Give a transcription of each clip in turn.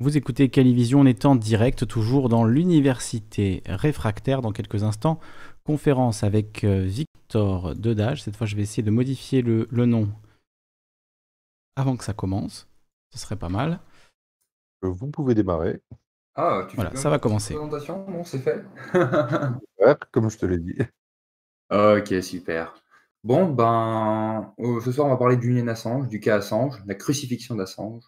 Vous écoutez Calivision, on est en direct, toujours dans l'université réfractaire dans quelques instants. Conférence avec euh, Victor Dedage. Cette fois, je vais essayer de modifier le, nom avant que ça commence. Ce serait pas mal. Euh, vous pouvez démarrer. Ah, tu voilà, ça va commencer. Présentation bon c'est fait. ouais, comme je te l'ai dit. Ok, super. Bon, ben, euh, ce soir, on va parler du lien Assange, du cas Assange, la crucifixion d'Assange,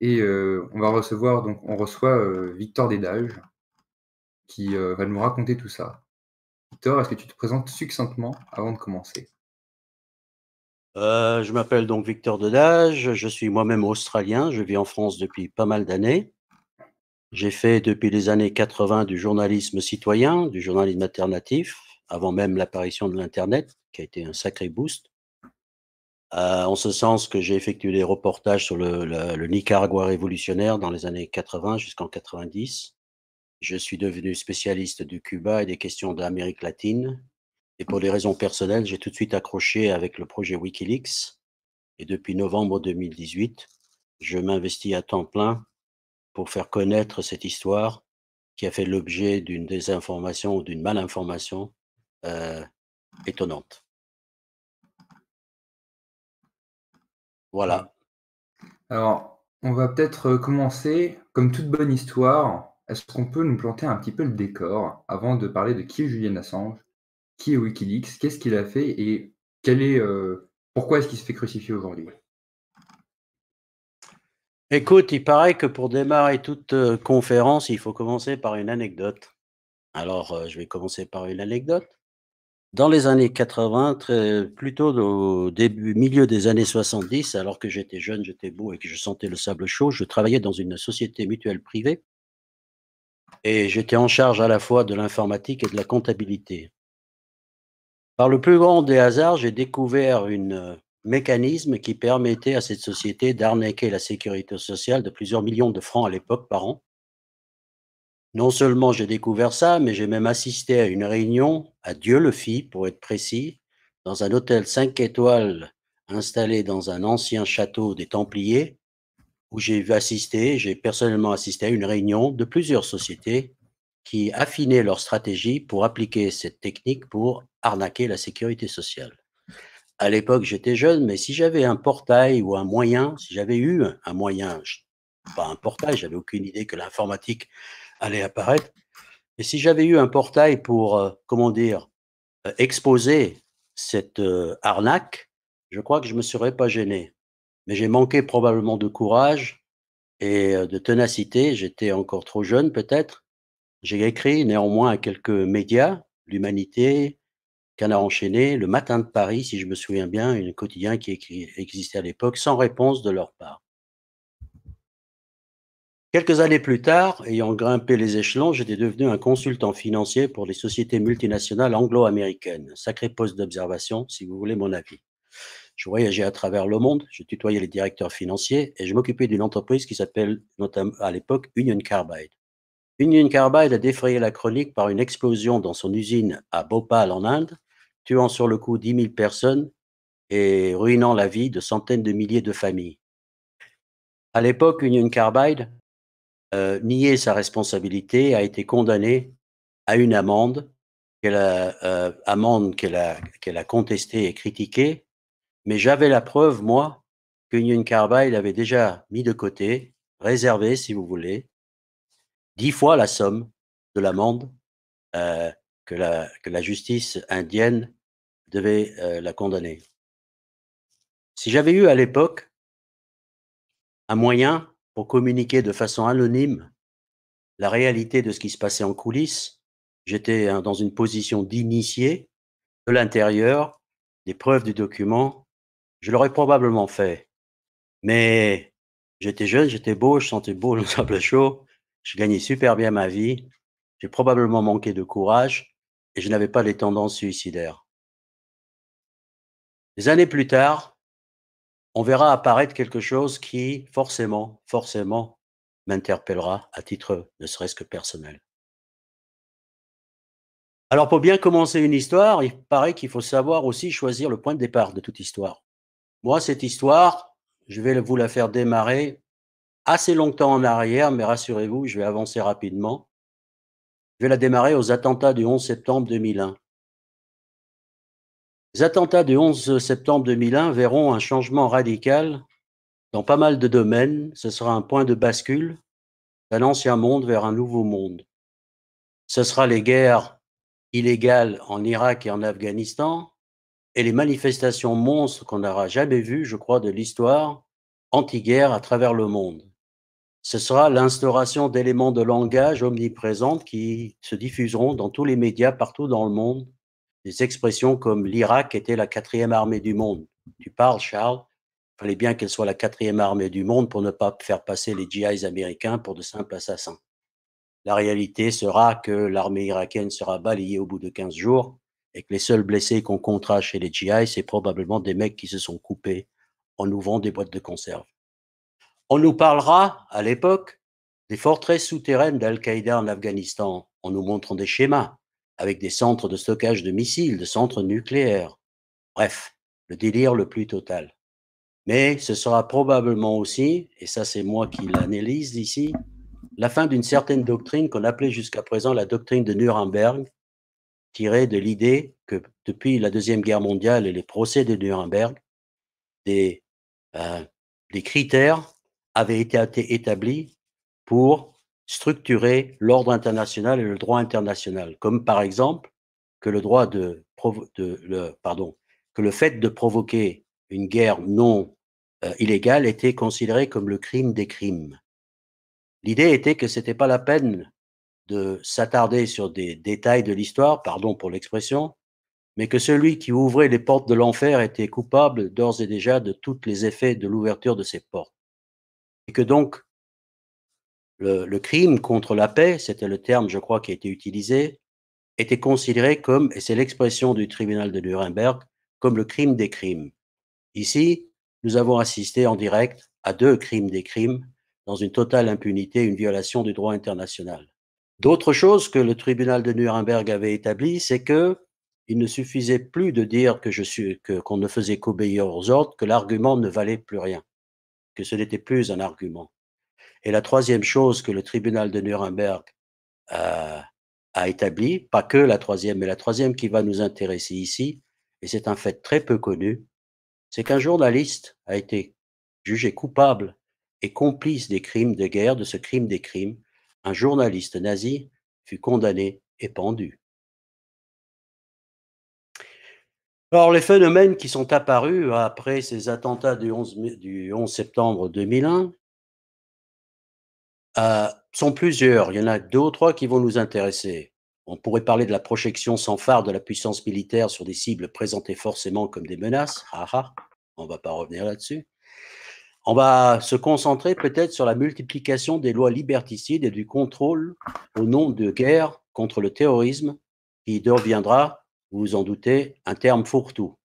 et on va recevoir, donc on reçoit Victor Dedage qui va nous raconter tout ça. Victor, est-ce que tu te présentes succinctement avant de commencer euh, Je m'appelle donc Victor Dedage, je suis moi-même australien, je vis en France depuis pas mal d'années. J'ai fait depuis les années 80 du journalisme citoyen, du journalisme alternatif, avant même l'apparition de l'Internet, qui a été un sacré boost. Euh, en ce sens que j'ai effectué des reportages sur le, Nicaragua révolutionnaire dans les années 80 jusqu'en 90. Je suis devenu spécialiste du Cuba et des questions d'Amérique latine. Et pour des raisons personnelles, j'ai tout de suite accroché avec le projet Wikileaks. Et depuis novembre 2018, je m'investis à temps plein pour faire connaître cette histoire qui a fait l'objet d'une désinformation ou d'une malinformation euh, étonnante. Voilà. Alors, on va peut-être euh, commencer, comme toute bonne histoire, est-ce qu'on peut nous planter un petit peu le décor avant de parler de qui est Julien Assange, qui est Wikileaks, qu'est-ce qu'il a fait et quel est, euh, pourquoi est-ce qu'il se fait crucifier aujourd'hui Écoute, il paraît que pour démarrer toute euh, conférence, il faut commencer par une anecdote. Alors, je vais commencer par une anecdote dans les années 80, plutôt au début, milieu des années 70, alors que j'étais jeune, j'étais beau et que je sentais le sable chaud, je travaillais dans une société mutuelle privée et j'étais en charge à la fois de l'informatique et de la comptabilité. Par le plus grand des hasards, j'ai découvert un euh, mécanisme qui permettait à cette société d'arnaquer la sécurité sociale de plusieurs millions de francs à l'époque par an non seulement j'ai découvert ça, mais j'ai même assisté à une réunion, à Dieu le fit pour être précis, dans un hôtel 5 étoiles installé dans un ancien château des Templiers, où j'ai assisté, j'ai personnellement assisté à une réunion de plusieurs sociétés qui affinaient leur stratégie pour appliquer cette technique pour arnaquer la sécurité sociale. À l'époque, j'étais jeune, mais si j'avais un portail ou un moyen, si j'avais eu un moyen, pas un portail, j'avais aucune idée que l'informatique allait apparaître. Et si j'avais eu un portail pour, euh, comment dire, euh, exposer cette euh, arnaque, je crois que je ne me serais pas gêné. Mais j'ai manqué probablement de courage et de ténacité. J'étais encore trop jeune peut-être. J'ai écrit néanmoins à quelques médias, l'Humanité, Canard Enchaîné, Le Matin de Paris, si je me souviens bien, un quotidien qui existait à l'époque, sans réponse de leur part. Quelques années plus tard, ayant grimpé les échelons, j'étais devenu un consultant financier pour les sociétés multinationales anglo-américaines. Sacré poste d'observation, si vous voulez mon avis. Je voyageais à travers le monde, je tutoyais les directeurs financiers et je m'occupais d'une entreprise qui s'appelle notamment à l'époque Union Carbide. Union Carbide a défrayé la chronique par une explosion dans son usine à Bhopal en Inde, tuant sur le coup 10 000 personnes et ruinant la vie de centaines de milliers de familles. À l'époque, Union Carbide euh, nié sa responsabilité, a été condamné à une amende qu'elle a, euh, amende qu'elle a, qu'elle a contestée et critiquée. Mais j'avais la preuve, moi, qu'Union Carbide avait déjà mis de côté, réservé, si vous voulez, dix fois la somme de l'amende euh, que, la, que, la, justice indienne devait euh, la condamner. Si j'avais eu à l'époque un moyen pour communiquer de façon anonyme la réalité de ce qui se passait en coulisses. J'étais hein, dans une position d'initié de l'intérieur, des preuves du document. Je l'aurais probablement fait. Mais j'étais jeune, j'étais beau, je sentais beau le sable chaud. Je gagnais super bien ma vie. J'ai probablement manqué de courage et je n'avais pas les tendances suicidaires. Des années plus tard, on verra apparaître quelque chose qui, forcément, forcément, m'interpellera à titre ne serait-ce que personnel. Alors pour bien commencer une histoire, il paraît qu'il faut savoir aussi choisir le point de départ de toute histoire. Moi, cette histoire, je vais vous la faire démarrer assez longtemps en arrière, mais rassurez-vous, je vais avancer rapidement. Je vais la démarrer aux attentats du 11 septembre 2001. Les attentats du 11 septembre 2001 verront un changement radical dans pas mal de domaines. Ce sera un point de bascule d'un ancien monde vers un nouveau monde. Ce sera les guerres illégales en Irak et en Afghanistan et les manifestations monstres qu'on n'aura jamais vues, je crois, de l'histoire anti-guerre à travers le monde. Ce sera l'instauration d'éléments de langage omniprésents qui se diffuseront dans tous les médias partout dans le monde des expressions comme l'Irak était la quatrième armée du monde. Tu parles, Charles. Il fallait bien qu'elle soit la quatrième armée du monde pour ne pas faire passer les GIs américains pour de simples assassins. La réalité sera que l'armée irakienne sera balayée au bout de 15 jours et que les seuls blessés qu'on comptera chez les GI, c'est probablement des mecs qui se sont coupés en ouvrant des boîtes de conserve. On nous parlera, à l'époque, des forteresses souterraines d'Al-Qaïda en Afghanistan en nous montrant des schémas avec des centres de stockage de missiles, de centres nucléaires. Bref, le délire le plus total. Mais ce sera probablement aussi, et ça c'est moi qui l'analyse ici, la fin d'une certaine doctrine qu'on appelait jusqu'à présent la doctrine de Nuremberg, tirée de l'idée que depuis la Deuxième Guerre mondiale et les procès de Nuremberg, des, euh, des critères avaient été établis pour structurer l'ordre international et le droit international, comme par exemple que le droit de, pardon, que le fait de provoquer une guerre non euh, illégale était considéré comme le crime des crimes. L'idée était que ce n'était pas la peine de s'attarder sur des détails de l'histoire, pardon pour l'expression, mais que celui qui ouvrait les portes de l'enfer était coupable d'ores et déjà de tous les effets de l'ouverture de ces portes. Et que donc le, crime contre la paix, c'était le terme, je crois, qui a été utilisé, était considéré comme, et c'est l'expression du tribunal de Nuremberg, comme le crime des crimes. Ici, nous avons assisté en direct à deux crimes des crimes, dans une totale impunité, une violation du droit international. D'autres choses que le tribunal de Nuremberg avait établies, c'est que il ne suffisait plus de dire que je suis qu'on ne faisait qu'obéir aux ordres, que l'argument ne valait plus rien, que ce n'était plus un argument. Et la troisième chose que le tribunal de Nuremberg euh, a, établie, pas que la troisième, mais la troisième qui va nous intéresser ici, et c'est un fait très peu connu, c'est qu'un journaliste a été jugé coupable et complice des crimes de guerre, de ce crime des crimes. Un journaliste nazi fut condamné et pendu. Alors, les phénomènes qui sont apparus après ces attentats du du 11 septembre 2001 euh, sont plusieurs. Il y en a deux ou trois qui vont nous intéresser. On pourrait parler de la projection sans phare de la puissance militaire sur des cibles présentées forcément comme des menaces. Ah, ah. on ne va pas revenir là-dessus. On va se concentrer peut-être sur la multiplication des lois liberticides et du contrôle au nom de guerre contre le terrorisme, qui deviendra, vous vous en doutez, un terme fourre-tout.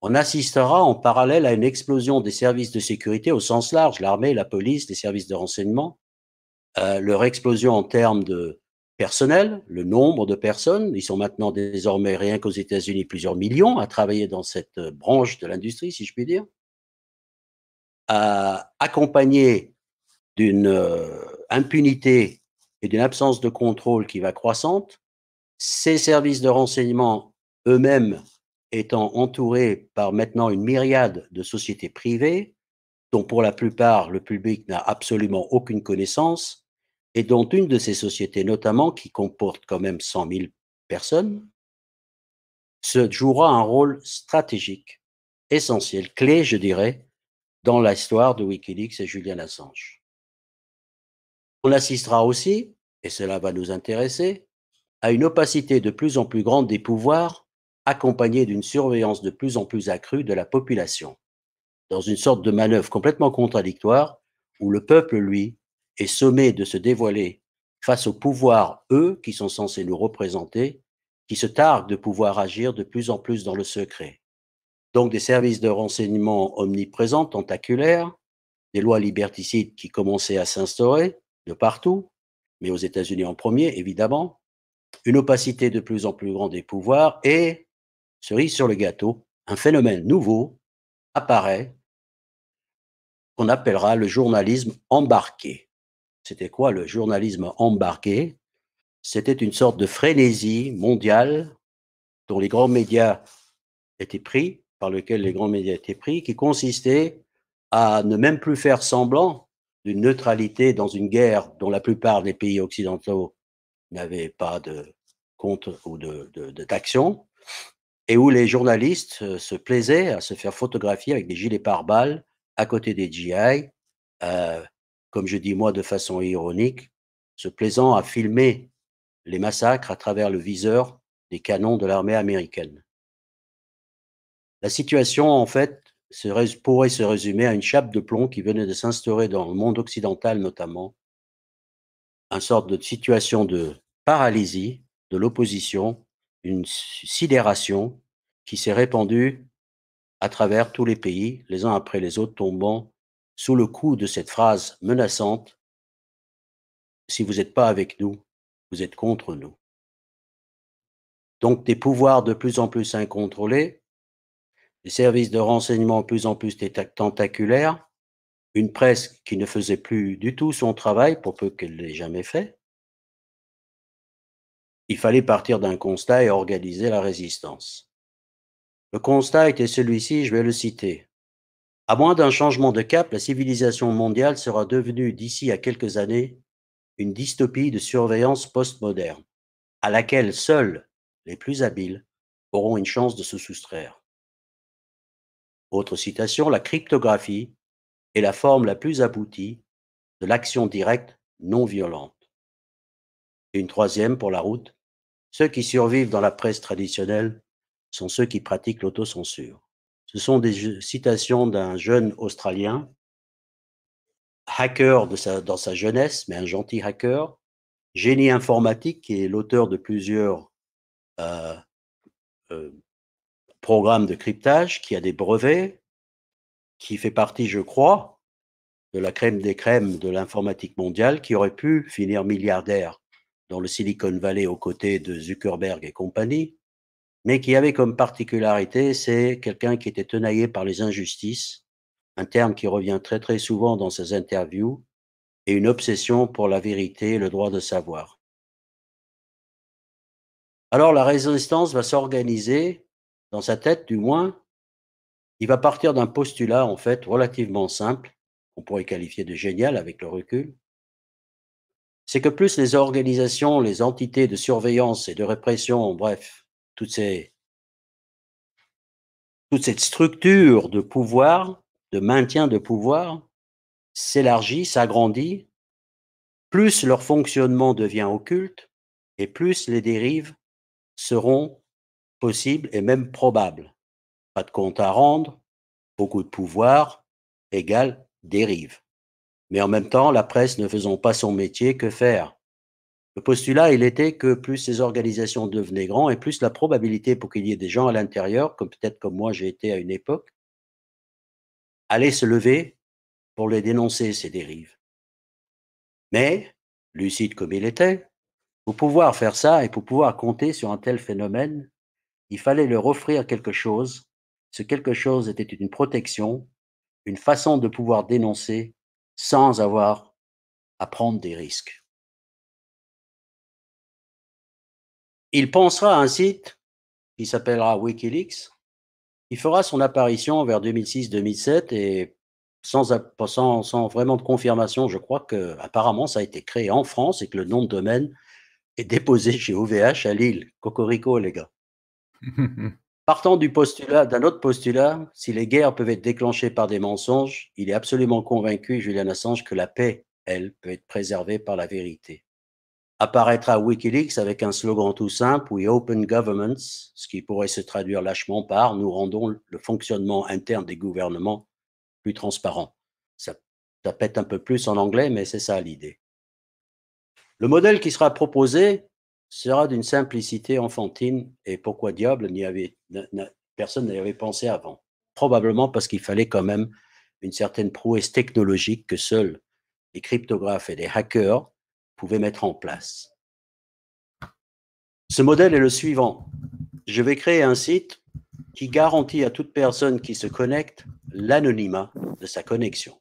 On assistera en parallèle à une explosion des services de sécurité au sens large, l'armée, la police, les services de renseignement, euh, leur explosion en termes de personnel, le nombre de personnes. Ils sont maintenant désormais rien qu'aux États-Unis plusieurs millions à travailler dans cette euh, branche de l'industrie, si je puis dire, euh, accompagnés d'une impunité et d'une absence de contrôle qui va croissante. Ces services de renseignement eux-mêmes étant entourés par maintenant une myriade de sociétés privées dont pour la plupart le public n'a absolument aucune connaissance, et dont une de ces sociétés notamment, qui comporte quand même 100 000 personnes, se jouera un rôle stratégique, essentiel, clé, je dirais, dans l'histoire de Wikileaks et Julien Assange. On assistera aussi, et cela va nous intéresser, à une opacité de plus en plus grande des pouvoirs, accompagnée d'une surveillance de plus en plus accrue de la population, dans une sorte de manœuvre complètement contradictoire où le peuple, lui, et sommé de se dévoiler face aux pouvoirs, eux, qui sont censés nous représenter, qui se targuent de pouvoir agir de plus en plus dans le secret. Donc des services de renseignement omniprésents, tentaculaires, des lois liberticides qui commençaient à s'instaurer de partout, mais aux États-Unis en premier, évidemment, une opacité de plus en plus grande des pouvoirs et, cerise sur le gâteau, un phénomène nouveau apparaît qu'on appellera le journalisme embarqué. C'était quoi le journalisme embarqué C'était une sorte de frénésie mondiale dont les grands médias étaient pris, par lequel les grands médias étaient pris, qui consistait à ne même plus faire semblant d'une neutralité dans une guerre dont la plupart des pays occidentaux n'avaient pas de compte ou d'action, de, et où les journalistes euh, se plaisaient à se faire photographier avec des gilets pare-balles à côté des GI, euh, comme je dis moi de façon ironique, se plaisant à filmer les massacres à travers le viseur des canons de l'armée américaine. La situation, en fait, pourrait se résumer à une chape de plomb qui venait de s'instaurer dans le monde occidental notamment, une sorte de situation de paralysie de l'opposition, une sidération qui s'est répandue à travers tous les pays, les uns après les autres tombant sous le coup de cette phrase menaçante, si vous n'êtes pas avec nous, vous êtes contre nous. Donc des pouvoirs de plus en plus incontrôlés, des services de renseignement de plus en plus tentaculaires, une presse qui ne faisait plus du tout son travail, pour peu qu'elle l'ait jamais fait. Il fallait partir d'un constat et organiser la résistance. Le constat était celui-ci, je vais le citer. À moins d'un changement de cap, la civilisation mondiale sera devenue d'ici à quelques années une dystopie de surveillance postmoderne, à laquelle seuls les plus habiles auront une chance de se soustraire. Autre citation, la cryptographie est la forme la plus aboutie de l'action directe non violente. une troisième pour la route, ceux qui survivent dans la presse traditionnelle sont ceux qui pratiquent l'autocensure. Ce sont des citations d'un jeune Australien, hacker dans sa jeunesse, mais un gentil hacker, génie informatique et l'auteur de plusieurs euh, euh, programmes de cryptage, qui a des brevets, qui fait partie, je crois, de la crème des crèmes de l'informatique mondiale, qui aurait pu finir milliardaire dans le Silicon Valley aux côtés de Zuckerberg et compagnie, mais qui avait comme particularité, c'est quelqu'un qui était tenaillé par les injustices, un terme qui revient très très souvent dans ses interviews, et une obsession pour la vérité et le droit de savoir. Alors la résistance va s'organiser, dans sa tête du moins, il va partir d'un postulat en fait relativement simple, qu'on pourrait qualifier de génial avec le recul, c'est que plus les organisations, les entités de surveillance et de répression, bref, toute cette structure de pouvoir, de maintien de pouvoir, s'élargit, s'agrandit, plus leur fonctionnement devient occulte et plus les dérives seront possibles et même probables. Pas de compte à rendre, beaucoup de pouvoir égale dérive. Mais en même temps, la presse ne faisant pas son métier, que faire le postulat, il était que plus ces organisations devenaient grandes et plus la probabilité pour qu'il y ait des gens à l'intérieur, comme peut-être comme moi j'ai été à une époque, allait se lever pour les dénoncer, ces dérives. Mais, lucide comme il était, pour pouvoir faire ça et pour pouvoir compter sur un tel phénomène, il fallait leur offrir quelque chose. Ce quelque chose était une protection, une façon de pouvoir dénoncer sans avoir à prendre des risques. Il pensera à un site qui s'appellera Wikileaks. Il fera son apparition vers 2006-2007 et sans, sans, vraiment de confirmation, je crois que apparemment ça a été créé en France et que le nom de domaine est déposé chez OVH à Lille. Cocorico, les gars. Partant du postulat, d'un autre postulat, si les guerres peuvent être déclenchées par des mensonges, il est absolument convaincu, Julian Assange, que la paix, elle, peut être préservée par la vérité apparaîtra Wikileaks avec un slogan tout simple, We Open Governments, ce qui pourrait se traduire lâchement par Nous rendons le fonctionnement interne des gouvernements plus transparent. Ça, pète un peu plus en anglais, mais c'est ça l'idée. Le modèle qui sera proposé sera d'une simplicité enfantine, et pourquoi diable n'y avait, personne n'y avait pensé avant Probablement parce qu'il fallait quand même une certaine prouesse technologique que seuls les cryptographes et les hackers pouvez mettre en place. Ce modèle est le suivant. Je vais créer un site qui garantit à toute personne qui se connecte l'anonymat de sa connexion.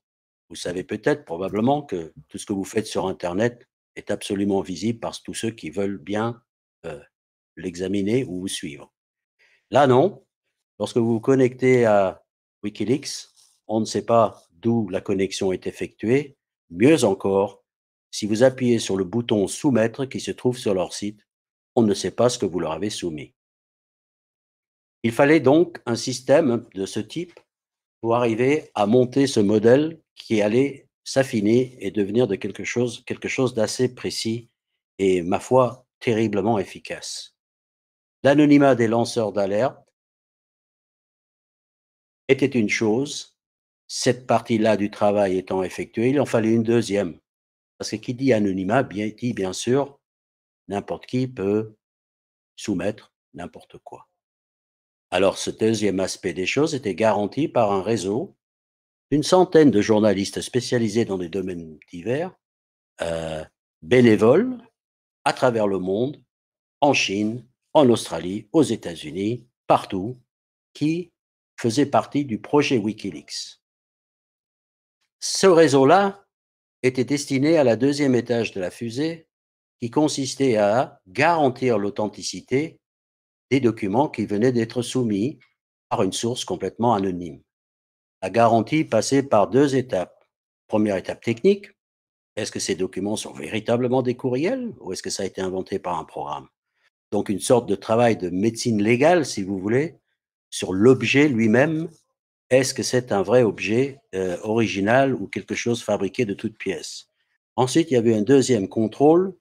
Vous savez peut-être probablement que tout ce que vous faites sur Internet est absolument visible par tous ceux qui veulent bien euh, l'examiner ou vous suivre. Là, non. Lorsque vous vous connectez à Wikileaks, on ne sait pas d'où la connexion est effectuée. Mieux encore, si vous appuyez sur le bouton Soumettre qui se trouve sur leur site, on ne sait pas ce que vous leur avez soumis. Il fallait donc un système de ce type pour arriver à monter ce modèle qui allait s'affiner et devenir de quelque chose, quelque chose d'assez précis et, ma foi, terriblement efficace. L'anonymat des lanceurs d'alerte était une chose, cette partie-là du travail étant effectuée, il en fallait une deuxième parce que qui dit anonymat, bien, dit bien sûr, n'importe qui peut soumettre n'importe quoi. Alors ce deuxième aspect des choses était garanti par un réseau d'une centaine de journalistes spécialisés dans des domaines divers, euh, bénévoles, à travers le monde, en Chine, en Australie, aux États-Unis, partout, qui faisaient partie du projet Wikileaks. Ce réseau-là était destiné à la deuxième étage de la fusée, qui consistait à garantir l'authenticité des documents qui venaient d'être soumis par une source complètement anonyme. La garantie passait par deux étapes. Première étape technique, est-ce que ces documents sont véritablement des courriels ou est-ce que ça a été inventé par un programme Donc une sorte de travail de médecine légale, si vous voulez, sur l'objet lui-même est-ce que c'est un vrai objet euh, original ou quelque chose fabriqué de toutes pièces Ensuite, il y avait un deuxième contrôle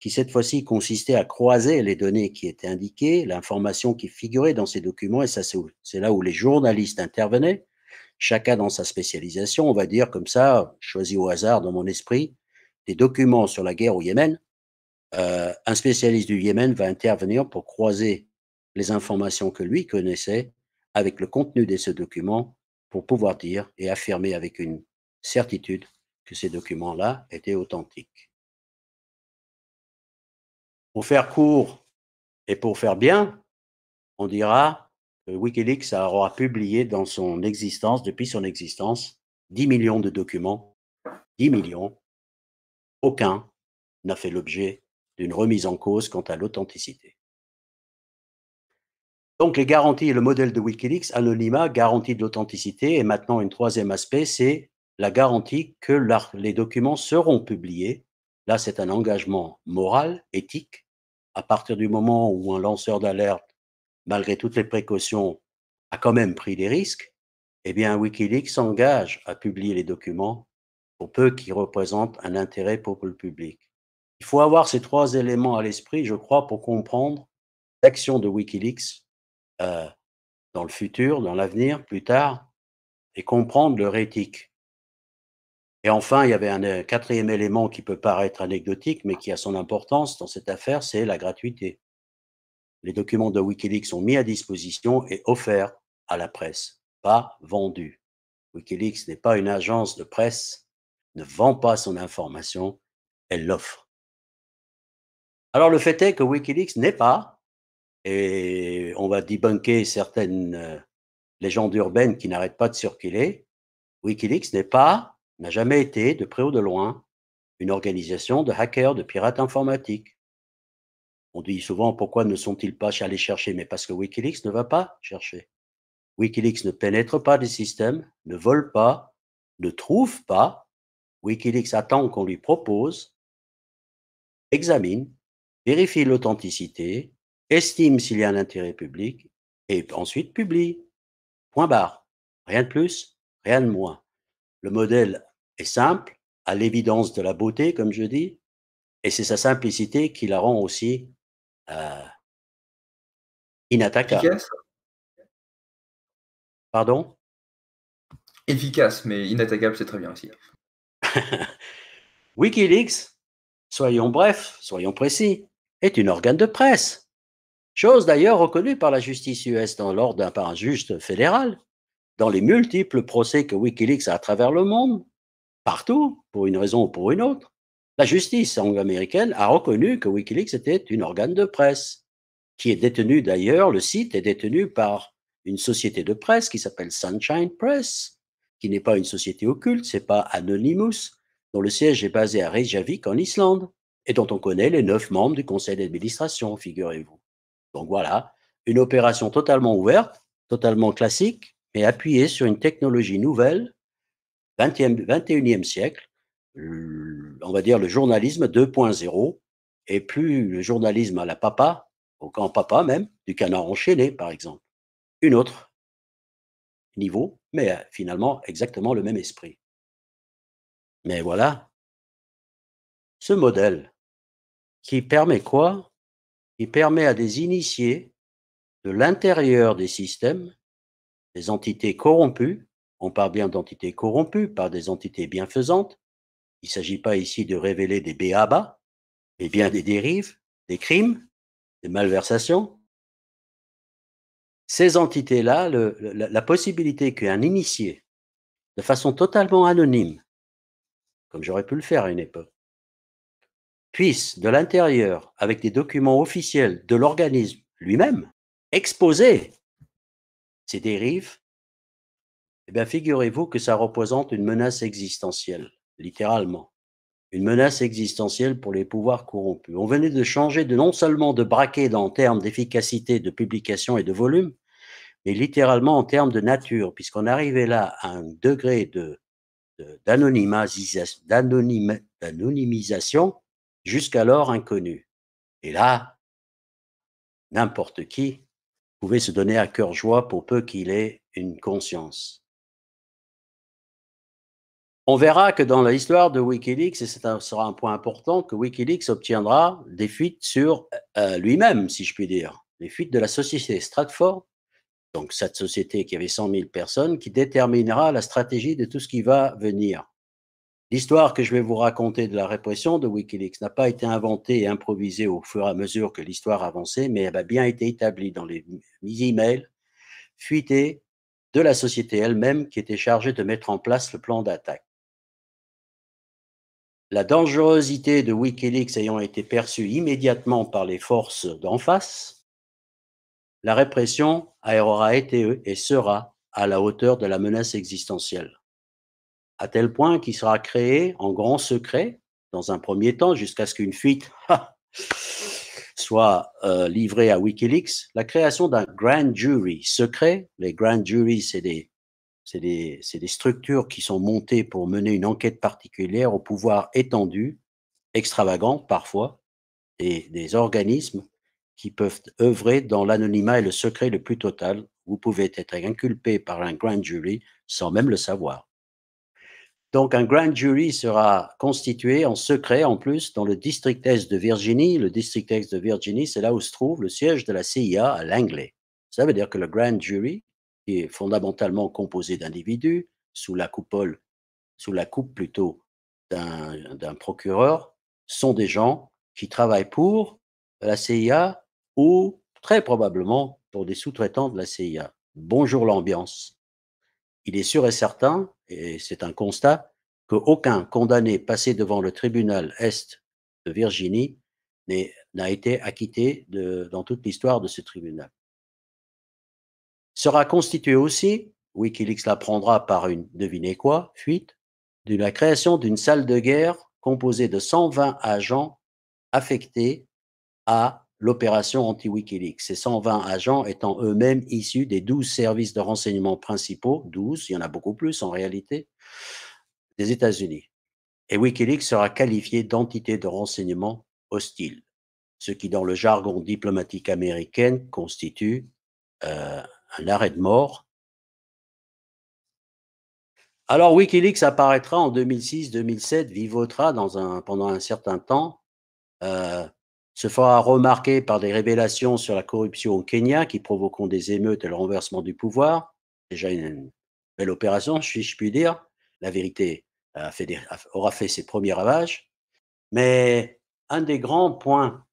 qui cette fois-ci consistait à croiser les données qui étaient indiquées, l'information qui figurait dans ces documents, et ça c'est là où les journalistes intervenaient, chacun dans sa spécialisation, on va dire comme ça, choisi au hasard dans mon esprit, des documents sur la guerre au Yémen. Euh, un spécialiste du Yémen va intervenir pour croiser les informations que lui connaissait avec le contenu de ce document pour pouvoir dire et affirmer avec une certitude que ces documents-là étaient authentiques. Pour faire court et pour faire bien, on dira que Wikileaks aura publié dans son existence, depuis son existence, 10 millions de documents, 10 millions, aucun n'a fait l'objet d'une remise en cause quant à l'authenticité. Donc les garanties et le modèle de Wikileaks, anonymat, garantie de l'authenticité, et maintenant une troisième aspect, c'est la garantie que les documents seront publiés. Là, c'est un engagement moral, éthique. À partir du moment où un lanceur d'alerte, malgré toutes les précautions, a quand même pris des risques, eh bien Wikileaks s'engage à publier les documents pour peu qu'ils représentent un intérêt pour le public. Il faut avoir ces trois éléments à l'esprit, je crois, pour comprendre l'action de Wikileaks euh, dans le futur, dans l'avenir, plus tard, et comprendre leur éthique. Et enfin, il y avait un euh, quatrième élément qui peut paraître anecdotique, mais qui a son importance dans cette affaire, c'est la gratuité. Les documents de Wikileaks sont mis à disposition et offerts à la presse, pas vendus. Wikileaks n'est pas une agence de presse, ne vend pas son information, elle l'offre. Alors le fait est que Wikileaks n'est pas et on va débunker certaines euh, légendes urbaines qui n'arrêtent pas de circuler. Wikileaks n'est pas, n'a jamais été, de près ou de loin, une organisation de hackers, de pirates informatiques. On dit souvent pourquoi ne sont-ils pas allés chercher, mais parce que Wikileaks ne va pas chercher. Wikileaks ne pénètre pas des systèmes, ne vole pas, ne trouve pas. Wikileaks attend qu'on lui propose, examine, vérifie l'authenticité, estime s'il y a un intérêt public et ensuite publie. Point barre. Rien de plus, rien de moins. Le modèle est simple, à l'évidence de la beauté, comme je dis, et c'est sa simplicité qui la rend aussi euh, inattaquable. Efficace. Pardon Efficace, mais inattaquable, c'est très bien aussi. Wikileaks, soyons brefs, soyons précis, est une organe de presse chose d'ailleurs reconnue par la justice US dans l'ordre par un juge fédéral, dans les multiples procès que Wikileaks a à travers le monde, partout, pour une raison ou pour une autre, la justice anglo-américaine a reconnu que Wikileaks était une organe de presse, qui est détenu d'ailleurs, le site est détenu par une société de presse qui s'appelle Sunshine Press, qui n'est pas une société occulte, c'est pas Anonymous, dont le siège est basé à Reykjavik en Islande, et dont on connaît les neuf membres du conseil d'administration, figurez-vous. Donc voilà, une opération totalement ouverte, totalement classique, mais appuyée sur une technologie nouvelle, 20e, 21e siècle, on va dire le journalisme 2.0, et plus le journalisme à la papa, au camp papa même, du canard enchaîné par exemple. Une autre niveau, mais euh, finalement exactement le même esprit. Mais voilà, ce modèle qui permet quoi qui permet à des initiés de l'intérieur des systèmes, des entités corrompues, on parle bien d'entités corrompues, par des entités bienfaisantes, il ne s'agit pas ici de révéler des béabas, mais bien des dérives, des crimes, des malversations. Ces entités-là, la, la possibilité qu'un initié, de façon totalement anonyme, comme j'aurais pu le faire à une époque, puisse, de l'intérieur, avec des documents officiels de l'organisme lui-même, exposer ces dérives, eh bien, figurez-vous que ça représente une menace existentielle, littéralement. Une menace existentielle pour les pouvoirs corrompus. On venait de changer de non seulement de braquer en termes d'efficacité de publication et de volume, mais littéralement en termes de nature, puisqu'on arrivait là à un degré de d'anonymisation jusqu'alors inconnu. Et là, n'importe qui pouvait se donner à cœur joie pour peu qu'il ait une conscience. On verra que dans l'histoire de Wikileaks, et ce sera un point important, que Wikileaks obtiendra des fuites sur euh, euh, lui-même, si je puis dire, des fuites de la société Stratford, donc cette société qui avait 100 000 personnes, qui déterminera la stratégie de tout ce qui va venir. L'histoire que je vais vous raconter de la répression de Wikileaks n'a pas été inventée et improvisée au fur et à mesure que l'histoire avançait, mais elle a bien été établie dans les emails fuités de la société elle-même qui était chargée de mettre en place le plan d'attaque. La dangerosité de Wikileaks ayant été perçue immédiatement par les forces d'en face, la répression aura été et sera à la hauteur de la menace existentielle à tel point qu'il sera créé en grand secret, dans un premier temps, jusqu'à ce qu'une fuite soit euh, livrée à Wikileaks, la création d'un grand jury secret. Les grands juries, c'est des, des structures qui sont montées pour mener une enquête particulière au pouvoir étendu, extravagant parfois, et des organismes qui peuvent œuvrer dans l'anonymat et le secret le plus total. Vous pouvez être inculpé par un grand jury sans même le savoir. Donc un grand jury sera constitué en secret en plus dans le district Est de Virginie. Le district Est de Virginie, c'est là où se trouve le siège de la CIA à Langley. Ça veut dire que le grand jury, qui est fondamentalement composé d'individus sous la coupole, sous la coupe plutôt d'un procureur, sont des gens qui travaillent pour la CIA ou très probablement pour des sous-traitants de la CIA. Bonjour l'ambiance il est sûr et certain, et c'est un constat, qu'aucun condamné passé devant le tribunal Est de Virginie n'a été acquitté dans toute l'histoire de ce tribunal. Sera constitué aussi, Wikileaks l'apprendra par une, devinez quoi, fuite, de la création d'une salle de guerre composée de 120 agents affectés à l'opération anti-Wikileaks. Ces 120 agents étant eux-mêmes issus des 12 services de renseignement principaux, 12, il y en a beaucoup plus en réalité, des États-Unis. Et Wikileaks sera qualifié d'entité de renseignement hostile, ce qui dans le jargon diplomatique américain constitue euh, un arrêt de mort. Alors Wikileaks apparaîtra en 2006-2007, vivotera pendant un certain temps. Euh, se fera remarquer par des révélations sur la corruption au Kenya qui provoqueront des émeutes et le renversement du pouvoir. Déjà une belle opération, si je puis dire. La vérité aura fait ses premiers ravages. Mais un des grands points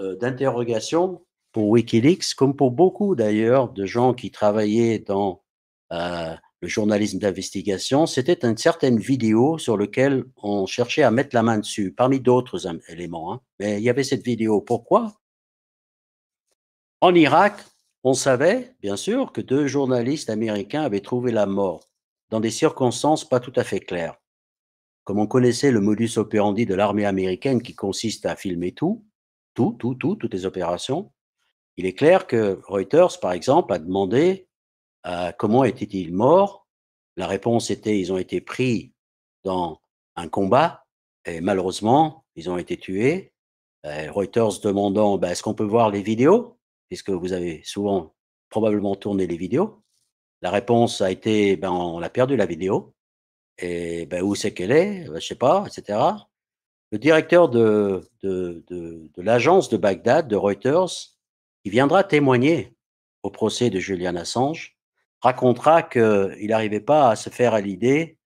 euh, d'interrogation pour Wikileaks, comme pour beaucoup d'ailleurs de gens qui travaillaient dans euh, le journalisme d'investigation, c'était une certaine vidéo sur laquelle on cherchait à mettre la main dessus, parmi d'autres éléments. Hein. Mais il y avait cette vidéo. Pourquoi En Irak, on savait, bien sûr, que deux journalistes américains avaient trouvé la mort, dans des circonstances pas tout à fait claires. Comme on connaissait le modus operandi de l'armée américaine qui consiste à filmer tout, tout, tout, tout, toutes les opérations, il est clair que Reuters, par exemple, a demandé euh, comment étaient-ils morts La réponse était, ils ont été pris dans un combat et malheureusement, ils ont été tués. Euh, Reuters demandant, ben, est-ce qu'on peut voir les vidéos Puisque vous avez souvent probablement tourné les vidéos. La réponse a été, ben, on a perdu la vidéo. Et ben, où c'est qu'elle est, ben, Je sais pas, etc. Le directeur de, de, de l'agence de Bagdad, de Reuters, qui viendra témoigner au procès de Julian Assange, racontera qu'il n'arrivait pas à se faire à l'idée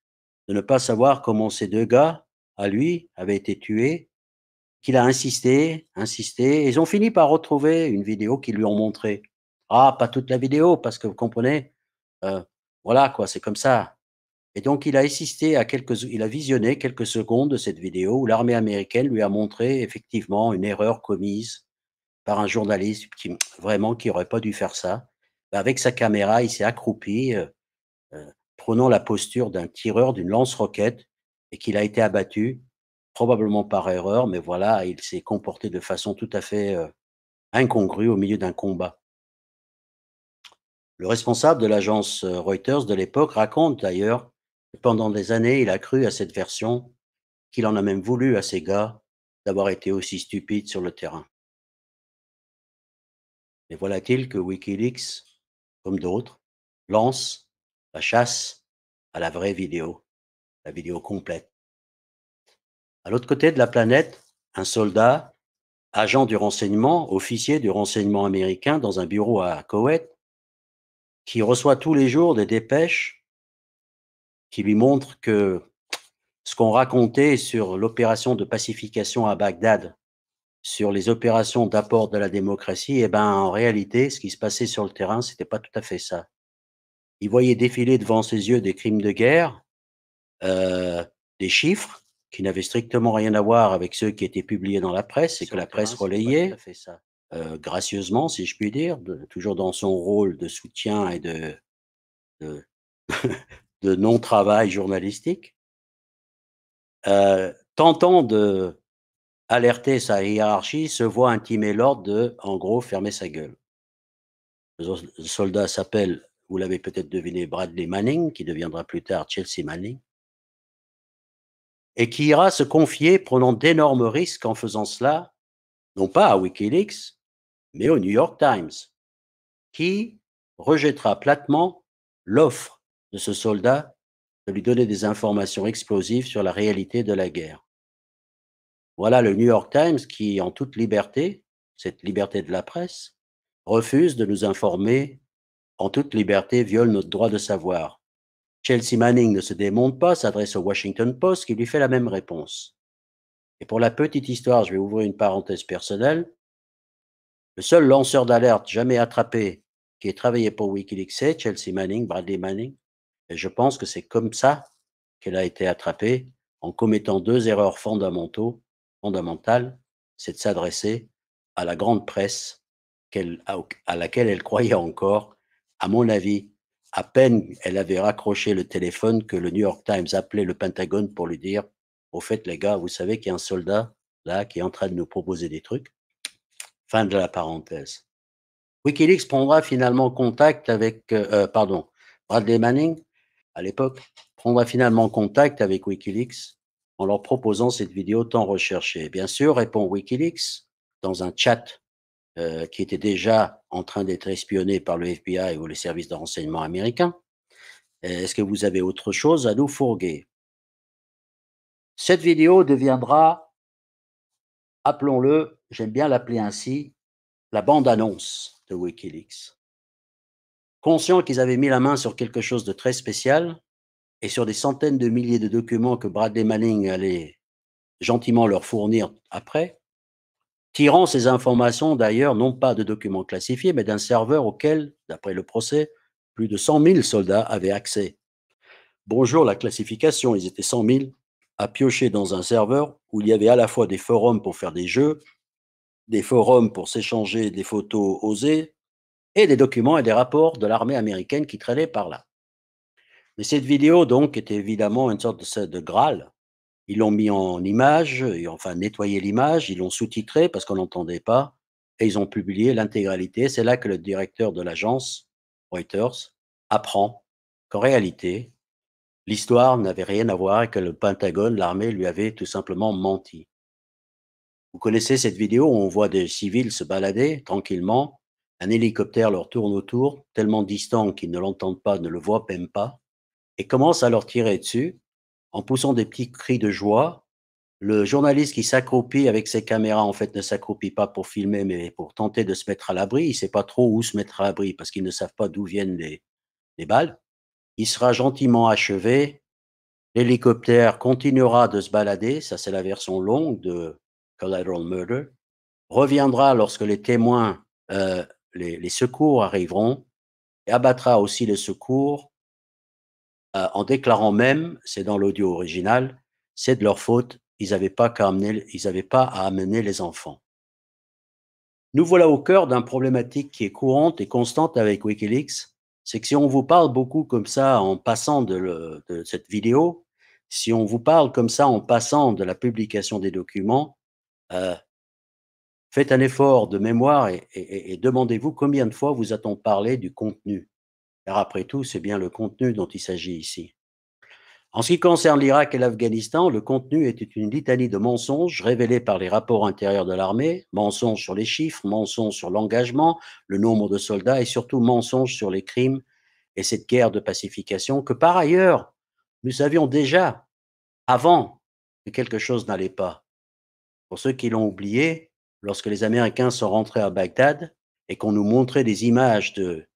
de ne pas savoir comment ces deux gars, à lui, avaient été tués, qu'il a insisté, insisté, et ils ont fini par retrouver une vidéo qu'ils lui ont montrée. Ah, pas toute la vidéo, parce que vous comprenez, euh, voilà quoi, c'est comme ça. Et donc il a assisté à quelques, il a visionné quelques secondes de cette vidéo où l'armée américaine lui a montré effectivement une erreur commise par un journaliste qui, vraiment qui n'aurait pas dû faire ça bah, avec sa caméra, il s'est accroupi, euh, euh, prenant la posture d'un tireur d'une lance-roquette, et qu'il a été abattu, probablement par erreur, mais voilà, il s'est comporté de façon tout à fait euh, incongrue au milieu d'un combat. Le responsable de l'agence Reuters de l'époque raconte d'ailleurs que pendant des années, il a cru à cette version, qu'il en a même voulu à ses gars d'avoir été aussi stupide sur le terrain. Mais voilà-t-il que Wikileaks comme d'autres, lance la chasse à la vraie vidéo, la vidéo complète. À l'autre côté de la planète, un soldat, agent du renseignement, officier du renseignement américain dans un bureau à Koweït, qui reçoit tous les jours des dépêches qui lui montrent que ce qu'on racontait sur l'opération de pacification à Bagdad sur les opérations d'apport de la démocratie, eh ben, en réalité, ce qui se passait sur le terrain, c'était pas tout à fait ça. Il voyait défiler devant ses yeux des crimes de guerre, euh, des chiffres qui n'avaient strictement rien à voir avec ceux qui étaient publiés dans la presse et que la presse relayait euh, gracieusement, si je puis dire, toujours dans son rôle de soutien et de, de, non-travail journalistique, euh, tentant de, alerter sa hiérarchie, se voit intimer l'ordre de, en gros, fermer sa gueule. Le soldat s'appelle, vous l'avez peut-être deviné, Bradley Manning, qui deviendra plus tard Chelsea Manning, et qui ira se confier, prenant d'énormes risques en faisant cela, non pas à Wikileaks, mais au New York Times, qui rejettera platement l'offre de ce soldat de lui donner des informations explosives sur la réalité de la guerre. Voilà le New York Times qui, en toute liberté, cette liberté de la presse, refuse de nous informer en toute liberté, viole notre droit de savoir. Chelsea Manning ne se démonte pas, s'adresse au Washington Post qui lui fait la même réponse. Et pour la petite histoire, je vais ouvrir une parenthèse personnelle. Le seul lanceur d'alerte jamais attrapé qui ait travaillé pour Wikileaks, c'est Chelsea Manning, Bradley Manning. Et je pense que c'est comme ça qu'elle a été attrapée, en commettant deux erreurs fondamentaux fondamentale, c'est de s'adresser à la grande presse à laquelle elle croyait encore. À mon avis, à peine elle avait raccroché le téléphone que le New York Times appelait le Pentagone pour lui dire Au fait, les gars, vous savez qu'il y a un soldat là qui est en train de nous proposer des trucs. Fin de la parenthèse. Wikileaks prendra finalement contact avec, euh, pardon, Bradley Manning, à l'époque, prendra finalement contact avec Wikileaks en leur proposant cette vidéo tant recherchée. Bien sûr, répond Wikileaks dans un chat euh, qui était déjà en train d'être espionné par le FBI ou les services de renseignement américains. Euh, est-ce que vous avez autre chose à nous fourguer Cette vidéo deviendra, appelons-le, j'aime bien l'appeler ainsi, la bande-annonce de Wikileaks. Conscient qu'ils avaient mis la main sur quelque chose de très spécial, et sur des centaines de milliers de documents que Bradley Manning allait gentiment leur fournir après, tirant ces informations d'ailleurs non pas de documents classifiés, mais d'un serveur auquel, d'après le procès, plus de 100 000 soldats avaient accès. Bonjour la classification, ils étaient 100 000 à piocher dans un serveur où il y avait à la fois des forums pour faire des jeux, des forums pour s'échanger des photos osées, et des documents et des rapports de l'armée américaine qui traînaient par là. Mais cette vidéo, donc, était évidemment une sorte de, Graal. Ils l'ont mis en image, et enfin nettoyé l'image, ils l'ont sous-titré parce qu'on n'entendait pas, et ils ont publié l'intégralité. C'est là que le directeur de l'agence, Reuters, apprend qu'en réalité, l'histoire n'avait rien à voir et que le Pentagone, l'armée, lui avait tout simplement menti. Vous connaissez cette vidéo où on voit des civils se balader tranquillement, un hélicoptère leur tourne autour, tellement distant qu'ils ne l'entendent pas, ne le voient même pas et commence à leur tirer dessus en poussant des petits cris de joie. Le journaliste qui s'accroupit avec ses caméras, en fait, ne s'accroupit pas pour filmer, mais pour tenter de se mettre à l'abri. Il ne sait pas trop où se mettre à l'abri parce qu'ils ne savent pas d'où viennent les, balles. Il sera gentiment achevé. L'hélicoptère continuera de se balader. Ça, c'est la version longue de Collateral Murder. Reviendra lorsque les témoins, euh, les, les secours arriveront et abattra aussi les secours euh, en déclarant même, c'est dans l'audio original, c'est de leur faute, ils n'avaient pas, ils pas à amener les enfants. Nous voilà au cœur d'une problématique qui est courante et constante avec Wikileaks, c'est que si on vous parle beaucoup comme ça en passant de, cette vidéo, si on vous parle comme ça en passant de la publication des documents, euh, faites un effort de mémoire et, et demandez-vous combien de fois vous a-t-on parlé du contenu car après tout, c'est bien le contenu dont il s'agit ici. En ce qui concerne l'Irak et l'Afghanistan, le contenu était une litanie de mensonges révélés par les rapports intérieurs de l'armée, mensonges sur les chiffres, mensonges sur l'engagement, le nombre de soldats et surtout mensonges sur les crimes et cette guerre de pacification que par ailleurs, nous savions déjà avant que quelque chose n'allait pas. Pour ceux qui l'ont oublié, lorsque les Américains sont rentrés à Bagdad et qu'on nous montrait des images de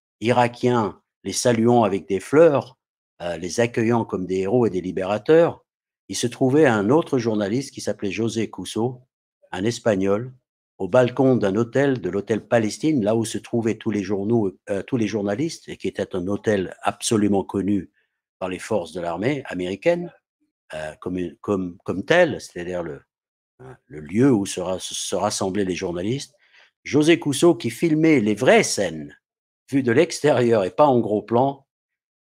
les saluant avec des fleurs, euh, les accueillant comme des héros et des libérateurs, il se trouvait un autre journaliste qui s'appelait José Cusso, un Espagnol, au balcon d'un hôtel, de l'hôtel Palestine, là où se trouvaient tous les, journaux, euh, tous les journalistes, et qui était un hôtel absolument connu par les forces de l'armée américaine, euh, comme, tel, c'est-à-dire le, lieu où se, se rassemblaient les journalistes. José Cousseau qui filmait les vraies scènes vue de l'extérieur et pas en gros plan,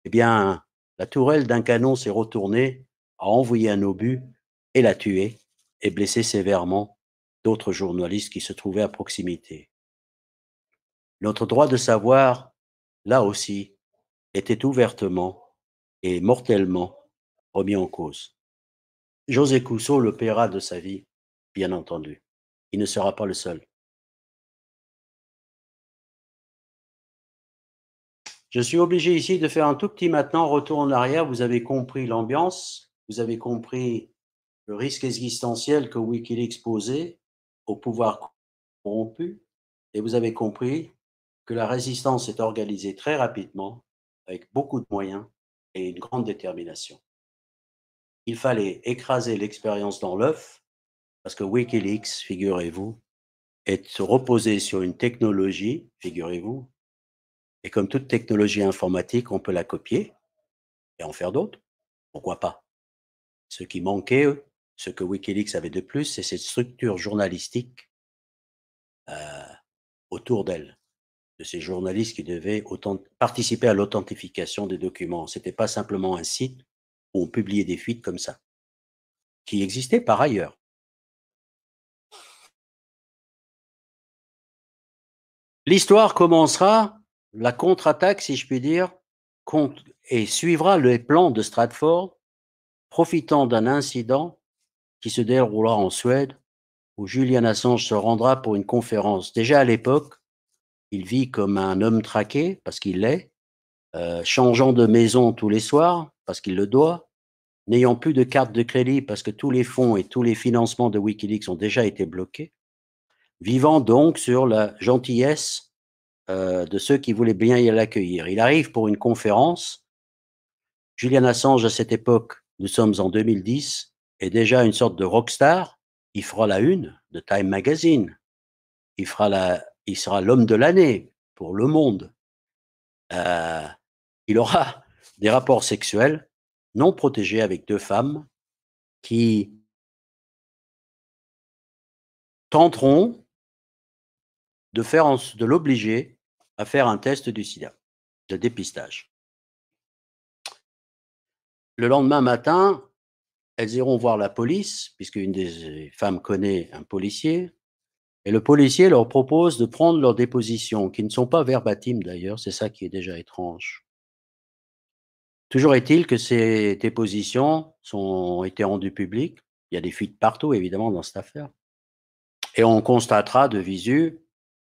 eh bien, la tourelle d'un canon s'est retournée, a envoyé un obus et l'a tué et blessé sévèrement d'autres journalistes qui se trouvaient à proximité. Notre droit de savoir, là aussi, était ouvertement et mortellement remis en cause. José Cousseau le paiera de sa vie, bien entendu. Il ne sera pas le seul. Je suis obligé ici de faire un tout petit maintenant retour en arrière. Vous avez compris l'ambiance, vous avez compris le risque existentiel que Wikileaks posait au pouvoir corrompu, et vous avez compris que la résistance est organisée très rapidement, avec beaucoup de moyens et une grande détermination. Il fallait écraser l'expérience dans l'œuf, parce que Wikileaks, figurez-vous, est reposé sur une technologie, figurez-vous, et comme toute technologie informatique, on peut la copier et en faire d'autres. Pourquoi pas Ce qui manquait, ce que Wikileaks avait de plus, c'est cette structure journalistique euh, autour d'elle, de ces journalistes qui devaient participer à l'authentification des documents. Ce n'était pas simplement un site où on publiait des fuites comme ça, qui existait par ailleurs. L'histoire commencera la contre-attaque, si je puis dire, compte et suivra les plans de Stratford, profitant d'un incident qui se déroulera en Suède, où Julian Assange se rendra pour une conférence. Déjà à l'époque, il vit comme un homme traqué, parce qu'il l'est, euh, changeant de maison tous les soirs, parce qu'il le doit, n'ayant plus de carte de crédit, parce que tous les fonds et tous les financements de Wikileaks ont déjà été bloqués, vivant donc sur la gentillesse euh, de ceux qui voulaient bien y l'accueillir. Il arrive pour une conférence. Julian Assange, à cette époque, nous sommes en 2010, est déjà une sorte de rockstar. Il fera la une de Time Magazine. Il, fera la, il sera l'homme de l'année pour le monde. Euh, il aura des rapports sexuels non protégés avec deux femmes qui tenteront de faire de l'obliger à faire un test du sida, de dépistage. Le lendemain matin, elles iront voir la police, puisqu'une des femmes connaît un policier, et le policier leur propose de prendre leurs dépositions, qui ne sont pas verbatimes d'ailleurs, c'est ça qui est déjà étrange. Toujours est-il que ces dépositions ont été rendues publiques. Il y a des fuites partout, évidemment, dans cette affaire. Et on constatera de visu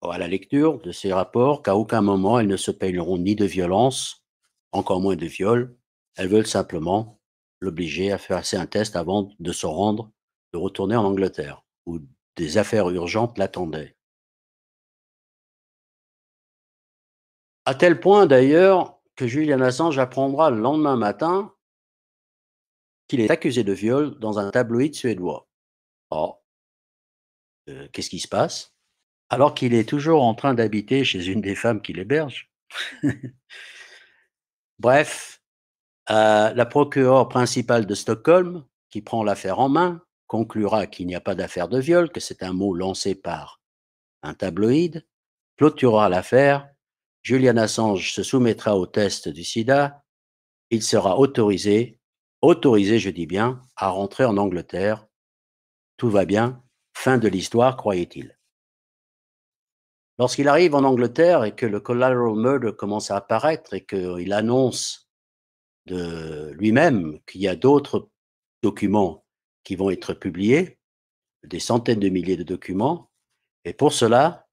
à la lecture de ces rapports qu'à aucun moment elles ne se peigneront ni de violence, encore moins de viol. Elles veulent simplement l'obliger à faire passer un test avant de se rendre, de retourner en Angleterre, où des affaires urgentes l'attendaient. À tel point d'ailleurs que Julian Assange apprendra le lendemain matin qu'il est accusé de viol dans un tabloïd suédois. Oh. Euh, qu'est-ce qui se passe alors qu'il est toujours en train d'habiter chez une des femmes qui héberge. Bref, euh, la procureure principale de Stockholm, qui prend l'affaire en main, conclura qu'il n'y a pas d'affaire de viol, que c'est un mot lancé par un tabloïd, clôturera l'affaire, Julian Assange se soumettra au test du sida, il sera autorisé, autorisé je dis bien, à rentrer en Angleterre. Tout va bien, fin de l'histoire, croyait-il. Lorsqu'il arrive en Angleterre et que le collateral murder commence à apparaître et qu'il annonce de lui-même qu'il y a d'autres documents qui vont être publiés, des centaines de milliers de documents, et pour cela,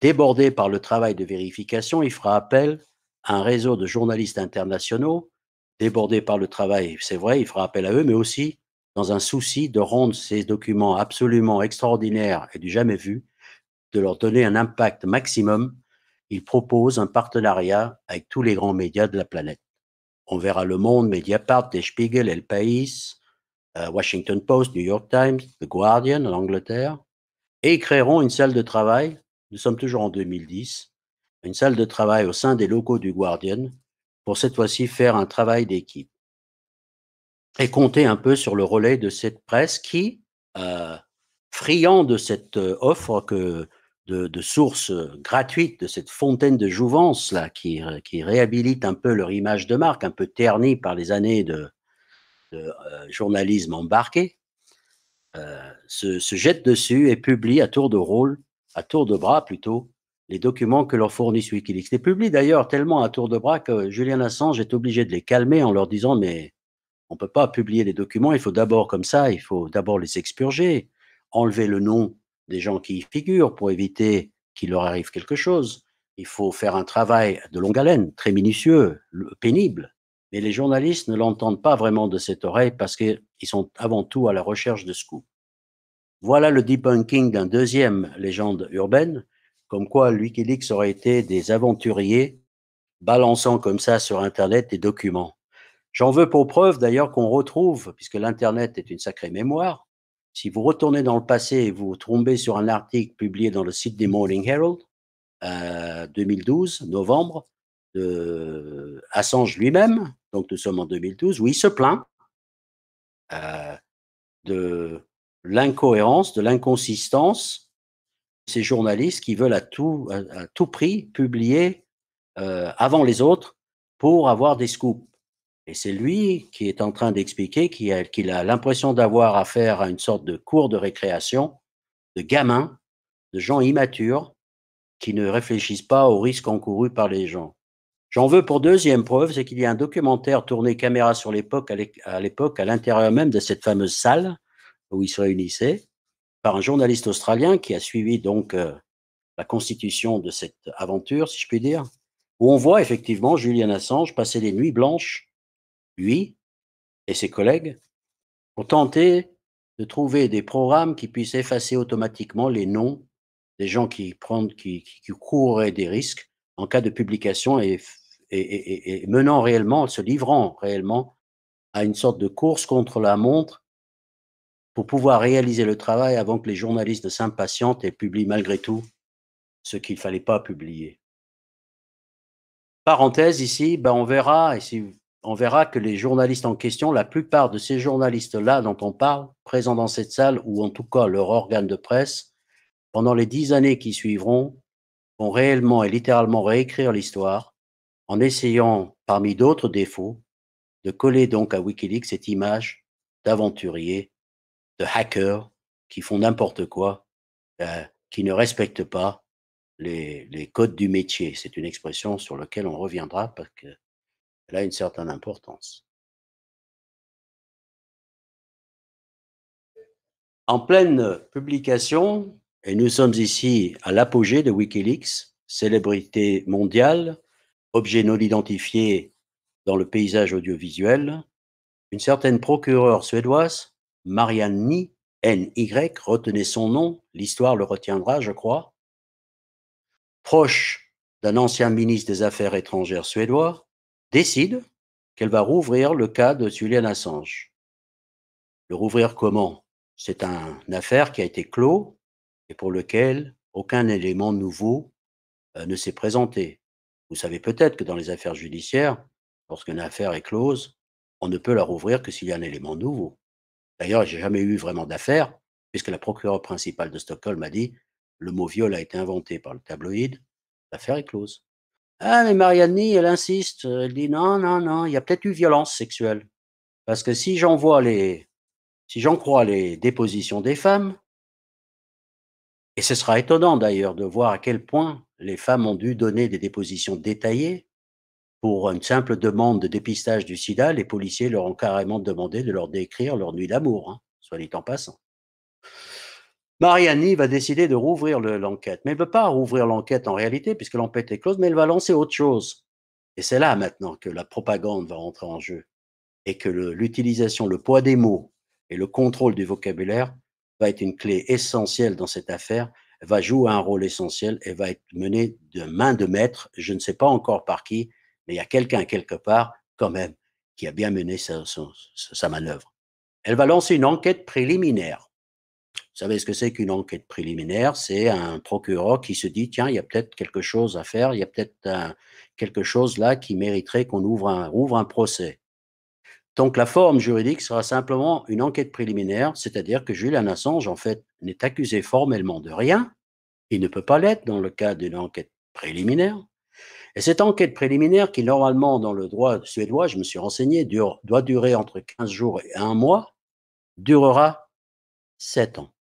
débordé par le travail de vérification, il fera appel à un réseau de journalistes internationaux, débordé par le travail, c'est vrai, il fera appel à eux, mais aussi dans un souci de rendre ces documents absolument extraordinaires et du jamais vu de leur donner un impact maximum, il propose un partenariat avec tous les grands médias de la planète. On verra Le Monde, Mediapart, Der Spiegel, El País, euh, Washington Post, New York Times, The Guardian en Angleterre, et créeront une salle de travail, nous sommes toujours en 2010, une salle de travail au sein des locaux du Guardian pour cette fois-ci faire un travail d'équipe et compter un peu sur le relais de cette presse qui, euh, friand de cette euh, offre que de, sources euh, gratuites, de cette fontaine de jouvence là qui, euh, qui, réhabilite un peu leur image de marque, un peu ternie par les années de, euh, journalisme embarqué, se, se jettent dessus et publient à tour de rôle, à tour de bras plutôt, les documents que leur fournissent Wikileaks. Les publient d'ailleurs tellement à tour de bras que Julien Assange est obligé de les calmer en leur disant mais on ne peut pas publier les documents, il faut d'abord comme ça, il faut d'abord les expurger, enlever le nom des gens qui y figurent pour éviter qu'il leur arrive quelque chose. Il faut faire un travail de longue haleine, très minutieux, pénible. Mais les journalistes ne l'entendent pas vraiment de cette oreille parce qu'ils sont avant tout à la recherche de coup. Voilà le debunking d'un deuxième légende urbaine, comme quoi Wikileaks aurait été des aventuriers balançant comme ça sur Internet des documents. J'en veux pour preuve d'ailleurs qu'on retrouve, puisque l'Internet est une sacrée mémoire, si vous retournez dans le passé et vous tombez sur un article publié dans le site des mmh. Morning Herald, 2012, euh, novembre, de Assange lui-même, donc nous sommes en 2012, où il se plaint euh, de l'incohérence, de l'inconsistance de ces journalistes qui veulent à tout, prix publier euh, avant les autres pour avoir des scoops. Et c'est lui qui est en train d'expliquer qu'il a, l'impression d'avoir affaire à une sorte de cours de récréation, de gamins, de gens immatures qui ne réfléchissent pas aux risques encourus par les gens. J'en veux pour deuxième preuve, c'est qu'il y a un documentaire tourné caméra sur l'époque, à l'époque, à l'intérieur même de cette fameuse salle où ils se réunissaient, par un journaliste australien qui a suivi donc euh, la constitution de cette aventure, si je puis dire, où on voit effectivement Julian Assange passer des nuits blanches lui et ses collègues ont tenté de trouver des programmes qui puissent effacer automatiquement les noms des gens qui, prennent, qui, qui courraient des risques en cas de publication et, menant réellement, se livrant réellement à une sorte de course contre la montre pour pouvoir réaliser le travail avant que les journalistes ne s'impatientent et publient malgré tout ce qu'il ne fallait pas publier. Parenthèse ici, ben on verra, et on verra que les journalistes en question, la plupart de ces journalistes-là dont on parle, présents dans cette salle, ou en tout cas leur organe de presse, pendant les dix années qui suivront, vont réellement et littéralement réécrire l'histoire en essayant, parmi d'autres défauts, de coller donc à Wikileaks cette image d'aventuriers, de hackers qui font n'importe quoi, euh, qui ne respectent pas les, les codes du métier. C'est une expression sur laquelle on reviendra parce que elle a une certaine importance. En pleine euh, publication, et nous sommes ici à l'apogée de Wikileaks, célébrité mondiale, objet non identifié dans le paysage audiovisuel, une certaine procureure suédoise, Marianne Ny, N-Y, retenez son nom, l'histoire le retiendra, je crois, proche d'un ancien ministre des Affaires étrangères suédois, décide qu'elle va rouvrir le cas de Julian Assange. Le rouvrir comment C'est une affaire qui a été clos et pour lequel aucun élément nouveau euh, ne s'est présenté. Vous savez peut-être que dans les affaires judiciaires, lorsqu'une affaire est close, on ne peut la rouvrir que s'il y a un élément nouveau. D'ailleurs, j'ai jamais eu vraiment d'affaire, puisque la procureure principale de Stockholm a dit le mot viol a été inventé par le tabloïd, l'affaire est close. Ah, mais Mariani, elle insiste. Elle dit non, non, non, il y a peut-être eu violence sexuelle. Parce que si j'en vois les. Si j'en crois les dépositions des femmes, et ce sera étonnant d'ailleurs de voir à quel point les femmes ont dû donner des dépositions détaillées pour une simple demande de dépistage du sida, les policiers leur ont carrément demandé de leur décrire leur nuit d'amour, hein, soit dit en passant. Mariani va décider de rouvrir l'enquête. mais elle ne veut pas rouvrir l'enquête en réalité, puisque l'enquête est close, mais elle va lancer autre chose. Et c'est là maintenant que la propagande va rentrer en jeu et que l'utilisation, le, poids des mots et le contrôle du vocabulaire va être une clé essentielle dans cette affaire, va jouer un rôle essentiel et va être menée de main de maître, je ne sais pas encore par qui, mais il y a quelqu'un quelque part quand même qui a bien mené sa manœuvre. Elle va lancer une enquête préliminaire vous savez ce que c'est qu'une enquête préliminaire C'est un procureur qui se dit, tiens, il y a peut-être quelque chose à faire, il y a peut-être quelque chose là qui mériterait qu'on ouvre un, ouvre un procès. Donc la forme juridique sera simplement une enquête préliminaire, c'est-à-dire que Julian Assange, en fait, n'est accusé formellement de rien, il ne peut pas l'être dans le cadre d'une enquête préliminaire. Et cette enquête préliminaire, qui normalement dans le droit suédois, je me suis renseigné, doit durer entre 15 jours et un mois, durera 7 ans.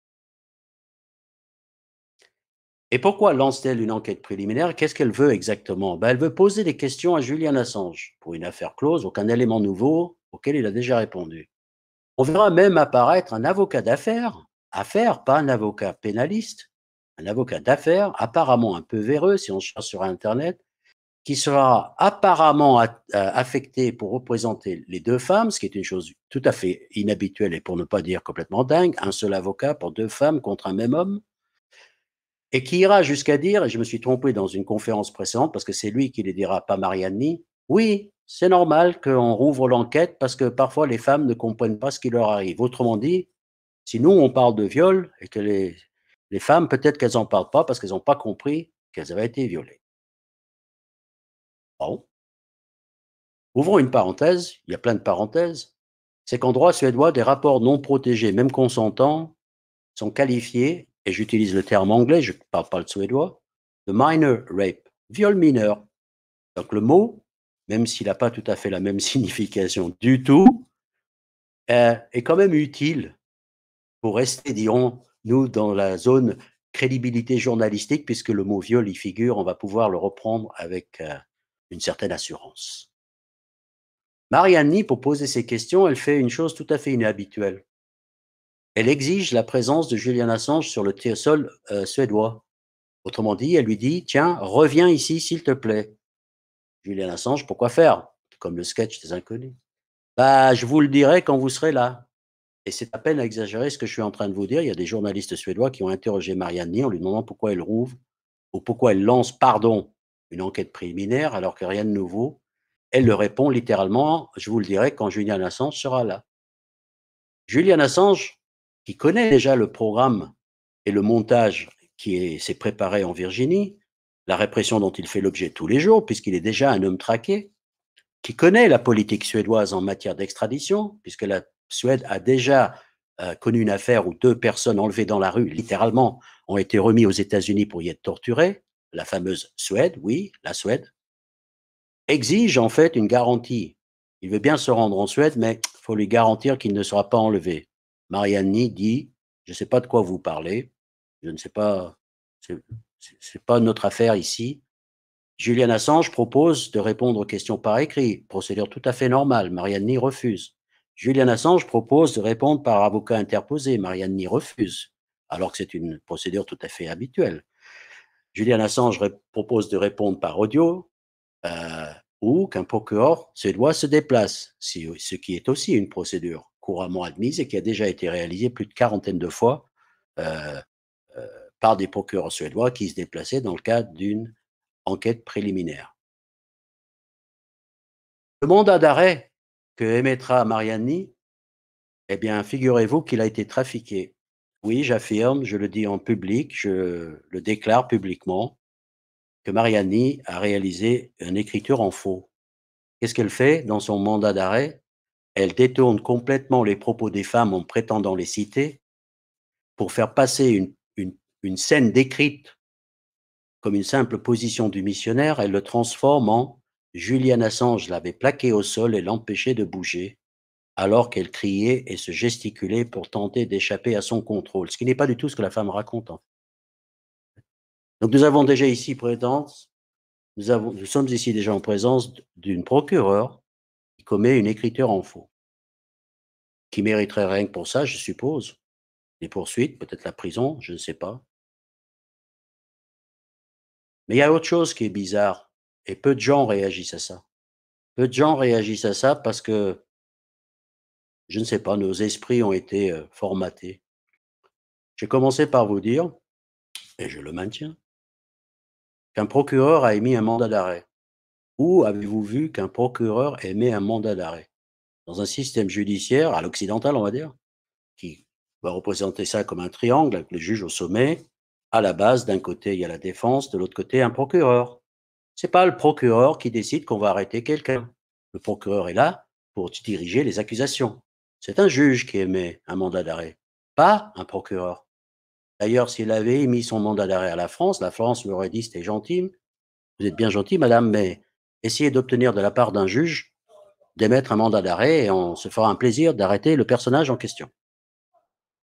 Et pourquoi lance-t-elle une enquête préliminaire Qu'est-ce qu'elle veut exactement ben, Elle veut poser des questions à Julian Assange pour une affaire close, aucun élément nouveau auquel il a déjà répondu. On verra même apparaître un avocat d'affaires, affaire, pas un avocat pénaliste, un avocat d'affaires apparemment un peu véreux si on cherche sur Internet, qui sera apparemment euh, affecté pour représenter les deux femmes, ce qui est une chose tout à fait inhabituelle et pour ne pas dire complètement dingue, un seul avocat pour deux femmes contre un même homme et qui ira jusqu'à dire, et je me suis trompé dans une conférence précédente parce que c'est lui qui les dira, pas Mariani, oui, c'est normal qu'on rouvre l'enquête parce que parfois les femmes ne comprennent pas ce qui leur arrive. Autrement dit, si nous on parle de viol et que les, les femmes, peut-être qu'elles n'en parlent pas parce qu'elles n'ont pas compris qu'elles avaient été violées. Bon. Ouvrons une parenthèse, il y a plein de parenthèses. C'est qu'en droit suédois, des rapports non protégés, même consentants, sont qualifiés et j'utilise le terme anglais, je ne parle pas le suédois, de minor rape, viol mineur. Donc le mot, même s'il n'a pas tout à fait la même signification du tout, euh, est quand même utile pour rester, dirons-nous, dans la zone crédibilité journalistique, puisque le mot viol y figure, on va pouvoir le reprendre avec euh, une certaine assurance. Marianne, pour poser ces questions, elle fait une chose tout à fait inhabituelle. Elle exige la présence de Julian Assange sur le sol euh, suédois. Autrement dit, elle lui dit Tiens, reviens ici, s'il te plaît. Julian Assange, pourquoi faire Comme le sketch des inconnus. Bah, je vous le dirai quand vous serez là. Et c'est à peine à exagérer ce que je suis en train de vous dire. Il y a des journalistes suédois qui ont interrogé Marianne Nier en lui demandant pourquoi elle rouvre ou pourquoi elle lance, pardon, une enquête préliminaire alors que rien de nouveau. Elle le répond littéralement Je vous le dirai quand Julian Assange sera là. Julian Assange qui connaît déjà le programme et le montage qui s'est préparé en Virginie, la répression dont il fait l'objet tous les jours, puisqu'il est déjà un homme traqué, qui connaît la politique suédoise en matière d'extradition, puisque la Suède a déjà euh, connu une affaire où deux personnes enlevées dans la rue, littéralement, ont été remises aux États-Unis pour y être torturées. La fameuse Suède, oui, la Suède, exige en fait une garantie. Il veut bien se rendre en Suède, mais il faut lui garantir qu'il ne sera pas enlevé. Mariani dit Je ne sais pas de quoi vous parlez, je ne sais pas, ce n'est pas notre affaire ici. Julian Assange propose de répondre aux questions par écrit, procédure tout à fait normale. Mariani refuse. Julian Assange propose de répondre par avocat interposé. Mariani refuse, alors que c'est une procédure tout à fait habituelle. Julian Assange propose de répondre par audio euh, ou qu'un procureur doigts se déplace, ce qui est aussi une procédure couramment admise et qui a déjà été réalisée plus de quarantaine de fois euh, euh, par des procureurs suédois qui se déplaçaient dans le cadre d'une enquête préliminaire. Le mandat d'arrêt que émettra Mariani, eh bien, figurez-vous qu'il a été trafiqué. Oui, j'affirme, je le dis en public, je le déclare publiquement, que Mariani a réalisé une écriture en faux. Qu'est-ce qu'elle fait dans son mandat d'arrêt elle détourne complètement les propos des femmes en prétendant les citer pour faire passer une, une, scène décrite comme une simple position du missionnaire, elle le transforme en Julian Assange l'avait plaqué au sol et l'empêchait de bouger, alors qu'elle criait et se gesticulait pour tenter d'échapper à son contrôle, ce qui n'est pas du tout ce que la femme raconte. Donc nous avons déjà ici présence, nous, avons, nous sommes ici déjà en présence d'une procureure commet une écriture en faux, qui mériterait rien que pour ça, je suppose, des poursuites, peut-être la prison, je ne sais pas. Mais il y a autre chose qui est bizarre, et peu de gens réagissent à ça. Peu de gens réagissent à ça parce que, je ne sais pas, nos esprits ont été euh, formatés. J'ai commencé par vous dire, et je le maintiens, qu'un procureur a émis un mandat d'arrêt. Où avez-vous vu qu'un procureur émet un mandat d'arrêt Dans un système judiciaire, à l'occidental, on va dire, qui va représenter ça comme un triangle avec le juge au sommet, à la base, d'un côté, il y a la défense, de l'autre côté, un procureur. C'est pas le procureur qui décide qu'on va arrêter quelqu'un. Le procureur est là pour diriger les accusations. C'est un juge qui émet un mandat d'arrêt, pas un procureur. D'ailleurs, s'il avait émis son mandat d'arrêt à la France, la France lui aurait dit c'était gentil, vous êtes bien gentil, madame, mais essayer d'obtenir de la part d'un juge d'émettre un mandat d'arrêt et on se fera un plaisir d'arrêter le personnage en question.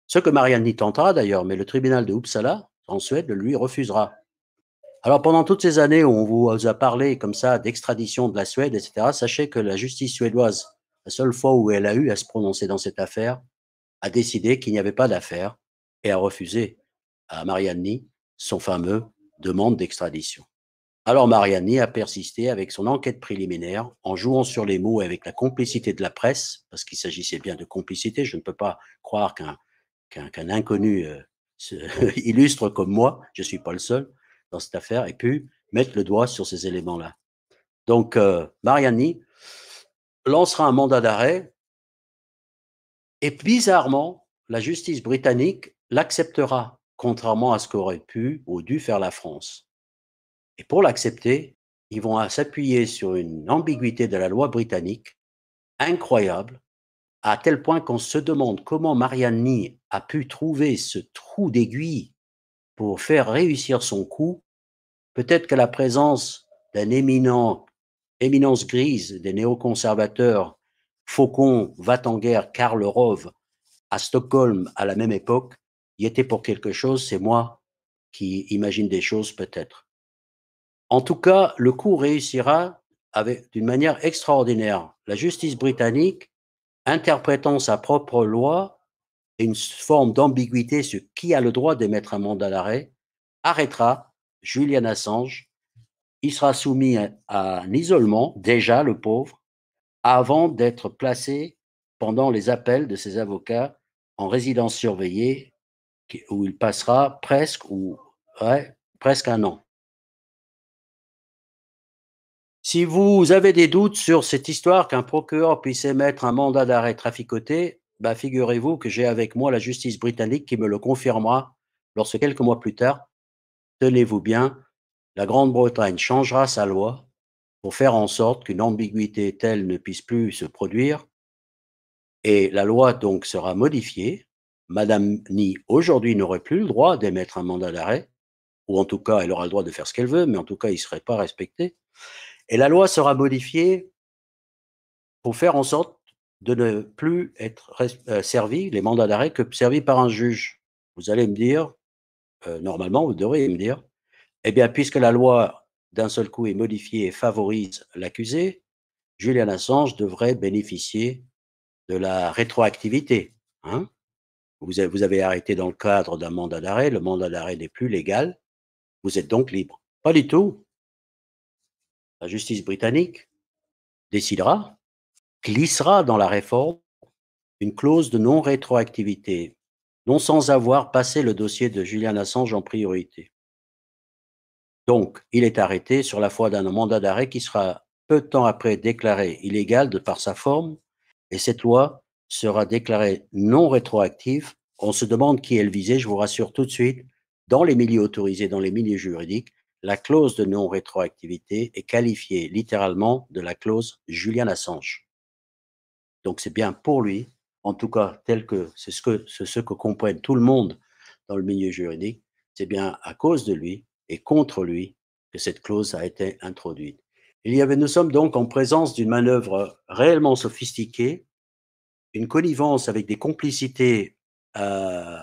Ce que Marianne ni tentera d'ailleurs, mais le tribunal de Uppsala, en Suède, lui refusera. Alors pendant toutes ces années où on vous a parlé comme ça d'extradition de la Suède, etc., sachez que la justice suédoise, la seule fois où elle a eu à se prononcer dans cette affaire, a décidé qu'il n'y avait pas d'affaire et a refusé à ni son fameux demande d'extradition. Alors Mariani a persisté avec son enquête préliminaire en jouant sur les mots avec la complicité de la presse, parce qu'il s'agissait bien de complicité, je ne peux pas croire qu'un inconnu euh, illustre comme moi, je ne suis pas le seul dans cette affaire, ait pu mettre le doigt sur ces éléments-là. Donc euh, Mariani lancera un mandat d'arrêt et bizarrement, la justice britannique l'acceptera, contrairement à ce qu'aurait pu ou dû faire la France. Et pour l'accepter, ils vont s'appuyer sur une ambiguïté de la loi britannique incroyable, à tel point qu'on se demande comment Mariani a pu trouver ce trou d'aiguille pour faire réussir son coup. Peut-être que la présence d'un éminent, éminence grise des néoconservateurs, Faucon, Vatanguer, Karl Rove, à Stockholm à la même époque, y était pour quelque chose, c'est moi qui imagine des choses peut-être. En tout cas, le coup réussira d'une manière extraordinaire. La justice britannique, interprétant sa propre loi une forme d'ambiguïté sur qui a le droit d'émettre un mandat d'arrêt, arrêtera Julian Assange. Il sera soumis à un isolement, déjà le pauvre, avant d'être placé pendant les appels de ses avocats en résidence surveillée, où il passera presque, ou, ouais, presque un an. Si vous avez des doutes sur cette histoire qu'un procureur puisse émettre un mandat d'arrêt traficoté, bah, figurez-vous que j'ai avec moi la justice britannique qui me le confirmera lorsque quelques mois plus tard, tenez-vous bien, la Grande-Bretagne changera sa loi pour faire en sorte qu'une ambiguïté telle ne puisse plus se produire. Et la loi donc sera modifiée. Madame Ni, aujourd'hui, n'aurait plus le droit d'émettre un mandat d'arrêt, ou en tout cas, elle aura le droit de faire ce qu'elle veut, mais en tout cas, il ne serait pas respecté. Et la loi sera modifiée pour faire en sorte de ne plus être euh, servi, les mandats d'arrêt, que servis par un juge. Vous allez me dire, euh, normalement, vous devriez me dire, eh bien, puisque la loi d'un seul coup est modifiée et favorise l'accusé, Julian Assange devrait bénéficier de la rétroactivité. Hein. vous, avez, vous avez arrêté dans le cadre d'un mandat d'arrêt, le mandat d'arrêt n'est plus légal, vous êtes donc libre. Pas du tout la justice britannique décidera, glissera dans la réforme une clause de non-rétroactivité, non sans avoir passé le dossier de Julian Assange en priorité. Donc, il est arrêté sur la foi d'un mandat d'arrêt qui sera peu de temps après déclaré illégal de par sa forme, et cette loi sera déclarée non rétroactive. On se demande qui est le visé, je vous rassure tout de suite, dans les milieux autorisés, dans les milieux juridiques, la clause de non-rétroactivité est qualifiée littéralement de la clause Julian Assange. Donc c'est bien pour lui, en tout cas tel que c'est ce que, ce que tout le monde dans le milieu juridique, c'est bien à cause de lui et contre lui que cette clause a été introduite. Il y avait, nous sommes donc en présence d'une manœuvre réellement sophistiquée, une connivence avec des complicités euh,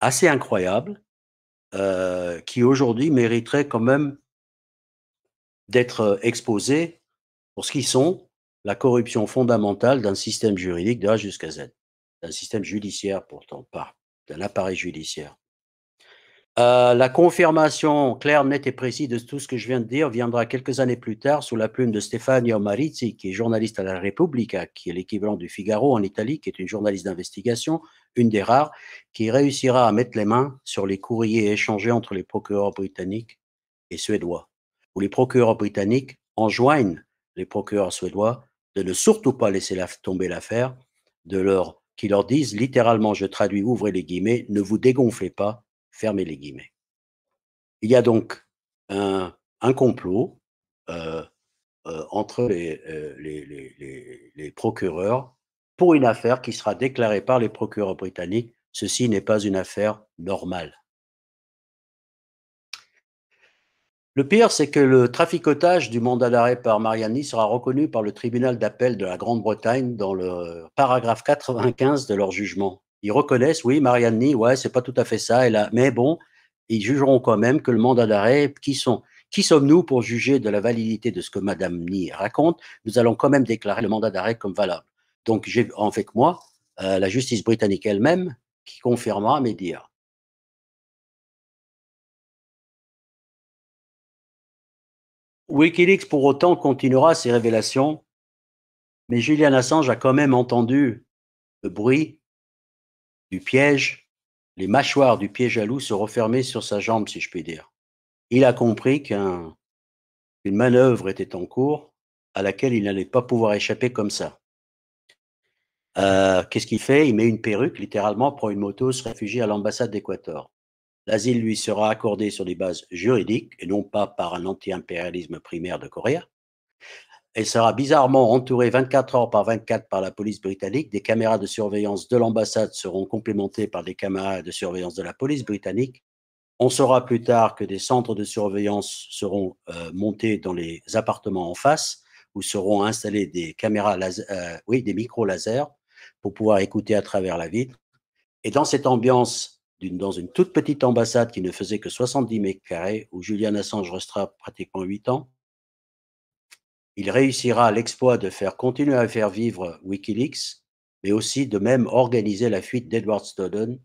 assez incroyables, euh, qui aujourd'hui mériteraient quand même d'être euh, exposé pour ce qu'ils sont, la corruption fondamentale d'un système juridique de A jusqu'à Z, d'un système judiciaire pourtant, pas d'un appareil judiciaire. Euh, la confirmation claire, nette et précise de tout ce que je viens de dire viendra quelques années plus tard sous la plume de Stefania Marizzi, qui est journaliste à la Repubblica, qui est l'équivalent du Figaro en Italie, qui est une journaliste d'investigation, une des rares, qui réussira à mettre les mains sur les courriers échangés entre les procureurs britanniques et suédois, où les procureurs britanniques enjoignent les procureurs suédois de ne surtout pas laisser tomber l'affaire, de leur, qui leur disent littéralement, je traduis, ouvrez les guillemets, ne vous dégonflez pas, Fermez les guillemets. Il y a donc un, complot euh, euh, entre euh, les, les, procureurs pour une affaire qui sera déclarée par les procureurs britanniques. Ceci n'est pas une affaire normale. Le pire, c'est que le traficotage du mandat d'arrêt par Mariani sera reconnu par le tribunal d'appel de la Grande-Bretagne dans le paragraphe 95 de leur jugement ils reconnaissent, oui, Marianne Ni, ouais, c'est pas tout à fait ça, mais bon, ils jugeront quand même que le mandat d'arrêt, qui sont, qui sommes-nous pour juger de la validité de ce que Madame Ni raconte Nous allons quand même déclarer le mandat d'arrêt comme valable. Donc, j'ai en fait moi, euh, la justice britannique elle-même, qui confirmera mes dires. Wikileaks, pour autant, continuera ses révélations, mais Julian Assange a quand même entendu le bruit du piège, les mâchoires du piège à loup se refermaient sur sa jambe, si je puis dire. Il a compris qu'une manœuvre était en cours à laquelle il n'allait pas pouvoir échapper comme ça. Euh, qu'est-ce qu'il fait Il met une perruque, littéralement, prend une moto, se réfugie à l'ambassade d'Équateur. L'asile lui sera accordé sur des bases juridiques et non pas par un anti-impérialisme primaire de Corée. Elle sera bizarrement entourée 24 heures par 24 par la police britannique. Des caméras de surveillance de l'ambassade seront complémentées par des caméras de surveillance de la police britannique. On saura plus tard que des centres de surveillance seront euh, montés dans les appartements en face, où seront installés des caméras, euh, oui, des micros lasers pour pouvoir écouter à travers la vitre. Et dans cette ambiance, dans une toute petite ambassade qui ne faisait que 70 mètres carrés, où Julian Assange restera pratiquement 8 ans, il réussira l'exploit de faire continuer à faire vivre Wikileaks, mais aussi de même organiser la fuite d'Edward Snowden,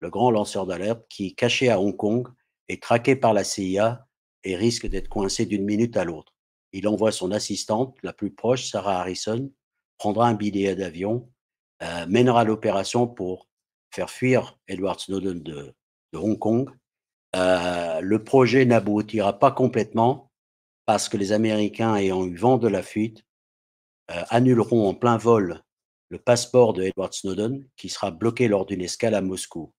le grand lanceur d'alerte qui, caché à Hong Kong, est traqué par la CIA et risque d'être coincé d'une minute à l'autre. Il envoie son assistante, la plus proche, Sarah Harrison, prendra un billet d'avion, euh, mènera l'opération pour faire fuir Edward Snowden de, Hong Kong. Euh, le projet n'aboutira pas complètement, parce que les Américains ayant eu vent de la fuite euh, annuleront en plein vol le passeport de Edward Snowden qui sera bloqué lors d'une escale à Moscou.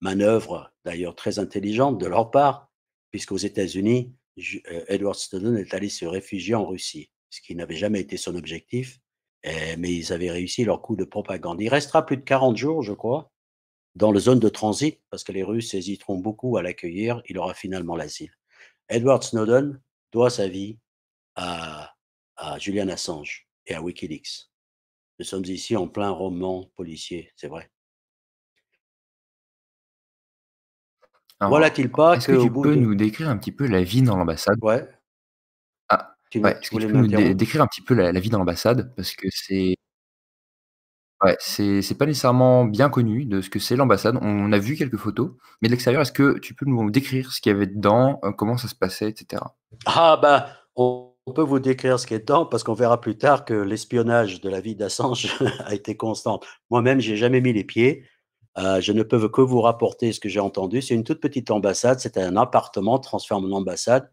Manœuvre d'ailleurs très intelligente de leur part, puisqu'aux États-Unis, euh, Edward Snowden est allé se réfugier en Russie, ce qui n'avait jamais été son objectif, mais ils avaient réussi leur coup de propagande. Il restera plus de 40 jours, je crois, dans la zone de transit, parce que les Russes hésiteront beaucoup à l'accueillir, il aura finalement l'asile. Edward Snowden doit sa vie à, Julian Assange et à Wikileaks. Nous sommes ici en plein roman policier, c'est vrai. Ah, Voilà-t-il pas Est-ce que, tu peux nous décrire un petit peu la vie dans l'ambassade Ouais. Ah, Est-ce que tu peux nous décrire un petit peu la, vie dans l'ambassade Parce que c'est. Ouais, c'est pas nécessairement bien connu de ce que c'est l'ambassade. On a vu quelques photos, mais de l'extérieur, est-ce que tu peux nous décrire ce qu'il y avait dedans, euh, comment ça se passait, etc. Ah ben, on, peut vous décrire ce qui est temps parce qu'on verra plus tard que l'espionnage de la vie d'Assange a été constant. Moi-même, j'ai jamais mis les pieds. Euh, je ne peux que vous rapporter ce que j'ai entendu. C'est une toute petite ambassade, c'est un appartement transformé en ambassade.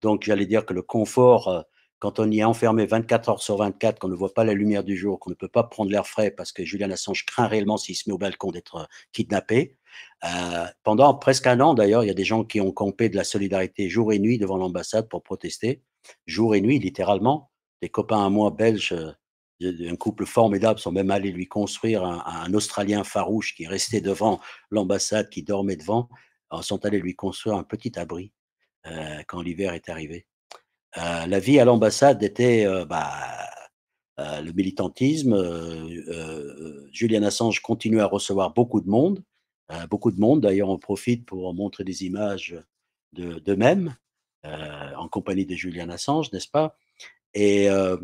Donc j'allais dire que le confort, euh, quand on y est enfermé 24 heures sur 24, qu'on ne voit pas la lumière du jour, qu'on ne peut pas prendre l'air frais parce que Julian Assange craint réellement s'il se met au balcon d'être euh, kidnappé, euh, pendant presque un an, d'ailleurs, il y a des gens qui ont campé de la solidarité jour et nuit devant l'ambassade pour protester, jour et nuit, littéralement. Des copains à moi belges, euh, un couple formidable, sont même allés lui construire un, Australien farouche qui restait mmh. devant l'ambassade, qui dormait devant, sont allés lui construire un petit abri euh, quand l'hiver est arrivé. la vie à l'ambassade était bah, le militantisme. Julian Assange continue à recevoir beaucoup de monde bah, beaucoup de monde. D'ailleurs, on profite pour montrer des images d'eux-mêmes, euh, en compagnie de Julian Assange, n'est-ce pas Et euh,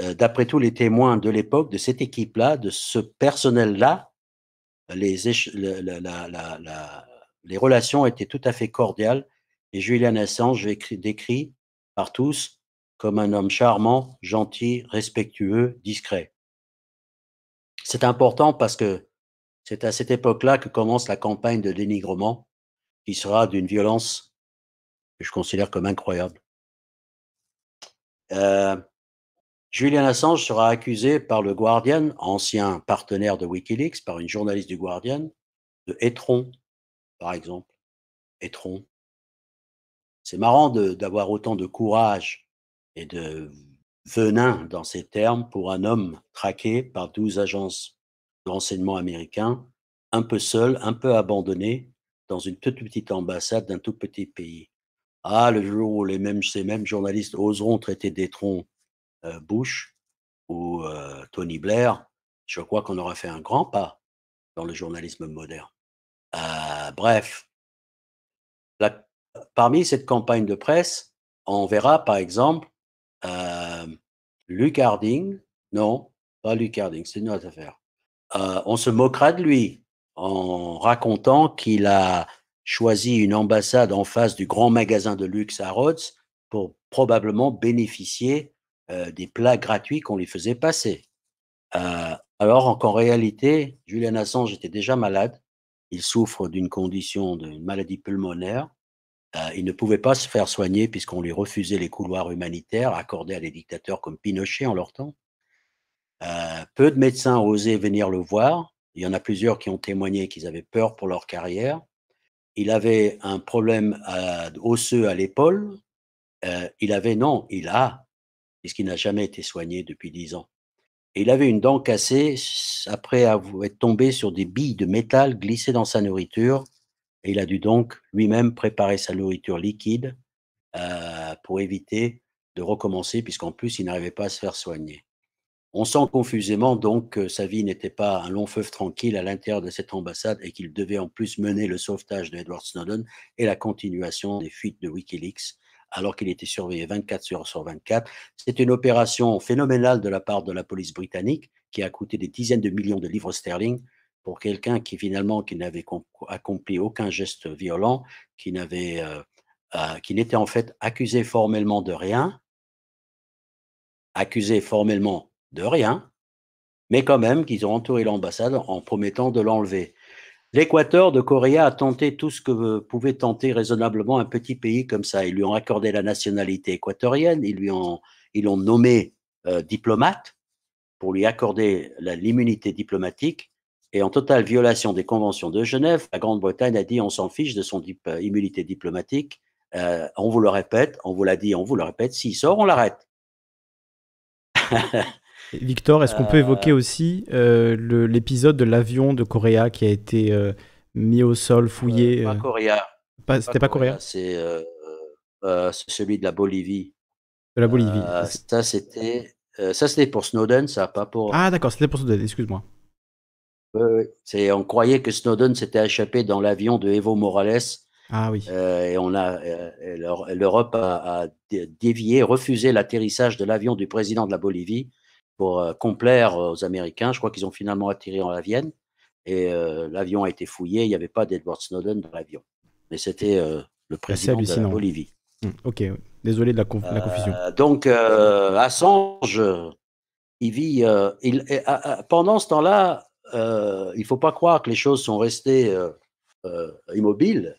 euh, d'après tous les témoins de l'époque, de cette équipe-là, de ce personnel-là, les, les, relations étaient tout à fait cordiales. Et Julian Assange est décrit par tous comme un homme charmant, gentil, respectueux, discret. C'est important parce que c'est à cette époque-là que commence la campagne de dénigrement, qui sera d'une violence que je considère comme incroyable. Julien euh, Julian Assange sera accusé par le Guardian, ancien partenaire de Wikileaks, par une journaliste du Guardian, de Étron, par exemple. Étron. C'est marrant d'avoir autant de courage et de venin dans ces termes pour un homme traqué par 12 agences renseignement américain, un peu seul, un peu abandonné, dans une toute petite ambassade d'un tout petit pays. Ah, le jour où les mêmes, ces mêmes journalistes oseront traiter des troncs euh, Bush ou euh, Tony Blair, je crois qu'on aura fait un grand pas dans le journalisme moderne. Euh, bref, parmi cette campagne de presse, on verra par exemple Luc Harding, non, pas Luc Harding, c'est une autre affaire. Euh, on se moquera de lui en racontant qu'il a choisi une ambassade en face du grand magasin de luxe à Rhodes pour probablement bénéficier euh, des plats gratuits qu'on lui faisait passer. Euh, alors qu'en réalité, Julian Assange était déjà malade. Il souffre d'une condition, d'une maladie pulmonaire. il ne pouvait pas se faire soigner puisqu'on lui refusait les couloirs humanitaires accordés à des dictateurs comme Pinochet en leur temps. Euh, peu de médecins ont osé venir le voir. Il y en a plusieurs qui ont témoigné qu'ils avaient peur pour leur carrière. Il avait un problème euh, osseux à l'épaule. Euh, il avait, non, il a, puisqu'il n'a jamais été soigné depuis dix ans. Et il avait une dent cassée après avoir, être tombé sur des billes de métal glissées dans sa nourriture. Et il a dû donc lui-même préparer sa nourriture liquide pour éviter de recommencer, puisqu'en plus, il n'arrivait pas à se faire soigner. On sent confusément donc que sa vie n'était pas un long fleuve tranquille à l'intérieur de cette ambassade et qu'il devait en plus mener le sauvetage de Edward Snowden et la continuation des fuites de Wikileaks alors qu'il était surveillé 24 heures sur 24. C'est une opération phénoménale de la part de la police britannique qui a coûté des dizaines de millions de livres sterling pour quelqu'un qui finalement qui n'avait accompli aucun geste violent, qui n'avait euh, euh, qui n'était en fait accusé formellement de rien, accusé formellement de rien, mais quand même qu'ils ont entouré l'ambassade en promettant de l'enlever. L'Équateur de Corée a tenté tout ce que pouvait tenter raisonnablement un petit pays comme ça. Ils lui ont accordé la nationalité équatorienne, ils lui ont, ils l'ont nommé euh, diplomate pour lui accorder l'immunité diplomatique. Et en totale violation des conventions de Genève, la Grande-Bretagne a dit on s'en fiche de son euh, immunité diplomatique, euh, on vous le répète, on vous l'a dit, on vous le répète, s'il sort, on l'arrête. Victor, est-ce qu'on peut euh, évoquer aussi euh, l'épisode de l'avion de Coréa qui a été euh, mis au sol, fouillé Pas Corée. C'était pas Coréa C'est celui de la Bolivie. De la Bolivie. ça, c'était. ça, c'était pour Snowden, ça, pas pour. Ah, d'accord, c'était pour Snowden, excuse-moi. C'est, on croyait que Snowden s'était échappé dans l'avion de Evo Morales. Ah oui. et l'Europe a, dévié, refusé l'atterrissage de l'avion du président de la Bolivie pour euh, complaire euh, aux Américains. Je crois qu'ils ont finalement attiré en la Vienne et euh, l'avion a été fouillé. Il n'y avait pas d'Edward Snowden dans l'avion. Mais c'était le président de Bolivie. Mmh, ok, désolé de la, confusion. donc, Assange, il vit. pendant ce temps-là, il ne faut pas croire que les choses sont restées immobiles.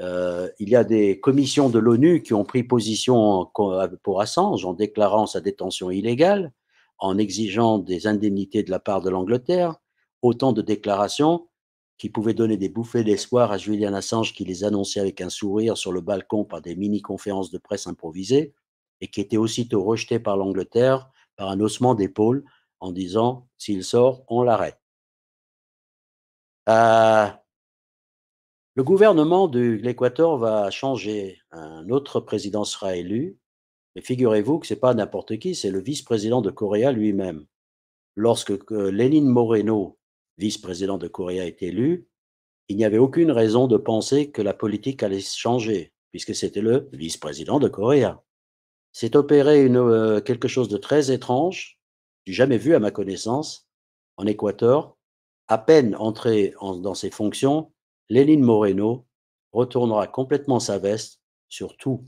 il y a des commissions de l'ONU qui ont pris position pour Assange en déclarant sa détention illégale en exigeant des indemnités de la part de l'Angleterre, autant de déclarations qui pouvaient donner des bouffées d'espoir à Julian Assange qui les annonçait avec un sourire sur le balcon par des mini-conférences de presse improvisées et qui étaient aussitôt rejetées par l'Angleterre par un haussement d'épaules en disant s'il sort, on l'arrête. Euh, le gouvernement de l'Équateur va changer. Un autre président sera élu et figurez-vous que ce n'est pas n'importe qui, c'est le vice-président de Corée lui-même. Lorsque euh, Lénine Moreno, vice-président de Coréa, est élu, il n'y avait aucune raison de penser que la politique allait changer, puisque c'était le vice-président de Corée. C'est opéré euh, quelque chose de très étrange, jamais vu à ma connaissance, en Équateur. À peine entré dans ses fonctions, Lénine Moreno retournera complètement sa veste sur tout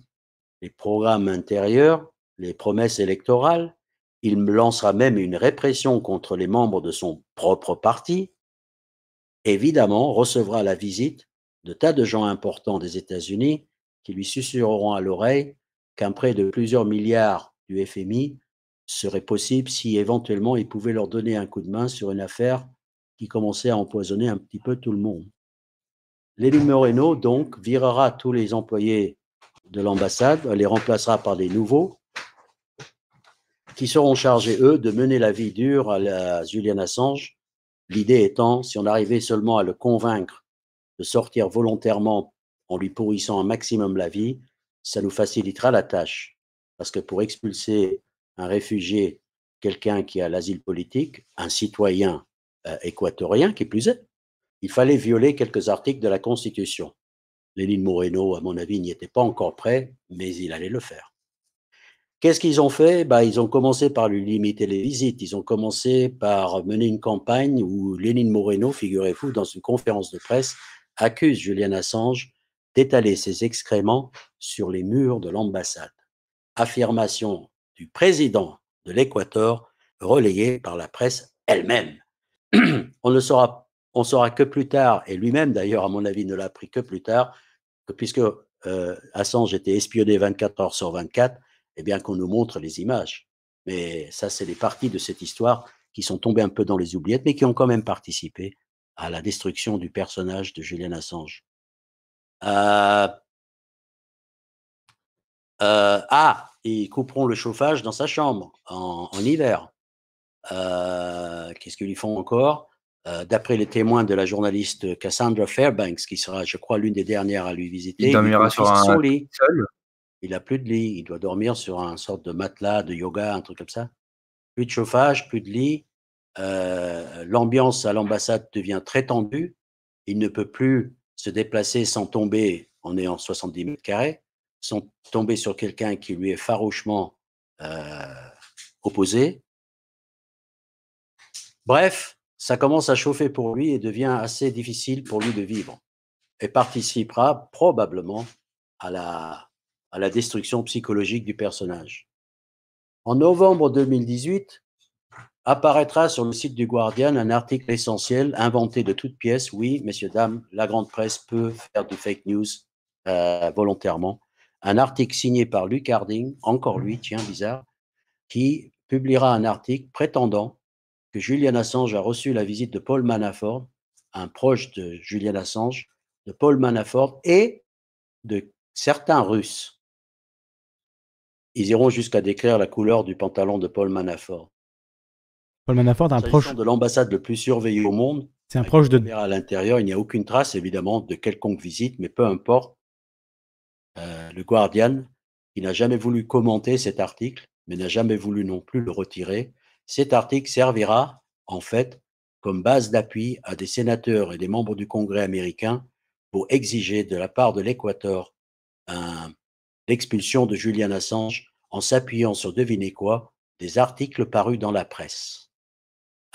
les programmes intérieurs, les promesses électorales. Il lancera même une répression contre les membres de son propre parti. Évidemment, recevra la visite de tas de gens importants des États-Unis qui lui susurreront à l'oreille qu'un prêt de plusieurs milliards du FMI serait possible si éventuellement il pouvait leur donner un coup de main sur une affaire qui commençait à empoisonner un petit peu tout le monde. L'élu Moreno, donc, virera tous les employés de l'ambassade, les remplacera par des nouveaux qui seront chargés, eux, de mener la vie dure à, Julian Assange. L'idée étant, si on arrivait seulement à le convaincre de sortir volontairement en lui pourrissant un maximum la vie, ça nous facilitera la tâche. Parce que pour expulser un réfugié, quelqu'un qui a l'asile politique, un citoyen euh, équatorien qui plus est, il fallait violer quelques articles de la Constitution. Lénine Moreno, à mon avis, n'y était pas encore prêt, mais il allait le faire. Qu'est-ce qu'ils ont fait bah, Ils ont commencé par lui limiter les visites. Ils ont commencé par mener une campagne où Lénine Moreno, figurez-vous, dans une conférence de presse, accuse Julian Assange d'étaler ses excréments sur les murs de l'ambassade. Affirmation du président de l'Équateur relayée par la presse elle-même. on ne saura, on saura que plus tard, et lui-même d'ailleurs, à mon avis, ne l'a appris que plus tard, puisque Assange euh, était espionné 24 heures sur 24, eh bien qu'on nous montre les images. Mais ça, c'est des parties de cette histoire qui sont tombées un peu dans les oubliettes, mais qui ont quand même participé à la destruction du personnage de Julien Assange. Euh, euh, ah, ils couperont le chauffage dans sa chambre en, hiver. Qu'est-ce qu'ils font encore euh, d'après les témoins de la journaliste Cassandra Fairbanks, qui sera, je crois, l'une des dernières à lui visiter, il dormira n'a plus de lit. Il doit dormir sur un sorte de matelas, de yoga, un truc comme ça. Plus de chauffage, plus de lit. Euh, l'ambiance à l'ambassade devient très tendue. Il ne peut plus se déplacer sans tomber, en ayant 70 mètres carrés, sans tomber sur quelqu'un qui lui est farouchement euh, opposé. Bref, ça commence à chauffer pour lui et devient assez difficile pour lui de vivre et participera probablement à la, destruction psychologique du personnage. En novembre 2018, apparaîtra sur le site du Guardian un article essentiel inventé de toutes pièces. Oui, messieurs, dames, la grande presse peut faire du fake news euh, volontairement. Un article signé par Luc Harding, encore lui, tiens, bizarre, qui publiera un article prétendant que Julian Assange a reçu la visite de Paul Manafort, un proche de Julian Assange, de Paul Manafort et de certains Russes. Ils iront jusqu'à décrire la couleur du pantalon de Paul Manafort. Paul Manafort, un proche de l'ambassade le plus surveillé au monde. C'est un proche de. À l'intérieur, il n'y a aucune trace, évidemment, de quelconque visite, mais peu importe. Euh, le Guardian, qui n'a jamais voulu commenter cet article, mais n'a jamais voulu non plus le retirer, cet article servira, en fait, comme base d'appui à des sénateurs et des membres du Congrès américain pour exiger de la part de l'Équateur l'expulsion de Julian Assange en s'appuyant sur, devinez quoi, des articles parus dans la presse.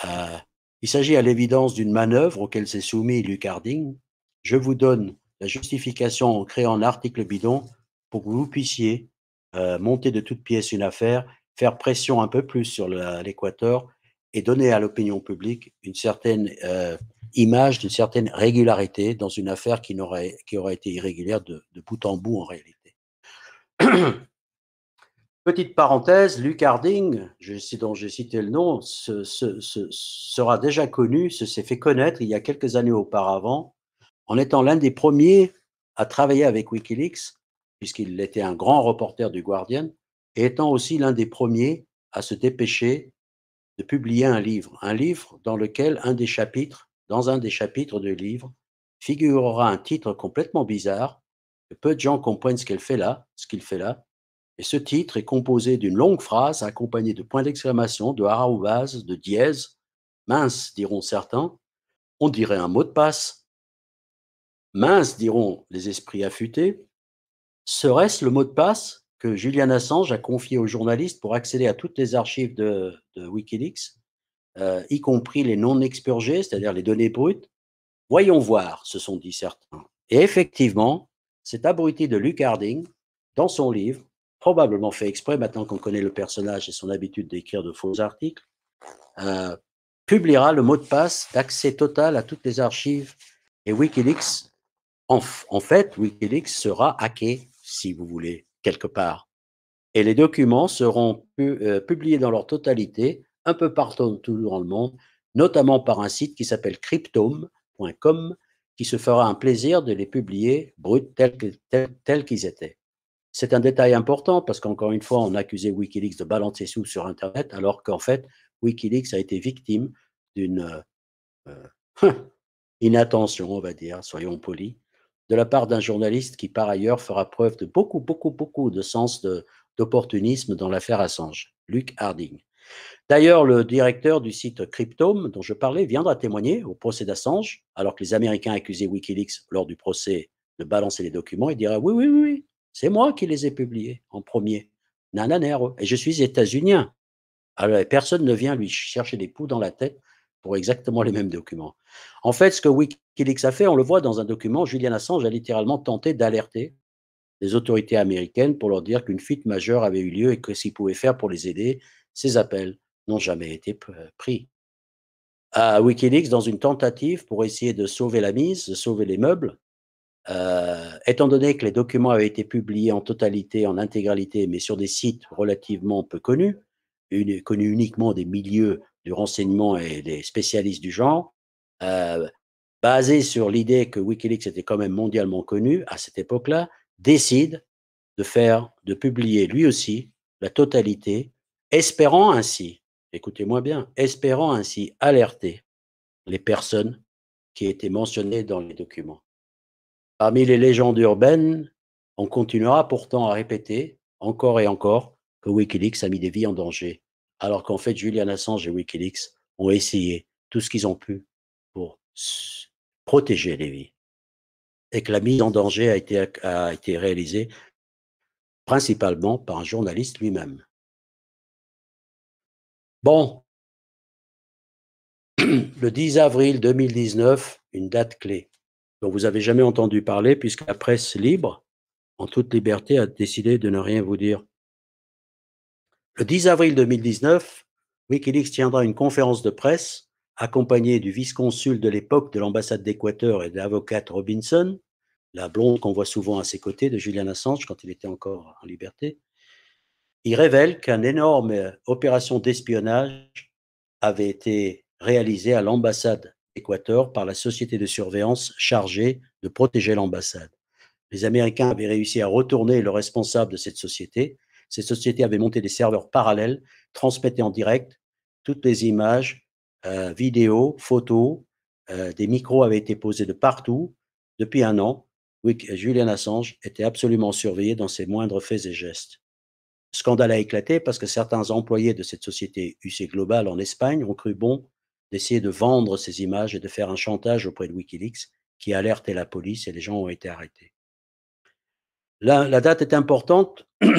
Euh, il s'agit à l'évidence d'une manœuvre auquel s'est soumis Luc Harding. Je vous donne la justification en créant l'article bidon pour que vous puissiez euh, monter de toutes pièces une affaire faire pression un peu plus sur l'Équateur et donner à l'opinion publique une certaine euh, image une certaine régularité dans une affaire qui, aurait, qui aurait été irrégulière de, bout en bout en réalité. Petite parenthèse, Luc Harding, je, dont j'ai cité le nom, sera déjà connu, s'est fait connaître il y a quelques années auparavant, en étant l'un des premiers à travailler avec Wikileaks, puisqu'il était un grand reporter du Guardian, et étant aussi l'un des premiers à se dépêcher de publier un livre, un livre dans lequel un des chapitres, dans un des chapitres du livre, figurera un titre complètement bizarre, que peu de gens comprennent ce qu'elle fait là, ce qu'il fait là. Et ce titre est composé d'une longue phrase accompagnée de points d'exclamation, de arrobase, de dièse. Mince, diront certains. On dirait un mot de passe. Mince, diront les esprits affûtés. Serait-ce le mot de passe Julian Assange a confié aux journalistes pour accéder à toutes les archives de, Wikileaks, euh, y compris les non expurgés, c'est-à-dire les données brutes. Voyons voir, se sont dit certains. Et effectivement, cet abruti de Luke Harding, dans son livre, probablement fait exprès, maintenant qu'on connaît le personnage et son habitude d'écrire de faux articles, euh, publiera le mot de passe d'accès total à toutes les archives. Et Wikileaks, en, en fait, Wikileaks sera hacké, si vous voulez, quelque part. Et les documents seront euh, publiés dans leur totalité un peu partout dans le monde, notamment par un site qui s'appelle cryptome.com, qui se fera un plaisir de les publier bruts tels, qu'ils étaient. C'est un détail important parce qu'encore une fois, on accusait Wikileaks de balancer sous sur Internet, alors qu'en fait, Wikileaks a été victime d'une euh, inattention, on va dire, soyons polis, de la part d'un journaliste qui, par ailleurs, fera preuve de beaucoup, beaucoup, beaucoup de sens d'opportunisme dans l'affaire Assange, Luc Harding. D'ailleurs, le directeur du site Cryptome, dont je parlais, viendra témoigner au procès d'Assange, alors que les Américains accusaient Wikileaks lors du procès de balancer les documents, il dira oui, oui, oui, oui c'est moi qui les ai publiés en premier. Nananero. Et je suis états-unien. Alors, personne ne vient lui chercher des poux dans la tête pour exactement les mêmes documents. En fait, ce que Wikileaks a fait, on le voit dans un document, Julian Assange a littéralement tenté d'alerter les autorités américaines pour leur dire qu'une fuite majeure avait eu lieu et que s'ils pouvaient faire pour les aider, ces appels n'ont jamais été pris. À Wikileaks, dans une tentative pour essayer de sauver la mise, de sauver les meubles, euh, étant donné que les documents avaient été publiés en totalité, en intégralité, mais sur des sites relativement peu connus, connus uniquement des milieux du renseignement et des spécialistes du genre, euh, basé sur l'idée que Wikileaks était quand même mondialement connu à cette époque-là, décide de faire, de publier lui aussi la totalité, espérant ainsi, écoutez-moi bien, espérant ainsi alerter les personnes qui étaient mentionnées dans les documents. Parmi les légendes urbaines, on continuera pourtant à répéter encore et encore que Wikileaks a mis des vies en danger alors qu'en fait, Julian Assange et Wikileaks ont essayé tout ce qu'ils ont pu pour protéger les vies. Et que la mise en danger a été, réalisée principalement par un journaliste lui-même. Bon, le 10 avril 2019, une date clé dont vous n'avez jamais entendu parler puisque la presse libre, en toute liberté, a décidé de ne rien vous dire le 10 avril 2019, Wikileaks tiendra une conférence de presse accompagnée du vice-consul de l'époque de l'ambassade d'Équateur et de l'avocate Robinson, la blonde qu'on voit souvent à ses côtés de Julian Assange quand il était encore en liberté. Il révèle qu'une énorme opération d'espionnage avait été réalisée à l'ambassade d'Équateur par la société de surveillance chargée de protéger l'ambassade. Les Américains avaient réussi à retourner le responsable de cette société, ces sociétés avaient monté des serveurs parallèles, transmettaient en direct toutes les images, euh, vidéos, photos. Euh, des micros avaient été posés de partout. Depuis un an, Julian Assange était absolument surveillé dans ses moindres faits et gestes. Le scandale a éclaté parce que certains employés de cette société UC Global en Espagne ont cru bon d'essayer de vendre ces images et de faire un chantage auprès de Wikileaks qui alertait la police et les gens ont été arrêtés. la date est importante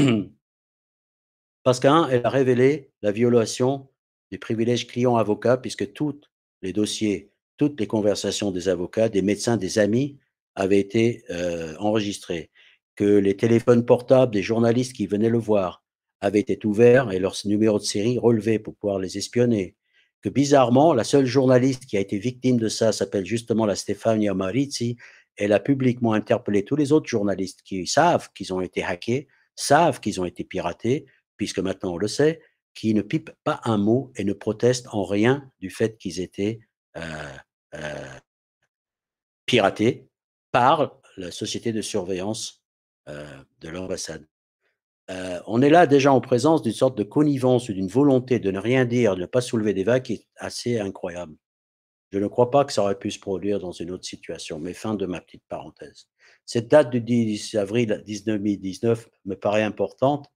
Parce qu'un, elle a révélé la violation des privilèges clients-avocats, puisque tous les dossiers, toutes les conversations des avocats, des médecins, des amis avaient été euh, enregistrés. que les téléphones portables des journalistes qui venaient le voir avaient été ouverts et leurs numéros de série relevés pour pouvoir les espionner, que bizarrement, la seule journaliste qui a été victime de ça s'appelle justement la Stefania Marizzi, elle a publiquement interpellé tous les autres journalistes qui savent qu'ils ont été hackés, savent qu'ils ont été piratés, puisque maintenant on le sait, qui ne pipent pas un mot et ne protestent en rien du fait qu'ils étaient euh, euh, piratés par la société de surveillance euh, de l'ambassade. Euh, on est là déjà en présence d'une sorte de connivence ou d'une volonté de ne rien dire, de ne pas soulever des vagues qui est assez incroyable. Je ne crois pas que ça aurait pu se produire dans une autre situation, mais fin de ma petite parenthèse. Cette date du 10 avril 1919 me paraît importante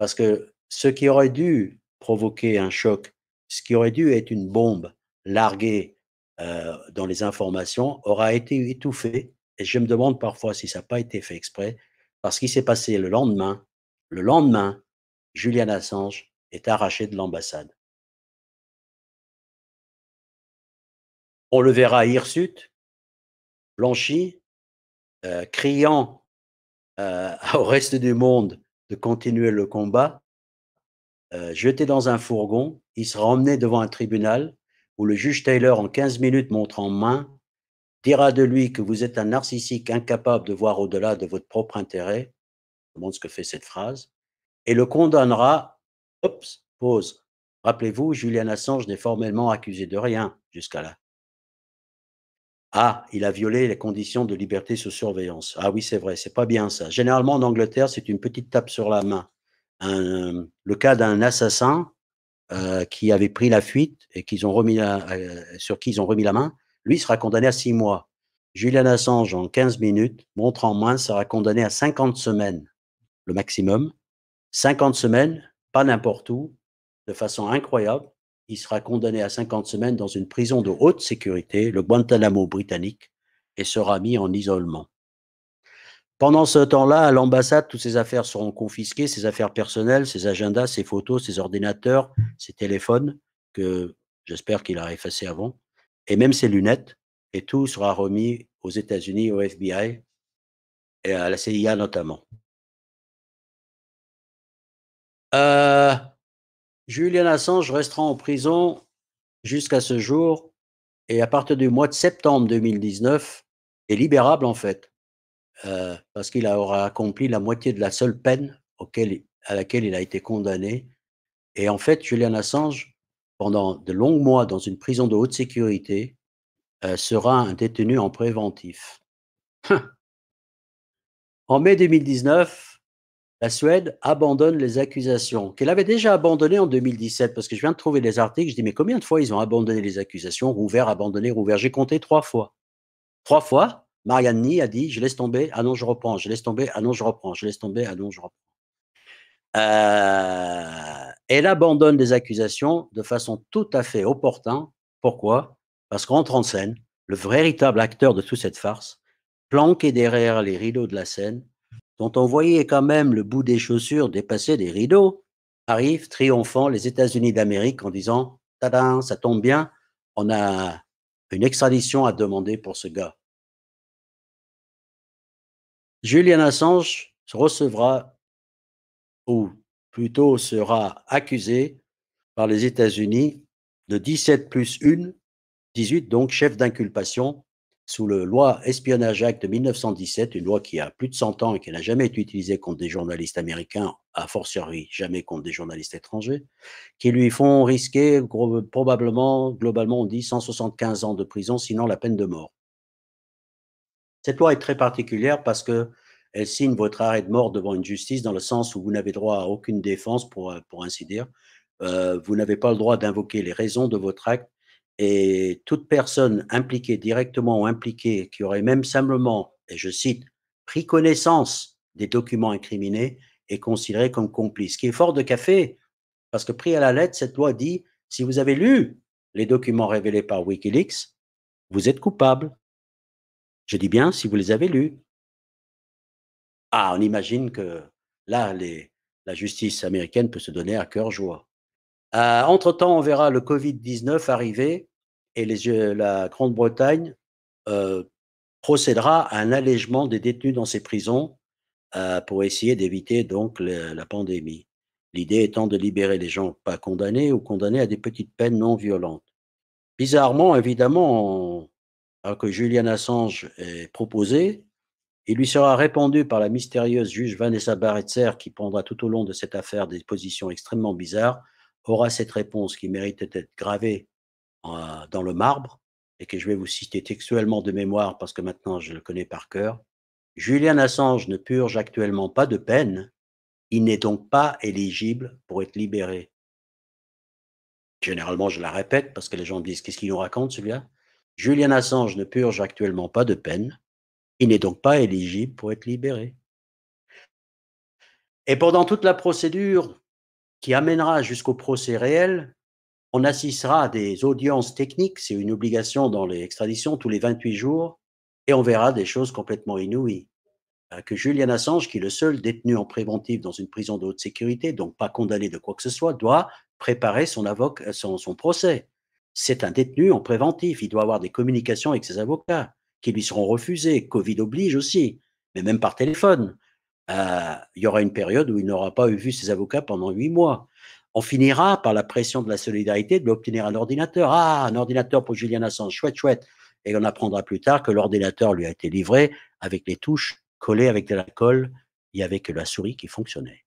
parce que ce qui aurait dû provoquer un choc, ce qui aurait dû être une bombe larguée euh, dans les informations, aura été étouffé. Et je me demande parfois si ça n'a pas été fait exprès, parce qu'il s'est passé le lendemain, le lendemain, Julian Assange est arraché de l'ambassade. On le verra hirsute, blanchi, euh, criant euh, au reste du monde de continuer le combat, euh, jeté dans un fourgon, il sera emmené devant un tribunal où le juge Taylor, en 15 minutes montre en main, dira de lui que vous êtes un narcissique incapable de voir au-delà de votre propre intérêt, je demande ce que fait cette phrase, et le condamnera, pause. Rappelez-vous, Julian Assange n'est formellement accusé de rien jusqu'à là. Ah, il a violé les conditions de liberté sous surveillance. Ah oui, c'est vrai, c'est pas bien ça. Généralement, en Angleterre, c'est une petite tape sur la main. le cas d'un assassin euh, qui avait pris la fuite et ont euh, sur qui ils ont remis la main, lui sera condamné à six mois. Julien Assange, en 15 minutes, montre en moins, sera condamné à 50 semaines, le maximum. 50 semaines, pas n'importe où, de façon incroyable il sera condamné à 50 semaines dans une prison de haute sécurité, le Guantanamo britannique, et sera mis en isolement. Pendant ce temps-là, à l'ambassade, toutes ses affaires seront confisquées, ses affaires personnelles, ses agendas, ses photos, ses ordinateurs, ses téléphones, que j'espère qu'il a effacés avant, et même ses lunettes, et tout sera remis aux États-Unis, au FBI, et à la CIA notamment. Euh, Julien Assange restera en prison jusqu'à ce jour et à partir du mois de septembre 2019 est libérable en fait euh, parce qu'il aura accompli la moitié de la seule peine auquel, à laquelle il a été condamné. Et en fait, Julien Assange, pendant de longs mois dans une prison de haute sécurité, euh, sera un détenu en préventif. Hein. en mai 2019, la Suède abandonne les accusations, qu'elle avait déjà abandonnées en 2017, parce que je viens de trouver des articles, je dis, mais combien de fois ils ont abandonné les accusations, rouvert, abandonné, rouvert J'ai compté trois fois. Trois fois, Marianne Ni a dit, je laisse tomber, ah non, je reprends, je laisse tomber, ah non, je reprends, je laisse tomber, ah non, je reprends. Euh, elle abandonne les accusations de façon tout à fait opportun. Pourquoi Parce qu'en en scène, le véritable acteur de toute cette farce, planqué derrière les rideaux de la scène, dont on voyait quand même le bout des chaussures dépasser des rideaux, arrive triomphant les États-Unis d'Amérique en disant Tadam, ça tombe bien, on a une extradition à demander pour ce gars. Julian Assange recevra, ou plutôt sera accusé par les États-Unis de 17 plus 1, 18, donc chef d'inculpation, sous la loi Espionnage Act de 1917, une loi qui a plus de 100 ans et qui n'a jamais été utilisée contre des journalistes américains, a fortiori jamais contre des journalistes étrangers, qui lui font risquer probablement, globalement on dit, 175 ans de prison, sinon la peine de mort. Cette loi est très particulière parce que elle signe votre arrêt de mort devant une justice dans le sens où vous n'avez droit à aucune défense, pour, pour ainsi dire. Euh, vous n'avez pas le droit d'invoquer les raisons de votre acte et toute personne impliquée directement ou impliquée qui aurait même simplement, et je cite, pris connaissance des documents incriminés est considérée comme complice, Ce qui est fort de café, parce que pris à la lettre, cette loi dit, si vous avez lu les documents révélés par Wikileaks, vous êtes coupable. Je dis bien si vous les avez lus. Ah, on imagine que là, la justice américaine peut se donner à cœur joie. Euh, entre-temps, on verra le Covid-19 arriver et la Grande-Bretagne euh, procédera à un allègement des détenus dans ses prisons euh, pour essayer d'éviter donc la pandémie. L'idée étant de libérer les gens pas condamnés ou condamnés à des petites peines non violentes. Bizarrement, évidemment, alors que Julian Assange est proposé, il lui sera répondu par la mystérieuse juge Vanessa Barretzer, qui prendra tout au long de cette affaire des positions extrêmement bizarres, aura cette réponse qui mérite d'être gravée euh, dans le marbre et que je vais vous citer textuellement de mémoire parce que maintenant je le connais par cœur. Julian Assange ne purge actuellement pas de peine. Il n'est donc pas éligible pour être libéré. Généralement, je la répète parce que les gens me disent qu'est-ce qu'il nous raconte celui-là Julian Assange ne purge actuellement pas de peine. Il n'est donc pas éligible pour être libéré. Et pendant toute la procédure qui amènera jusqu'au procès réel, on assistera à des audiences techniques, c'est une obligation dans les extraditions tous les 28 jours, et on verra des choses complètement inouïes. Euh, que Julian Assange, qui est le seul détenu en préventif dans une prison de haute sécurité, donc pas condamné de quoi que ce soit, doit préparer son, euh, son, procès. C'est un détenu en préventif, il doit avoir des communications avec ses avocats qui lui seront refusées, Covid oblige aussi, mais même par téléphone. Euh, il y aura une période où il n'aura pas vu ses avocats pendant huit mois on finira par la pression de la solidarité de l'obtenir un ordinateur. Ah, un ordinateur pour Julian Assange, chouette, chouette. Et on apprendra plus tard que l'ordinateur lui a été livré avec les touches collées avec de la colle. Il n'y la souris qui fonctionnait.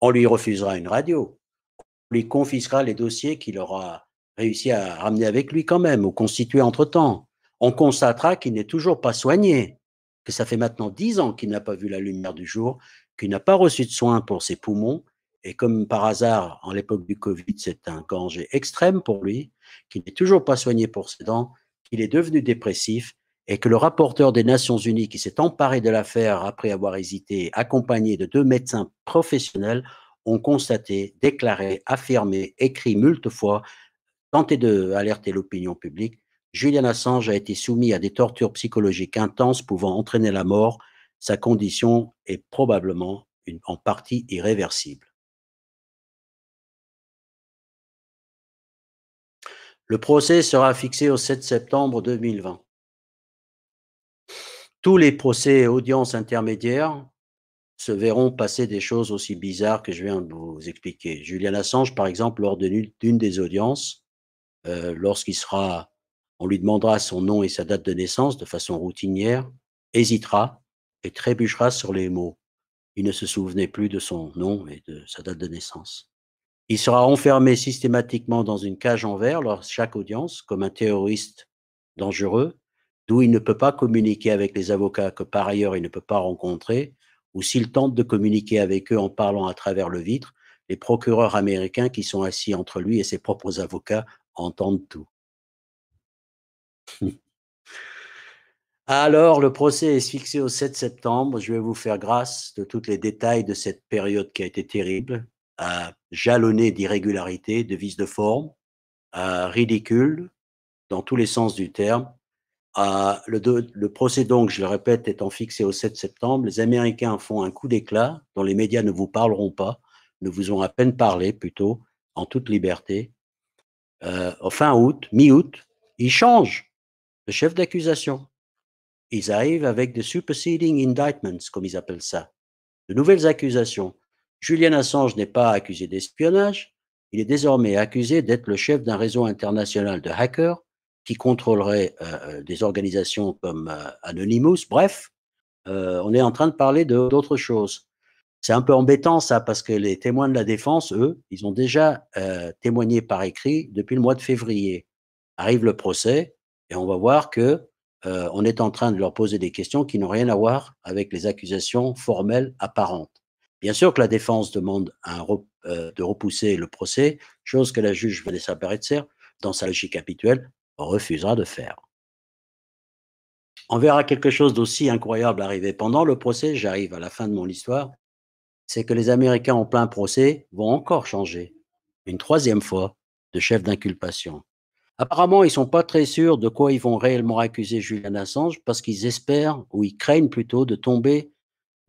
On lui refusera une radio. On lui confisquera les dossiers qu'il aura réussi à ramener avec lui quand même ou constituer entre-temps. On constatera qu'il n'est toujours pas soigné, que ça fait maintenant dix ans qu'il n'a pas vu la lumière du jour, qu'il n'a pas reçu de soins pour ses poumons, et comme par hasard, en l'époque du Covid, c'est un danger extrême pour lui, qu'il n'est toujours pas soigné pour ses dents, qu'il est devenu dépressif et que le rapporteur des Nations Unies qui s'est emparé de l'affaire après avoir hésité, accompagné de deux médecins professionnels, ont constaté, déclaré, affirmé, écrit multiples fois, tenté d'alerter l'opinion publique, Julian Assange a été soumis à des tortures psychologiques intenses pouvant entraîner la mort. Sa condition est probablement en partie irréversible. Le procès sera fixé au 7 septembre 2020. Tous les procès et audiences intermédiaires se verront passer des choses aussi bizarres que je viens de vous expliquer. Julien Assange, par exemple, lors d'une des audiences, lorsqu'on euh, lorsqu'il sera, on lui demandera son nom et sa date de naissance de façon routinière, hésitera et trébuchera sur les mots. Il ne se souvenait plus de son nom et de sa date de naissance. Il sera enfermé systématiquement dans une cage en verre lors de chaque audience comme un terroriste dangereux, d'où il ne peut pas communiquer avec les avocats que par ailleurs il ne peut pas rencontrer, ou s'il tente de communiquer avec eux en parlant à travers le vitre, les procureurs américains qui sont assis entre lui et ses propres avocats entendent tout. Alors, le procès est fixé au 7 septembre. Je vais vous faire grâce de tous les détails de cette période qui a été terrible, à jalonné d'irrégularités, de vices de forme, à ridicule dans tous les sens du terme. le, procès, donc, je le répète, étant fixé au 7 septembre, les Américains font un coup d'éclat dont les médias ne vous parleront pas, ne vous ont à peine parlé plutôt, en toute liberté. Euh, fin août, mi-août, ils changent le chef d'accusation. Ils arrivent avec des superseding indictments, comme ils appellent ça, de nouvelles accusations Julian Assange n'est pas accusé d'espionnage, il est désormais accusé d'être le chef d'un réseau international de hackers qui contrôlerait euh, euh, des organisations comme euh, Anonymous. Bref, on est en train de parler d'autres choses. C'est un peu embêtant ça parce que les témoins de la défense, eux, ils ont déjà témoigné par écrit depuis le mois de février. Arrive le procès et on va voir que on est en train de leur poser des questions qui n'ont rien à voir avec les accusations formelles apparentes. Bien sûr que la défense demande euh, de repousser le procès, chose que la juge Vanessa Barretzer, dans sa logique habituelle, refusera de faire. On verra quelque chose d'aussi incroyable arriver pendant le procès, j'arrive à la fin de mon histoire, c'est que les Américains en plein procès vont encore changer, une troisième fois, de chef d'inculpation. Apparemment, ils ne sont pas très sûrs de quoi ils vont réellement accuser Julian Assange parce qu'ils espèrent, ou ils craignent plutôt, de tomber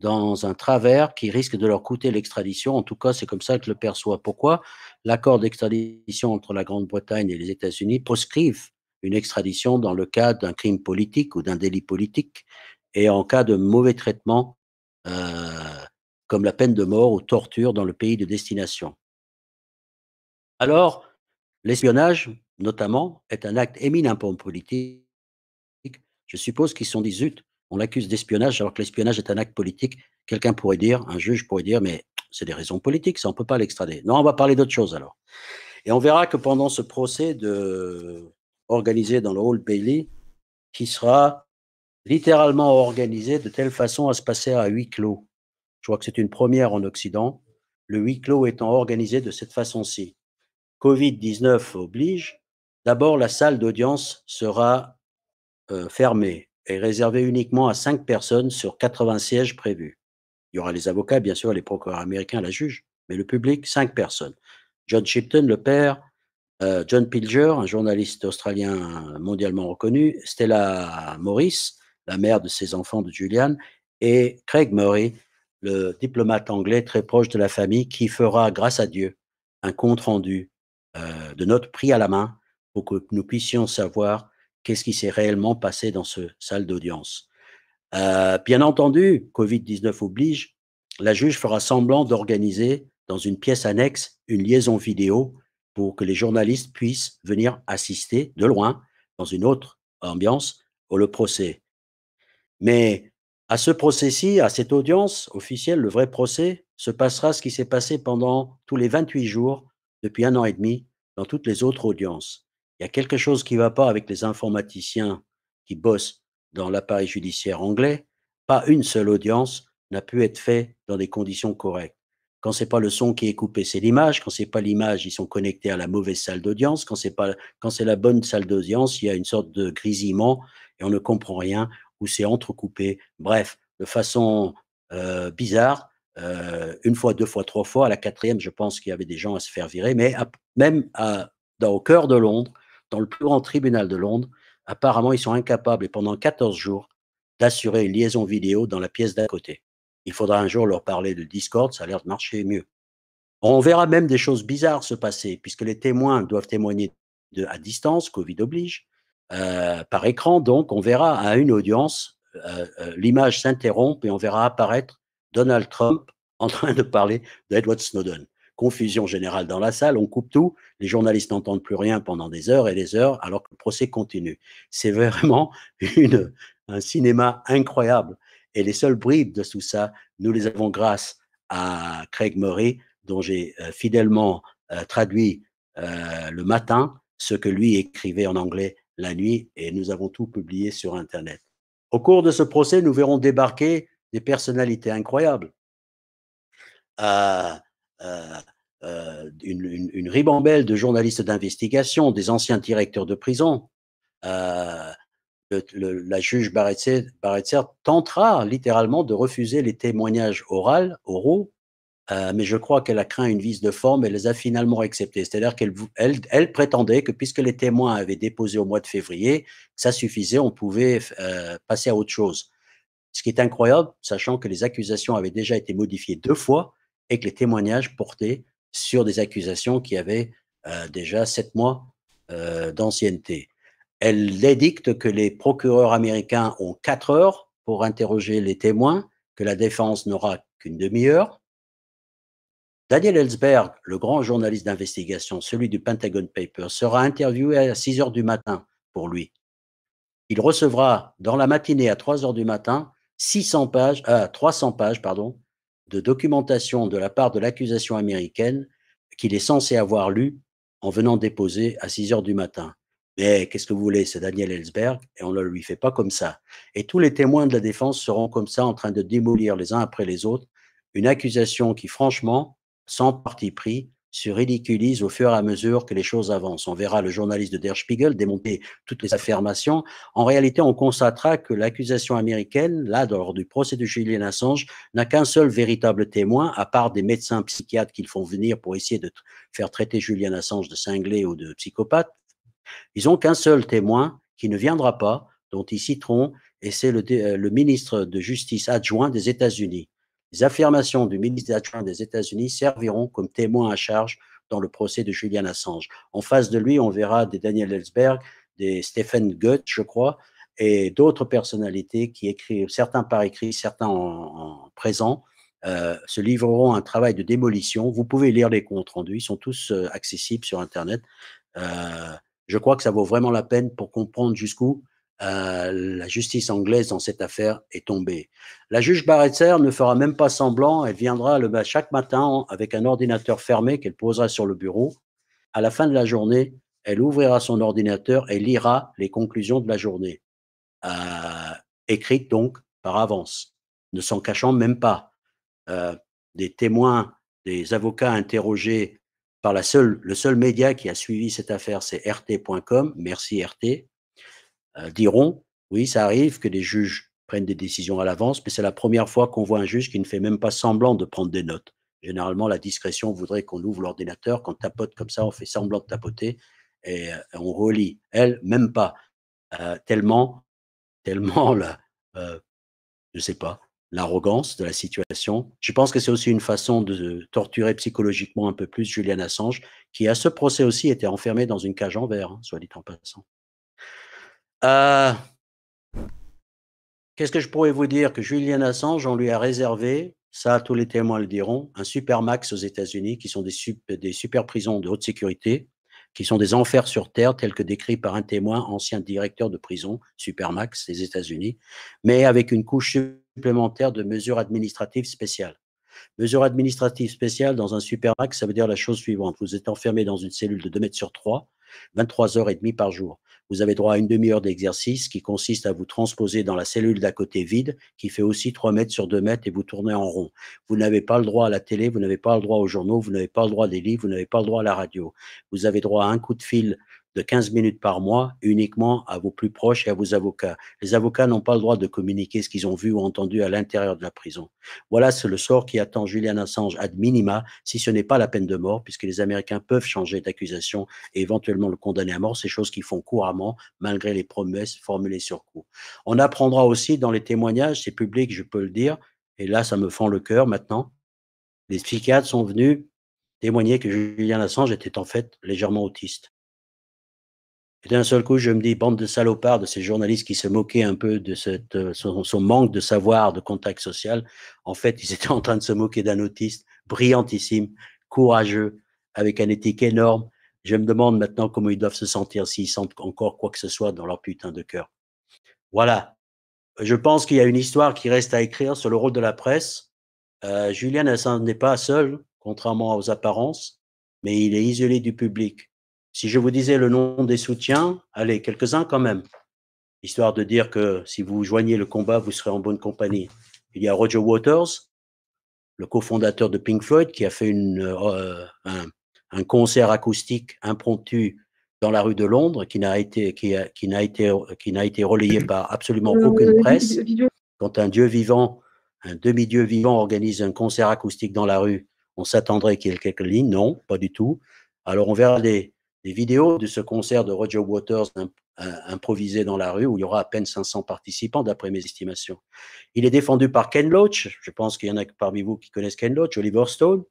dans un travers qui risque de leur coûter l'extradition. En tout cas, c'est comme ça que je le perçois. Pourquoi L'accord d'extradition entre la Grande-Bretagne et les États-Unis proscrive une extradition dans le cas d'un crime politique ou d'un délit politique et en cas de mauvais traitement, euh, comme la peine de mort ou torture dans le pays de destination. Alors, l'espionnage, notamment, est un acte éminemment politique. Je suppose qu'ils sont dit, on l'accuse d'espionnage alors que l'espionnage est un acte politique. Quelqu'un pourrait dire, un juge pourrait dire, mais c'est des raisons politiques, ça on ne peut pas l'extrader. Non, on va parler d'autre chose alors. Et on verra que pendant ce procès de... organisé dans le Hall Bailey, qui sera littéralement organisé de telle façon à se passer à huis clos. Je crois que c'est une première en Occident, le huis clos étant organisé de cette façon-ci. Covid-19 oblige, d'abord la salle d'audience sera euh, fermée est réservé uniquement à cinq personnes sur 80 sièges prévus. Il y aura les avocats, bien sûr, les procureurs américains, la juge, mais le public, cinq personnes. John Shipton, le père, euh, John Pilger, un journaliste australien mondialement reconnu, Stella Morris, la mère de ses enfants de Julian, et Craig Murray, le diplomate anglais très proche de la famille, qui fera, grâce à Dieu, un compte rendu euh, de notre prix à la main pour que nous puissions savoir qu'est-ce qui s'est réellement passé dans ce salle d'audience. Euh, bien entendu, Covid-19 oblige, la juge fera semblant d'organiser dans une pièce annexe une liaison vidéo pour que les journalistes puissent venir assister de loin, dans une autre ambiance, au le procès. Mais à ce procès-ci, à cette audience officielle, le vrai procès, se passera ce qui s'est passé pendant tous les 28 jours depuis un an et demi dans toutes les autres audiences. Il y a quelque chose qui ne va pas avec les informaticiens qui bossent dans l'appareil judiciaire anglais. Pas une seule audience n'a pu être faite dans des conditions correctes. Quand ce n'est pas le son qui est coupé, c'est l'image. Quand c'est pas l'image, ils sont connectés à la mauvaise salle d'audience. Quand c'est pas, la bonne salle d'audience, il y a une sorte de grisillement et on ne comprend rien ou c'est entrecoupé. Bref, de façon euh, bizarre, euh, une fois, deux fois, trois fois. À la quatrième, je pense qu'il y avait des gens à se faire virer, mais même au cœur de Londres, dans le plus grand tribunal de Londres. Apparemment, ils sont incapables pendant 14 jours d'assurer une liaison vidéo dans la pièce d'à côté. Il faudra un jour leur parler de Discord, ça a l'air de marcher mieux. On verra même des choses bizarres se passer, puisque les témoins doivent témoigner de, à distance, Covid oblige, euh, par écran. Donc, on verra à une audience, euh, euh, l'image s'interrompt et on verra apparaître Donald Trump en train de parler d'Edward Snowden. Confusion générale dans la salle, on coupe tout, les journalistes n'entendent plus rien pendant des heures et des heures alors que le procès continue. C'est vraiment une, un cinéma incroyable. Et les seules brides de tout ça, nous les avons grâce à Craig Murray, dont j'ai euh, fidèlement euh, traduit euh, le matin ce que lui écrivait en anglais la nuit, et nous avons tout publié sur Internet. Au cours de ce procès, nous verrons débarquer des personnalités incroyables. Euh, euh, une, ribambelle de journalistes d'investigation, des anciens directeurs de prison. Euh, la juge Barretzer, tentera littéralement de refuser les témoignages oraux, mais je crois qu'elle a craint une vis de forme et les a finalement acceptés. C'est-à-dire qu'elle prétendait que puisque les témoins avaient déposé au mois de février, ça suffisait, on pouvait passer à autre chose. Ce qui est incroyable, sachant que les accusations avaient déjà été modifiées deux fois que les témoignages portaient sur des accusations qui avaient euh, déjà sept mois euh, d'ancienneté. Elle édicte que les procureurs américains ont quatre heures pour interroger les témoins, que la défense n'aura qu'une demi-heure. Daniel Ellsberg, le grand journaliste d'investigation, celui du Pentagon Papers, sera interviewé à 6 heures du matin pour lui. Il recevra dans la matinée à 3 heures du matin pages, 300 euh, pages pardon, de documentation de la part de l'accusation américaine qu'il est censé avoir lu en venant déposer à 6 heures du matin. Mais qu'est-ce que vous voulez, c'est Daniel Ellsberg, et on ne le lui fait pas comme ça. Et tous les témoins de la défense seront comme ça en train de démolir les uns après les autres une accusation qui, franchement, sans parti pris, se ridiculise au fur et à mesure que les choses avancent. On verra le journaliste de Der Spiegel démonter toutes les affirmations. En réalité, on constatera que l'accusation américaine, là, lors du procès de Julian Assange, n'a qu'un seul véritable témoin, à part des médecins psychiatres qu'ils font venir pour essayer de faire traiter Julian Assange de cinglé ou de psychopathe. Ils ont qu'un seul témoin qui ne viendra pas, dont ils citeront, et c'est le euh, ministre de Justice adjoint des États-Unis. Les affirmations du ministre adjoint des États-Unis serviront comme témoins à charge dans le procès de Julian Assange. En face de lui, on verra des Daniel Ellsberg, des Stephen goetz je crois, et d'autres personnalités qui écrivent, certains par écrit, certains en, présent, euh, se livreront à un travail de démolition. Vous pouvez lire les comptes rendus, ils sont tous euh, accessibles sur Internet. Euh, je crois que ça vaut vraiment la peine pour comprendre jusqu'où euh, la justice anglaise dans cette affaire est tombée. La juge Barretzer ne fera même pas semblant, elle viendra le, chaque matin avec un ordinateur fermé qu'elle posera sur le bureau. À la fin de la journée, elle ouvrira son ordinateur et lira les conclusions de la journée, euh, écrites donc par avance, ne s'en cachant même pas. Euh, des témoins, des avocats interrogés par la seule, le seul média qui a suivi cette affaire, c'est rt.com, merci RT, euh, diront, oui, ça arrive que des juges prennent des décisions à l'avance, mais c'est la première fois qu'on voit un juge qui ne fait même pas semblant de prendre des notes. Généralement, la discrétion voudrait qu'on ouvre l'ordinateur, qu'on tapote comme ça, on fait semblant de tapoter et euh, on relit. Elle, même pas. Euh, tellement, tellement la, ne sais pas, l'arrogance de la situation. Je pense que c'est aussi une façon de torturer psychologiquement un peu plus Julian Assange, qui à ce procès aussi était enfermé dans une cage en verre, hein, soit dit en passant. Euh, qu'est-ce que je pourrais vous dire Que Julian Assange, on lui a réservé, ça tous les témoins le diront, un supermax aux États-Unis, qui sont des, des super prisons de haute sécurité, qui sont des enfers sur Terre, tels que décrits par un témoin, ancien directeur de prison, Supermax, des États-Unis, mais avec une couche supplémentaire de mesures administratives spéciales. Mesures administratives spéciales dans un Supermax, ça veut dire la chose suivante. Vous êtes enfermé dans une cellule de 2 mètres sur 3, 23 heures et demie par jour. Vous avez droit à une demi-heure d'exercice qui consiste à vous transposer dans la cellule d'à côté vide, qui fait aussi 3 mètres sur 2 mètres et vous tournez en rond. Vous n'avez pas le droit à la télé, vous n'avez pas le droit aux journaux, vous n'avez pas le droit des livres, vous n'avez pas le droit à la radio. Vous avez droit à un coup de fil de 15 minutes par mois uniquement à vos plus proches et à vos avocats. Les avocats n'ont pas le droit de communiquer ce qu'ils ont vu ou entendu à l'intérieur de la prison. Voilà le sort qui attend Julian Assange ad minima, si ce n'est pas la peine de mort, puisque les Américains peuvent changer d'accusation et éventuellement le condamner à mort, C'est choses qu'ils font couramment malgré les promesses formulées sur coup. On apprendra aussi dans les témoignages, c'est public, je peux le dire, et là ça me fend le cœur maintenant, les psychiatres sont venus témoigner que Julian Assange était en fait légèrement autiste. Et d'un seul coup, je me dis, bande de salopards de ces journalistes qui se moquaient un peu de euh, son, manque de savoir, de contact social. En fait, ils étaient en train de se moquer d'un autiste brillantissime, courageux, avec un éthique énorme. Je me demande maintenant comment ils doivent se sentir, s'ils sentent encore quoi que ce soit dans leur putain de cœur. Voilà. Je pense qu'il y a une histoire qui reste à écrire sur le rôle de la presse. Euh, Julien n'est pas seul, contrairement aux apparences, mais il est isolé du public. Si je vous disais le nom des soutiens, allez, quelques-uns quand même, histoire de dire que si vous joignez le combat, vous serez en bonne compagnie. Il y a Roger Waters, le cofondateur de Pink Floyd, qui a fait euh, un, concert acoustique impromptu dans la rue de Londres, qui n'a été, qui, n'a été, qui n'a été relayé par absolument euh, aucune presse. Quand un dieu vivant, un demi-dieu vivant organise un concert acoustique dans la rue, on s'attendrait qu'il y ait quelques lignes. Non, pas du tout. Alors on verra des, des vidéos de ce concert de Roger Waters euh, improvisé dans la rue où il y aura à peine 500 participants d'après mes estimations. Il est défendu par Ken Loach, je pense qu'il y en a parmi vous qui connaissent Ken Loach, Oliver Stone.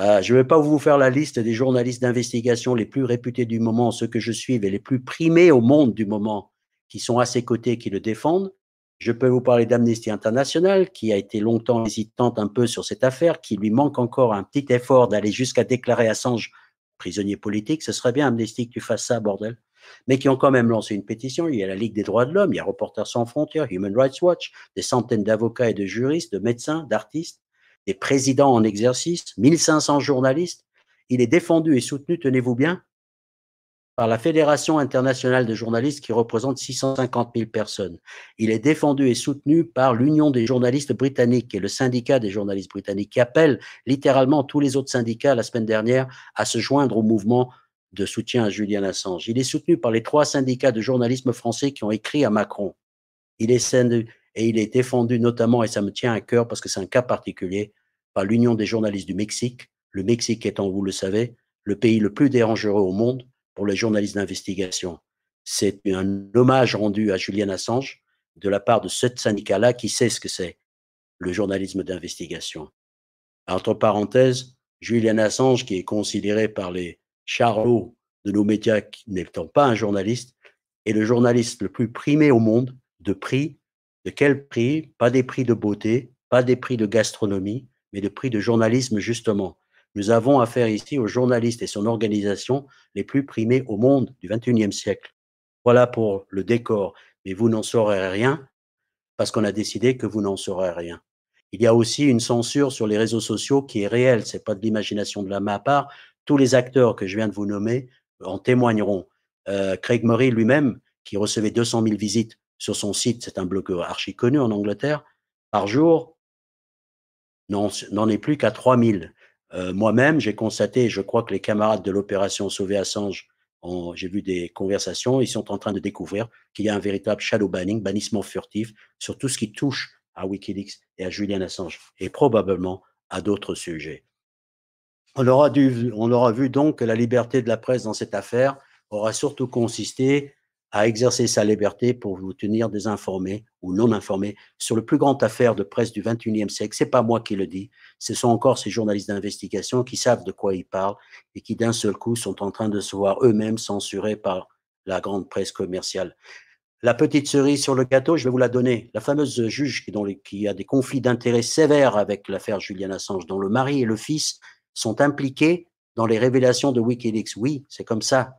Euh, je ne vais pas vous faire la liste des journalistes d'investigation les plus réputés du moment, ceux que je suive et les plus primés au monde du moment, qui sont à ses côtés, qui le défendent. Je peux vous parler d'Amnesty International, qui a été longtemps hésitante un peu sur cette affaire, qui lui manque encore un petit effort d'aller jusqu'à déclarer Assange prisonniers politiques, ce serait bien Amnesty que tu fasses ça, bordel. Mais qui ont quand même lancé une pétition. Il y a la Ligue des droits de l'homme, il y a Reporters sans frontières, Human Rights Watch, des centaines d'avocats et de juristes, de médecins, d'artistes, des présidents en exercice, 1500 journalistes. Il est défendu et soutenu, tenez-vous bien, par la Fédération internationale de journalistes qui représente 650 000 personnes. Il est défendu et soutenu par l'Union des journalistes britanniques et le syndicat des journalistes britanniques qui appelle littéralement tous les autres syndicats la semaine dernière à se joindre au mouvement de soutien à Julian Assange. Il est soutenu par les trois syndicats de journalisme français qui ont écrit à Macron. Il est et il est défendu notamment, et ça me tient à cœur parce que c'est un cas particulier, par l'Union des journalistes du Mexique, le Mexique étant, vous le savez, le pays le plus dérangereux au monde pour les journalistes d'investigation. C'est un hommage rendu à Julian Assange de la part de ce syndicat-là qui sait ce que c'est le journalisme d'investigation. Entre parenthèses, Julian Assange, qui est considéré par les charlots de nos médias qui n'étant pas un journaliste, est le journaliste le plus primé au monde de prix. De quel prix Pas des prix de beauté, pas des prix de gastronomie, mais des prix de journalisme justement. Nous avons affaire ici aux journalistes et son organisation les plus primés au monde du XXIe siècle. Voilà pour le décor, mais vous n'en saurez rien parce qu'on a décidé que vous n'en saurez rien. Il y a aussi une censure sur les réseaux sociaux qui est réelle, ce n'est pas de l'imagination de la ma part. Tous les acteurs que je viens de vous nommer en témoigneront. Euh, Craig Murray lui-même, qui recevait 200 000 visites sur son site, c'est un blogueur archi connu en Angleterre, par jour, n'en est plus qu'à 3 000. Euh, moi-même, j'ai constaté, je crois que les camarades de l'opération Sauver Assange, j'ai vu des conversations, ils sont en train de découvrir qu'il y a un véritable shadow banning, bannissement furtif, sur tout ce qui touche à Wikileaks et à Julian Assange, et probablement à d'autres sujets. On aura, on aura vu donc que la liberté de la presse dans cette affaire aura surtout consisté à exercer sa liberté pour vous tenir désinformé ou non informés sur le plus grand affaire de presse du 21e siècle. C'est pas moi qui le dis, ce sont encore ces journalistes d'investigation qui savent de quoi ils parlent et qui d'un seul coup sont en train de se voir eux-mêmes censurés par la grande presse commerciale. La petite cerise sur le gâteau, je vais vous la donner. La fameuse juge qui, qui a des conflits d'intérêts sévères avec l'affaire Julian Assange, dont le mari et le fils sont impliqués dans les révélations de Wikileaks. Oui, c'est comme ça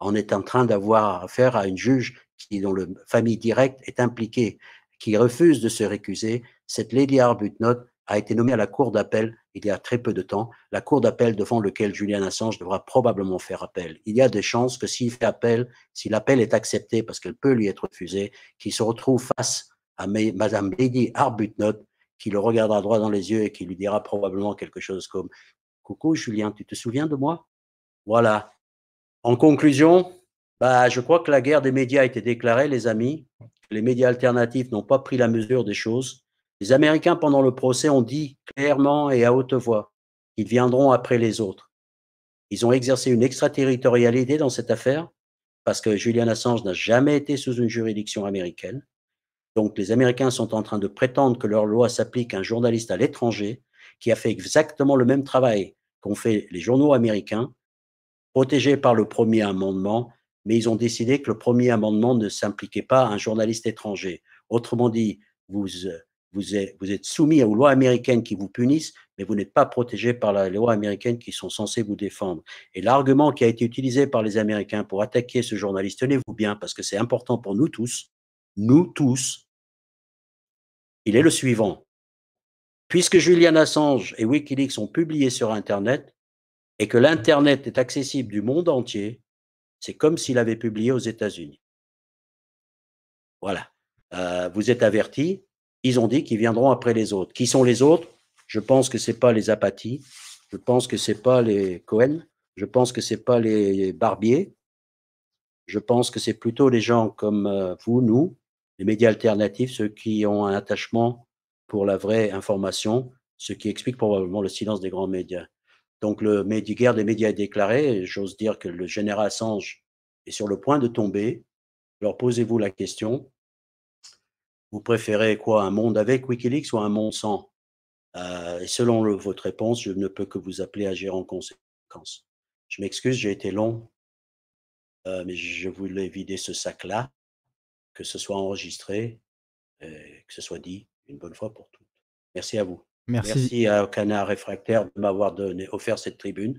on est en train d'avoir affaire à une juge qui, dont la famille directe est impliquée, qui refuse de se récuser. Cette Lady Arbuthnot a été nommée à la Cour d'appel il y a très peu de temps, la Cour d'appel devant laquelle Julian Assange devra probablement faire appel. Il y a des chances que s'il fait appel, si l'appel est accepté, parce qu'elle peut lui être refusée, qu'il se retrouve face à Madame Lady Arbuthnot, qui le regardera droit dans les yeux et qui lui dira probablement quelque chose comme Coucou Julien, tu te souviens de moi Voilà, en conclusion, bah, je crois que la guerre des médias a été déclarée, les amis. Les médias alternatifs n'ont pas pris la mesure des choses. Les Américains, pendant le procès, ont dit clairement et à haute voix qu'ils viendront après les autres. Ils ont exercé une extraterritorialité dans cette affaire parce que Julian Assange n'a jamais été sous une juridiction américaine. Donc les Américains sont en train de prétendre que leur loi s'applique à un journaliste à l'étranger qui a fait exactement le même travail qu'ont fait les journaux américains protégés par le premier amendement, mais ils ont décidé que le premier amendement ne s'impliquait pas à un journaliste étranger. Autrement dit, vous, euh, vous, êtes, vous êtes soumis aux lois américaines qui vous punissent, mais vous n'êtes pas protégé par la loi américaine qui sont censées vous défendre. Et l'argument qui a été utilisé par les Américains pour attaquer ce journaliste, tenez-vous bien, parce que c'est important pour nous tous, nous tous, il est le suivant. Puisque Julian Assange et Wikileaks ont publié sur Internet, et que l'Internet est accessible du monde entier, c'est comme s'il avait publié aux États-Unis. Voilà. Euh, vous êtes avertis. Ils ont dit qu'ils viendront après les autres. Qui sont les autres Je pense que ce n'est pas les apathies. Je pense que ce n'est pas les Cohen. Je pense que ce n'est pas les barbiers. Je pense que c'est plutôt les gens comme euh, vous, nous, les médias alternatifs, ceux qui ont un attachement pour la vraie information, ce qui explique probablement le silence des grands médias. Donc, le guerre des médias est déclaré, j'ose dire que le général Assange est sur le point de tomber. Alors, posez-vous la question. Vous préférez quoi, un monde avec Wikileaks ou un monde sans euh, Et selon votre réponse, je ne peux que vous appeler à agir en conséquence. Je m'excuse, j'ai été long, euh, mais je voulais vider ce sac-là, que ce soit enregistré, et que ce soit dit une bonne fois pour toutes. Merci à vous. Merci. à Canard Réfractaire de m'avoir donné, offert cette tribune.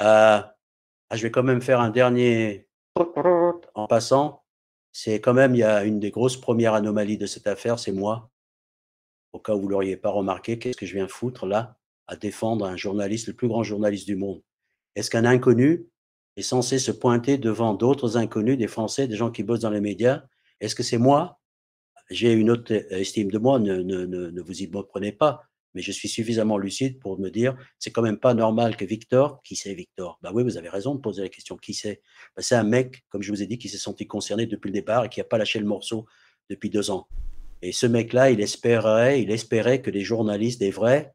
Euh, ah, je vais quand même faire un dernier en passant. C'est quand même, il y a une des grosses premières anomalies de cette affaire, c'est moi. Au cas où vous ne l'auriez pas remarqué, qu'est-ce que je viens foutre là à défendre un journaliste, le plus grand journaliste du monde Est-ce qu'un inconnu est censé se pointer devant d'autres inconnus, des Français, des gens qui bossent dans les médias Est-ce que c'est moi J'ai une autre estime de moi, ne, ne vous y prenez pas mais je suis suffisamment lucide pour me dire, c'est quand même pas normal que Victor, qui c'est Victor Ben oui, vous avez raison de poser la question, qui c'est ben, C'est un mec, comme je vous ai dit, qui s'est senti concerné depuis le départ et qui n'a pas lâché le morceau depuis deux ans. Et ce mec-là, il espérait, il espérait que les journalistes, des vrais,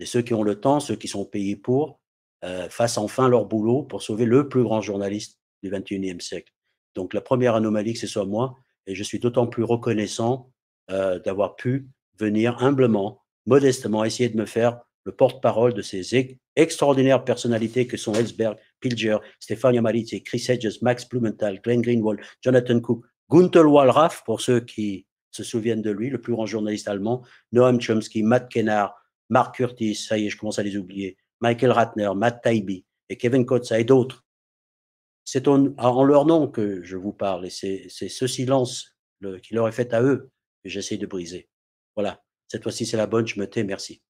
et ceux qui ont le temps, ceux qui sont payés pour, euh, fassent enfin leur boulot pour sauver le plus grand journaliste du 21e siècle. Donc la première anomalie, que ce soit moi, et je suis d'autant plus reconnaissant euh, d'avoir pu venir humblement modestement essayer de me faire le porte-parole de ces extraordinaires personnalités que sont Elsberg, Pilger, Stefania Maritzi, Chris Hedges, Max Blumenthal, Glenn Greenwald, Jonathan Cook, Gunther Wallraff, pour ceux qui se souviennent de lui, le plus grand journaliste allemand, Noam Chomsky, Matt Kennard, Mark Curtis, ça y est, je commence à les oublier, Michael Ratner, Matt Taibbi et Kevin Kotza et d'autres. C'est en, leur nom que je vous parle et c'est ce silence qui leur est fait à eux que j'essaie de briser. Voilà cette fois-ci c'est la bonne, je me tais, merci.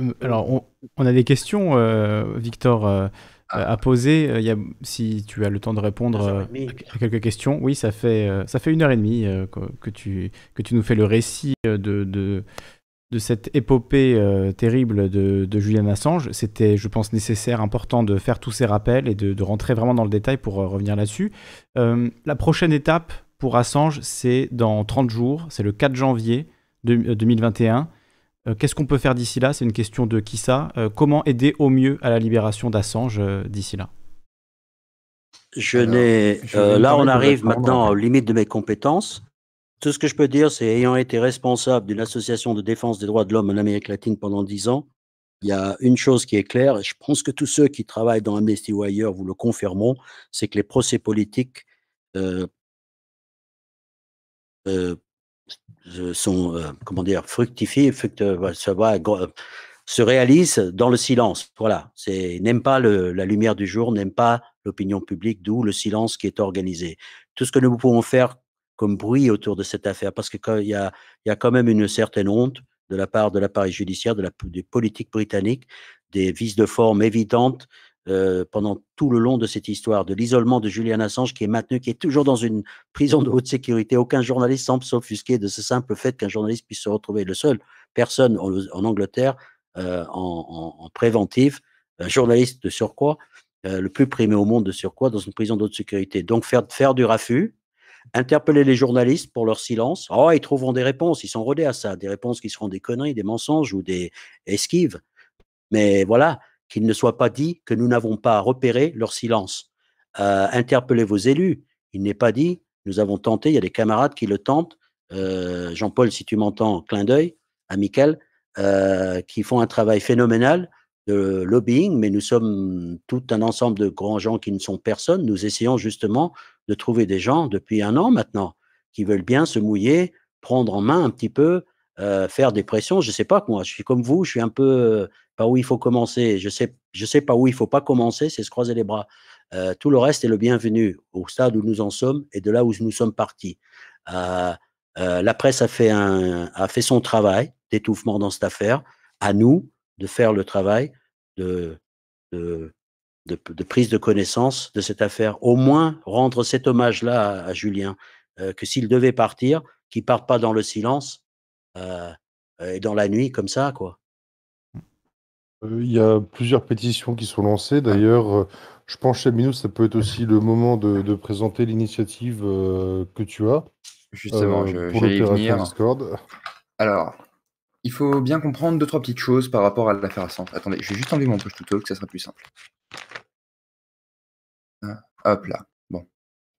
Euh, alors, on, a des questions, euh, Victor, euh, a ah. à poser. Il si tu as le temps de répondre à quelques questions. Oui, ça fait, ça fait une heure et demie que, tu, que tu nous fais le récit de, de, cette épopée terrible de, de, Julian Assange. C'était, je pense, nécessaire, important de faire tous ces rappels et de, de rentrer vraiment dans le détail pour revenir là-dessus. la prochaine étape pour Assange, c'est dans 30 jours, c'est le 4 janvier. 2021. Euh, euh, qu'est-ce qu'on peut faire d'ici là C'est une question de qui ça euh, Comment aider au mieux à la libération d'Assange d'ici là je n'ai. là, on arrive maintenant aux limites de mes compétences. Tout ce que je peux dire, c'est ayant été responsable d'une association de défense des droits de l'homme en Amérique latine pendant dix ans, il y a une chose qui est claire, et je pense que tous ceux qui travaillent dans Amnesty ou ailleurs vous le confirmeront, c'est que les procès politiques sont, euh, comment dire, euh, euh, se, réalisent dans le silence. Voilà, c'est n'aime pas la lumière du jour, n'aime pas l'opinion publique, d'où le silence qui est organisé. Tout ce que nous pouvons faire comme bruit autour de cette affaire, parce qu'il y, y a, quand même une certaine honte de la part de l'appareil judiciaire, de la, des politiques britanniques, des vices de forme évidentes euh, pendant tout le long de cette histoire, de l'isolement de Julian Assange qui est maintenu, qui est toujours dans une prison de haute sécurité. Aucun journaliste semble s'offusquer de ce simple fait qu'un journaliste puisse se retrouver. Le seul personne en, Angleterre euh, en, préventif, un journaliste de surcroît, euh, le plus primé au monde de surcroît, dans une prison de haute sécurité. Donc faire, faire du raffut, interpeller les journalistes pour leur silence. Oh, ils trouveront des réponses, ils sont rodés à ça, des réponses qui seront des conneries, des mensonges ou des esquives. Mais voilà, qu'il ne soit pas dit que nous n'avons pas repéré leur silence. Euh, interpellez vos élus. Il n'est pas dit, nous avons tenté, il y a des camarades qui le tentent. Euh, Jean-Paul, si tu m'entends, clin d'œil, amical, euh, qui font un travail phénoménal de lobbying, mais nous sommes tout un ensemble de grands gens qui ne sont personne. Nous essayons justement de trouver des gens depuis un an maintenant qui veulent bien se mouiller, prendre en main un petit peu euh, faire des pressions. Je sais pas, moi, je suis comme vous, je suis un peu euh, où il faut commencer. Je sais, je sais pas où il faut pas commencer, c'est se croiser les bras. Euh, tout le reste est le bienvenu au stade où nous en sommes et de là où nous sommes partis. Euh, euh, la presse a fait, un, a fait son travail d'étouffement dans cette affaire. À nous de faire le travail de, de, de, prise de connaissance de cette affaire. Au moins rendre cet hommage-là à, à, Julien, que s'il devait partir, qu'il parte pas dans le silence, euh, euh, et dans la nuit comme ça, quoi. Mmh. Euh, il y a plusieurs pétitions qui sont lancées. Ah. D'ailleurs, je pense chez ça peut être mmh. aussi le moment de, présenter l'initiative que tu as. Justement, je, pour l'opération Discord. Alors, il faut bien comprendre deux, trois petites choses par rapport à l'affaire Assange. Attendez, je vais juste enlever mon push to que ça sera plus simple. Hein, hop là. Bon.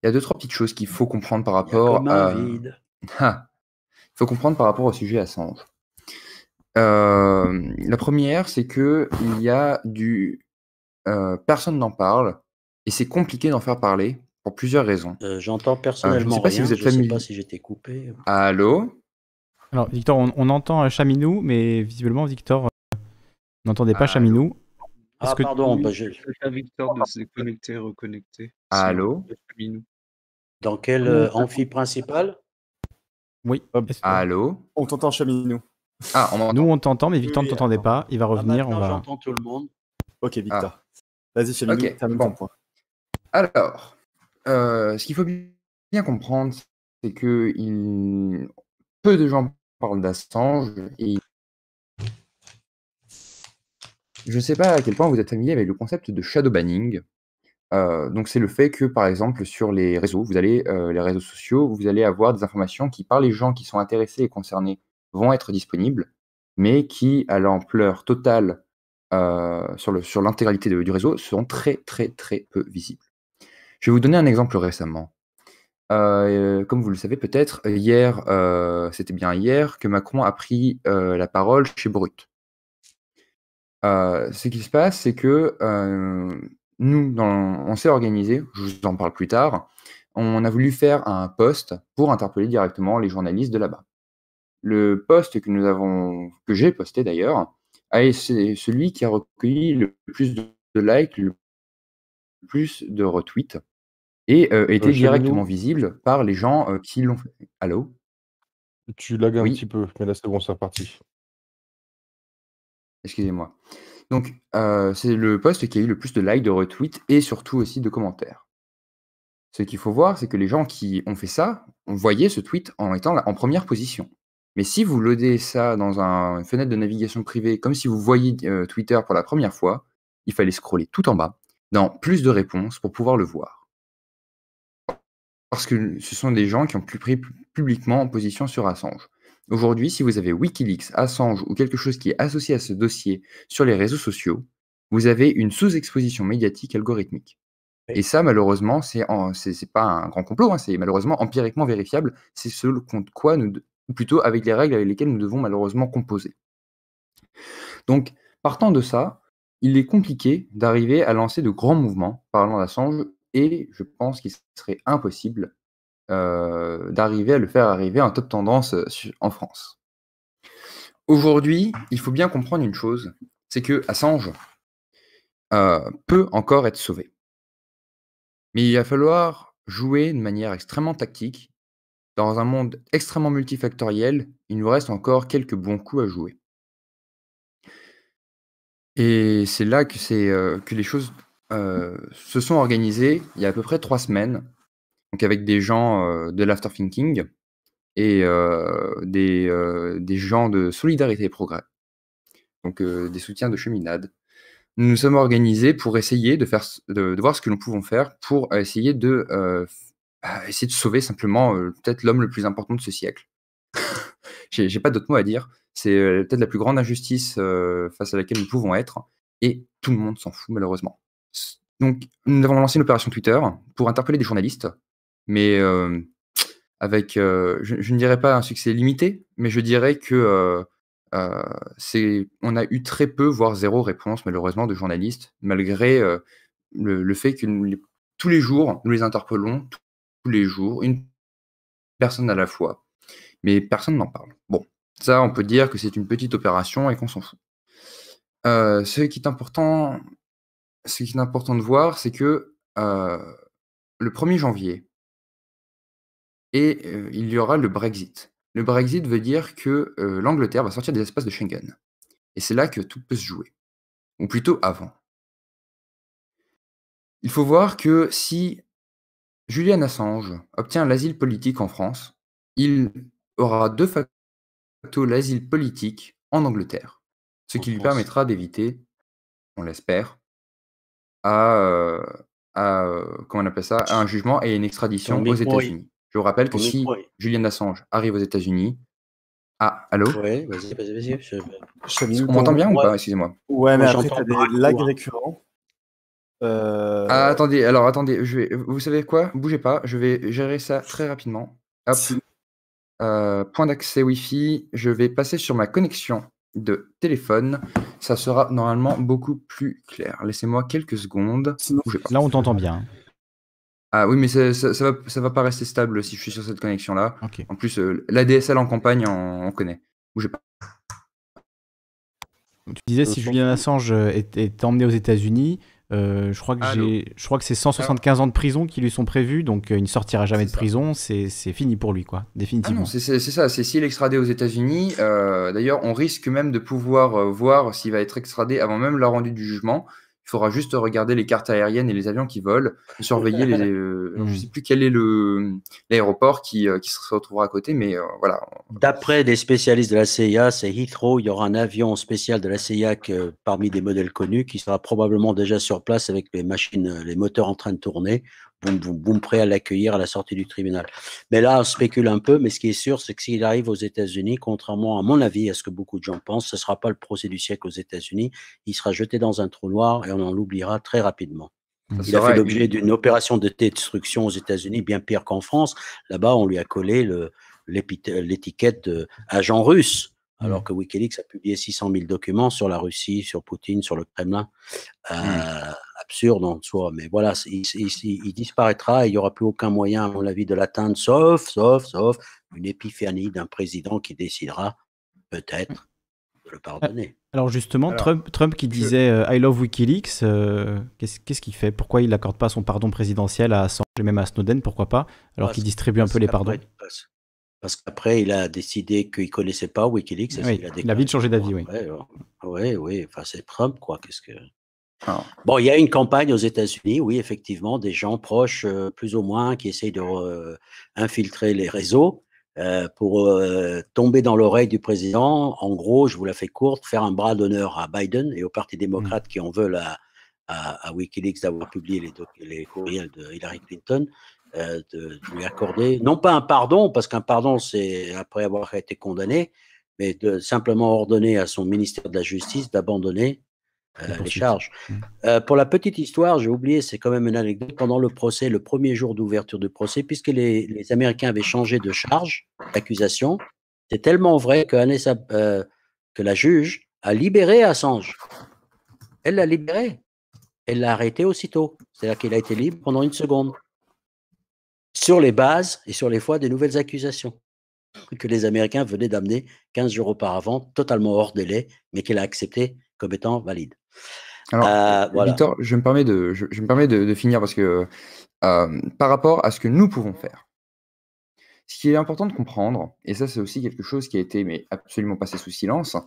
Il y a deux, trois petites choses qu'il faut comprendre par rapport à. Ah, faut comprendre par rapport au sujet Assange. Euh, la première, c'est que il y a du euh, personne n'en parle et c'est compliqué d'en faire parler pour plusieurs raisons. Euh, j'entends euh, personnellement. je ne sais pas si vous êtes je sais pas si j'étais coupé. Allô. Alors Victor, on, entend entend Chaminou, mais visiblement Victor n'entendait pas Chaminou. Ah que pardon, tu... bah, je... Victor de se déconnecter, reconnecter. Allô. Dans quelle amphi principale oui. Allô On t'entend, Chaminou. Ah, Nous, on t'entend, mais Victor ne t'entendait pas. Il va ah, revenir. on J'entends tout le monde. Ok, Victor. Ah. Vas-y, Chaminou, okay. t'as bon. point. Alors, euh, ce qu'il faut bien comprendre, c'est que il... peu de gens parlent d'Assange. Et... Je ne sais pas à quel point vous êtes familier avec le concept de shadow banning donc c'est le fait que, par exemple, sur les réseaux, vous allez, les réseaux sociaux, vous allez avoir des informations qui, par les gens qui sont intéressés et concernés, vont être disponibles, mais qui, à l'ampleur totale sur l'intégralité du réseau, sont très, très, très peu visibles. Je vais vous donner un exemple récemment. comme vous le savez peut-être, hier, c'était bien hier, que Macron a pris la parole chez Brut. ce qui se passe, c'est que nous, on s'est organisé, je vous en parle plus tard, on a voulu faire un poste pour interpeller directement les journalistes de là-bas. Le poste que nous avons, que j'ai posté d'ailleurs, c'est celui qui a recueilli le plus de likes, le plus de retweets, et euh, euh, était directement visible par les gens euh, qui l'ont fait. Allô Tu lagues un petit peu, mais là c'est bon, c'est reparti. Excusez-moi. Donc, euh, c'est le poste qui a eu le plus de likes, de retweets et surtout aussi de commentaires. Ce qu'il faut voir, c'est que les gens qui ont fait ça, voyaient ce tweet en étant en première position. Mais si vous loadez ça dans une fenêtre de navigation privée, comme si vous voyiez euh, Twitter pour la première fois, il fallait scroller tout en bas, dans plus de réponses, pour pouvoir le voir. Parce que ce sont des gens qui ont pu pris publiquement position sur Assange. Aujourd'hui, si vous avez Wikileaks, Assange ou quelque chose qui est associé à ce dossier sur les réseaux sociaux, vous avez une sous-exposition médiatique algorithmique. Et ça, malheureusement, n'est pas un grand complot, hein, c'est malheureusement empiriquement vérifiable. C'est ce contre quoi nous, ou plutôt avec les règles avec lesquelles nous devons malheureusement composer. Donc, partant de ça, il est compliqué d'arriver à lancer de grands mouvements parlant d'Assange, et je pense qu'il serait impossible euh, d'arriver à le faire arriver en top tendance euh, en France. Aujourd'hui, il faut bien comprendre une chose, c'est que Assange euh, peut encore être sauvé. Mais il va falloir jouer de manière extrêmement tactique. Dans un monde extrêmement multifactoriel, il nous reste encore quelques bons coups à jouer. Et c'est là que, que les choses se sont organisées il y a à peu près trois semaines donc avec des gens de l'after thinking et des, des, gens de solidarité et progrès, donc des soutiens de cheminade. Nous nous sommes organisés pour essayer de, faire, de, voir ce que nous pouvons faire pour essayer de, ah, essayer de sauver simplement peut-être l'homme le plus important de ce siècle. J'ai pas d'autres mots à dire. C'est peut-être la plus grande injustice face à laquelle nous pouvons être. Et tout le monde s'en fout, malheureusement. Donc, nous avons lancé une opération Twitter pour interpeller des journalistes mais avec, je, ne dirais pas un succès limité, mais je dirais que c'est, on a eu très peu, voire zéro réponse malheureusement de journalistes, malgré le, fait que tous les jours, nous les interpellons, tous les jours, une personne à la fois. Mais personne n'en parle. Bon, ça, on peut dire que c'est une petite opération et qu'on s'en fout. ce qui est important, ce qui est important de voir, c'est que le 1er janvier, et il y aura le Brexit. Le Brexit veut dire que l'Angleterre va sortir des espaces de Schengen. Et c'est là que tout peut se jouer. Ou plutôt avant. Il faut voir que si Julian Assange obtient l'asile politique en France, il aura de facto l'asile politique en Angleterre. Ce qui lui permettra d'éviter, on l'espère, à, comment on appelle ça, un jugement et une extradition aux États-Unis. Je vous rappelle que si Julien Julian Assange arrive aux États-Unis, ah, allô Oui, vas-y, vas-y, vas-y. On m'entend bien ou pas Excusez-moi. Ouais, mais j'entends après, t'as des lags hein. récurrents. Euh, ah, attendez, alors attendez, je vais... vous savez quoi Bougez pas, je vais gérer ça très rapidement. Euh, point d'accès Wi-Fi, je vais passer sur ma connexion de téléphone. Ça sera normalement beaucoup plus clair. Laissez-moi quelques secondes. Là, on t'entend bien. Ah oui, mais ça, va, pas rester stable si je suis sur cette connexion-là. En plus, euh, la DSL en campagne, on, connaît. Tu disais, euh, si Julien Assange euh, est, emmené aux États-Unis, je crois que c'est 175 ans de prison qui lui sont prévus, donc il ne sortira jamais de prison. C'est, fini pour lui, quoi, ah définitivement. c'est, ça. C'est s'il est extradé aux États-Unis. d'ailleurs, on risque même de pouvoir voir s'il va être extradé avant même la rendue du jugement, il faudra juste regarder les cartes aériennes et les avions qui volent, surveiller les. Euh, je ne hmm. sais plus quel est l'aéroport euh, qui, se retrouvera à côté, mais euh, voilà. D'après des spécialistes de la CIA, c'est Heathrow. Il y aura un avion spécial de la CIA parmi des modèles connus qui sera probablement déjà sur place avec les machines, les moteurs en train de tourner boum, boum, boum, prêt à l'accueillir à la sortie du tribunal. Mais là, on spécule un peu, mais ce qui est sûr, c'est que s'il arrive aux États-Unis, contrairement à mon avis, à ce que beaucoup de gens pensent, ce ne sera pas le procès du siècle aux États-Unis. Il sera jeté dans un trou noir et on en l'oubliera très rapidement. Il a fait l'objet d'une opération de destruction aux États-Unis, bien pire qu'en France. Là-bas, on lui a collé l'étiquette d'agent russe alors mmh. que Wikileaks a publié 600 000 documents sur la Russie, sur Poutine, sur le Kremlin. Mmh. Euh, absurde en soi, mais voilà, il, disparaîtra et il n'y aura plus aucun moyen, à mon avis, de l'atteindre, sauf, sauf, sauf une épiphanie d'un président qui décidera peut-être de le ah, pardonner. Alors justement, Trump, Trump qui disait euh, I love Wikileaks, euh, qu'est-ce qu'il fait Pourquoi il n'accorde pas son pardon présidentiel à Assange et même à Snowden Pourquoi pas Alors qu'il distribue un peu les pardons. Parce, qu'après, il a décidé qu'il ne connaissait pas Wikileaks. il, a vite changé d'avis, oui. Oui, oui, enfin c'est Trump, quoi. Qu'est-ce que... Ah. Bon, il y a une campagne aux États-Unis, oui, effectivement, des gens proches, euh, plus ou moins, qui essayent de euh, infiltrer les réseaux euh, pour tomber dans l'oreille du président. En gros, je vous la fais courte, faire un bras d'honneur à Biden et au Parti démocrate mmh. qui en veulent à, Wikileaks d'avoir publié les, courriels de Hillary Clinton. De, lui accorder, non pas un pardon, parce qu'un pardon, c'est après avoir été condamné, mais de simplement ordonner à son ministère de la Justice d'abandonner les charges. Mmh. Euh, pour la petite histoire, j'ai oublié, c'est quand même une anecdote. Pendant le procès, le premier jour d'ouverture du procès, puisque les, Américains avaient changé de charge d'accusation, c'est tellement vrai que, euh, que la juge a libéré Assange. Elle l'a libéré. Elle l'a arrêté aussitôt. C'est-à-dire qu'il a été libre pendant une seconde. Sur les bases et sur les fois des nouvelles accusations que les Américains venaient d'amener 15 jours auparavant, totalement hors délai, mais qu'elle a accepté comme étant valide. Alors, euh, Victor, je me permets de, je, me permets de, finir parce que euh, par rapport à ce que nous pouvons faire, ce qui est important de comprendre, et ça c'est aussi quelque chose qui a été mais absolument passé sous silence,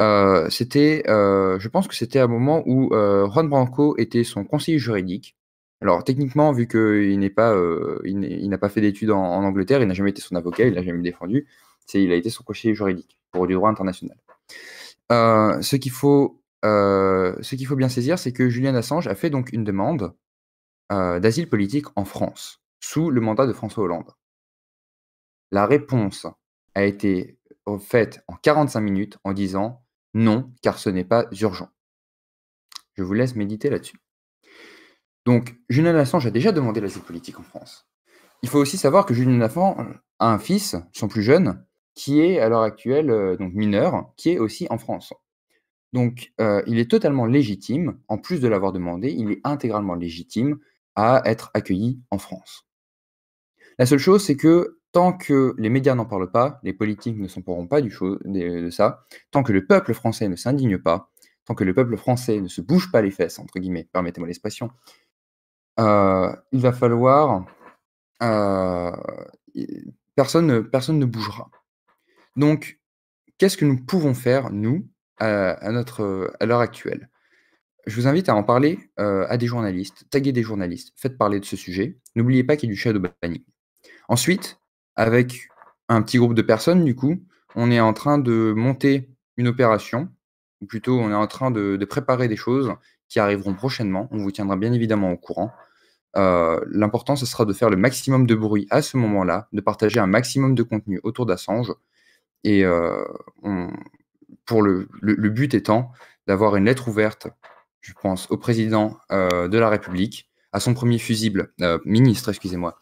euh, c'était, je pense que c'était un moment où Ron Branco était son conseiller juridique. Alors techniquement, vu qu'il n'est pas, il n'a pas fait d'études en, Angleterre, il n'a jamais été son avocat, il n'a jamais défendu, c'est il a été son conseiller juridique pour du droit international. Euh, ce qu'il faut, euh, faut, bien saisir, c'est que Julian Assange a fait donc une demande euh, d'asile politique en France, sous le mandat de François Hollande. La réponse a été faite en 45 minutes en disant non, car ce n'est pas urgent. Je vous laisse méditer là-dessus. Donc, Julian Assange a déjà demandé l'asile politique en France. Il faut aussi savoir que Julian Assange a un fils, son plus jeune, qui est à l'heure actuelle euh, donc mineur, qui est aussi en France. Donc euh, il est totalement légitime, en plus de l'avoir demandé, il est intégralement légitime à être accueilli en France. La seule chose, c'est que tant que les médias n'en parlent pas, les politiques ne s'en pourront pas du de, ça, tant que le peuple français ne s'indigne pas, tant que le peuple français ne se bouge pas les fesses, entre guillemets, permettez-moi l'expression, euh, il va falloir... personne, personne ne bougera. Donc, qu'est-ce que nous pouvons faire, nous, à, euh, l'heure actuelle Je vous invite à en parler euh, à des journalistes, taguer des journalistes, faites parler de ce sujet. N'oubliez pas qu'il y a du shadow banning. Ensuite, avec un petit groupe de personnes, du coup, on est en train de monter une opération, ou plutôt on est en train de, préparer des choses qui arriveront prochainement. On vous tiendra bien évidemment au courant. Euh, l'important, ce sera de faire le maximum de bruit à ce moment-là, de partager un maximum de contenu autour d'Assange, et pour le, le, but étant d'avoir une lettre ouverte, je pense, au président de la République, à son premier fusible, ministre, excusez-moi,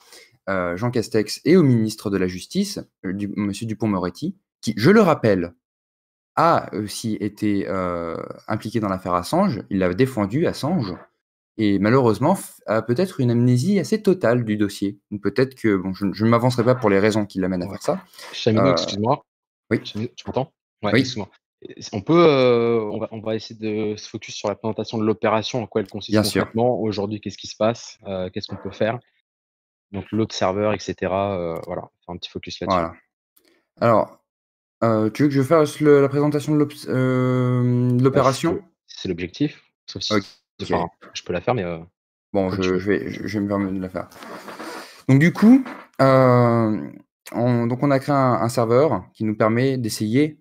Jean Castex, et au ministre de la Justice, du, M. Dupont-Moretti, qui, je le rappelle, a aussi été impliqué dans l'affaire Assange, il l'a défendu Assange, et malheureusement a peut-être une amnésie assez totale du dossier. Peut-être que, bon, je, ne m'avancerai pas pour les raisons qui l'amènent à faire ça. moi oui. Tu m'entends Oui, souvent. On peut, euh, on, va, on, va, essayer de se focus sur la présentation de l'opération, en quoi elle consiste Bien Aujourd'hui, qu'est-ce qui se passe euh, Qu'est-ce qu'on peut faire Donc l'autre serveur, etc. Euh, voilà, faire un petit focus là-dessus. Alors, tu veux que je fasse la présentation de bah, l'opération C'est l'objectif. Sauf si je peux la faire, mais bon, je, vais, je, je, vais me permettre de la faire. Donc du coup donc on a créé un, serveur qui nous permet d'essayer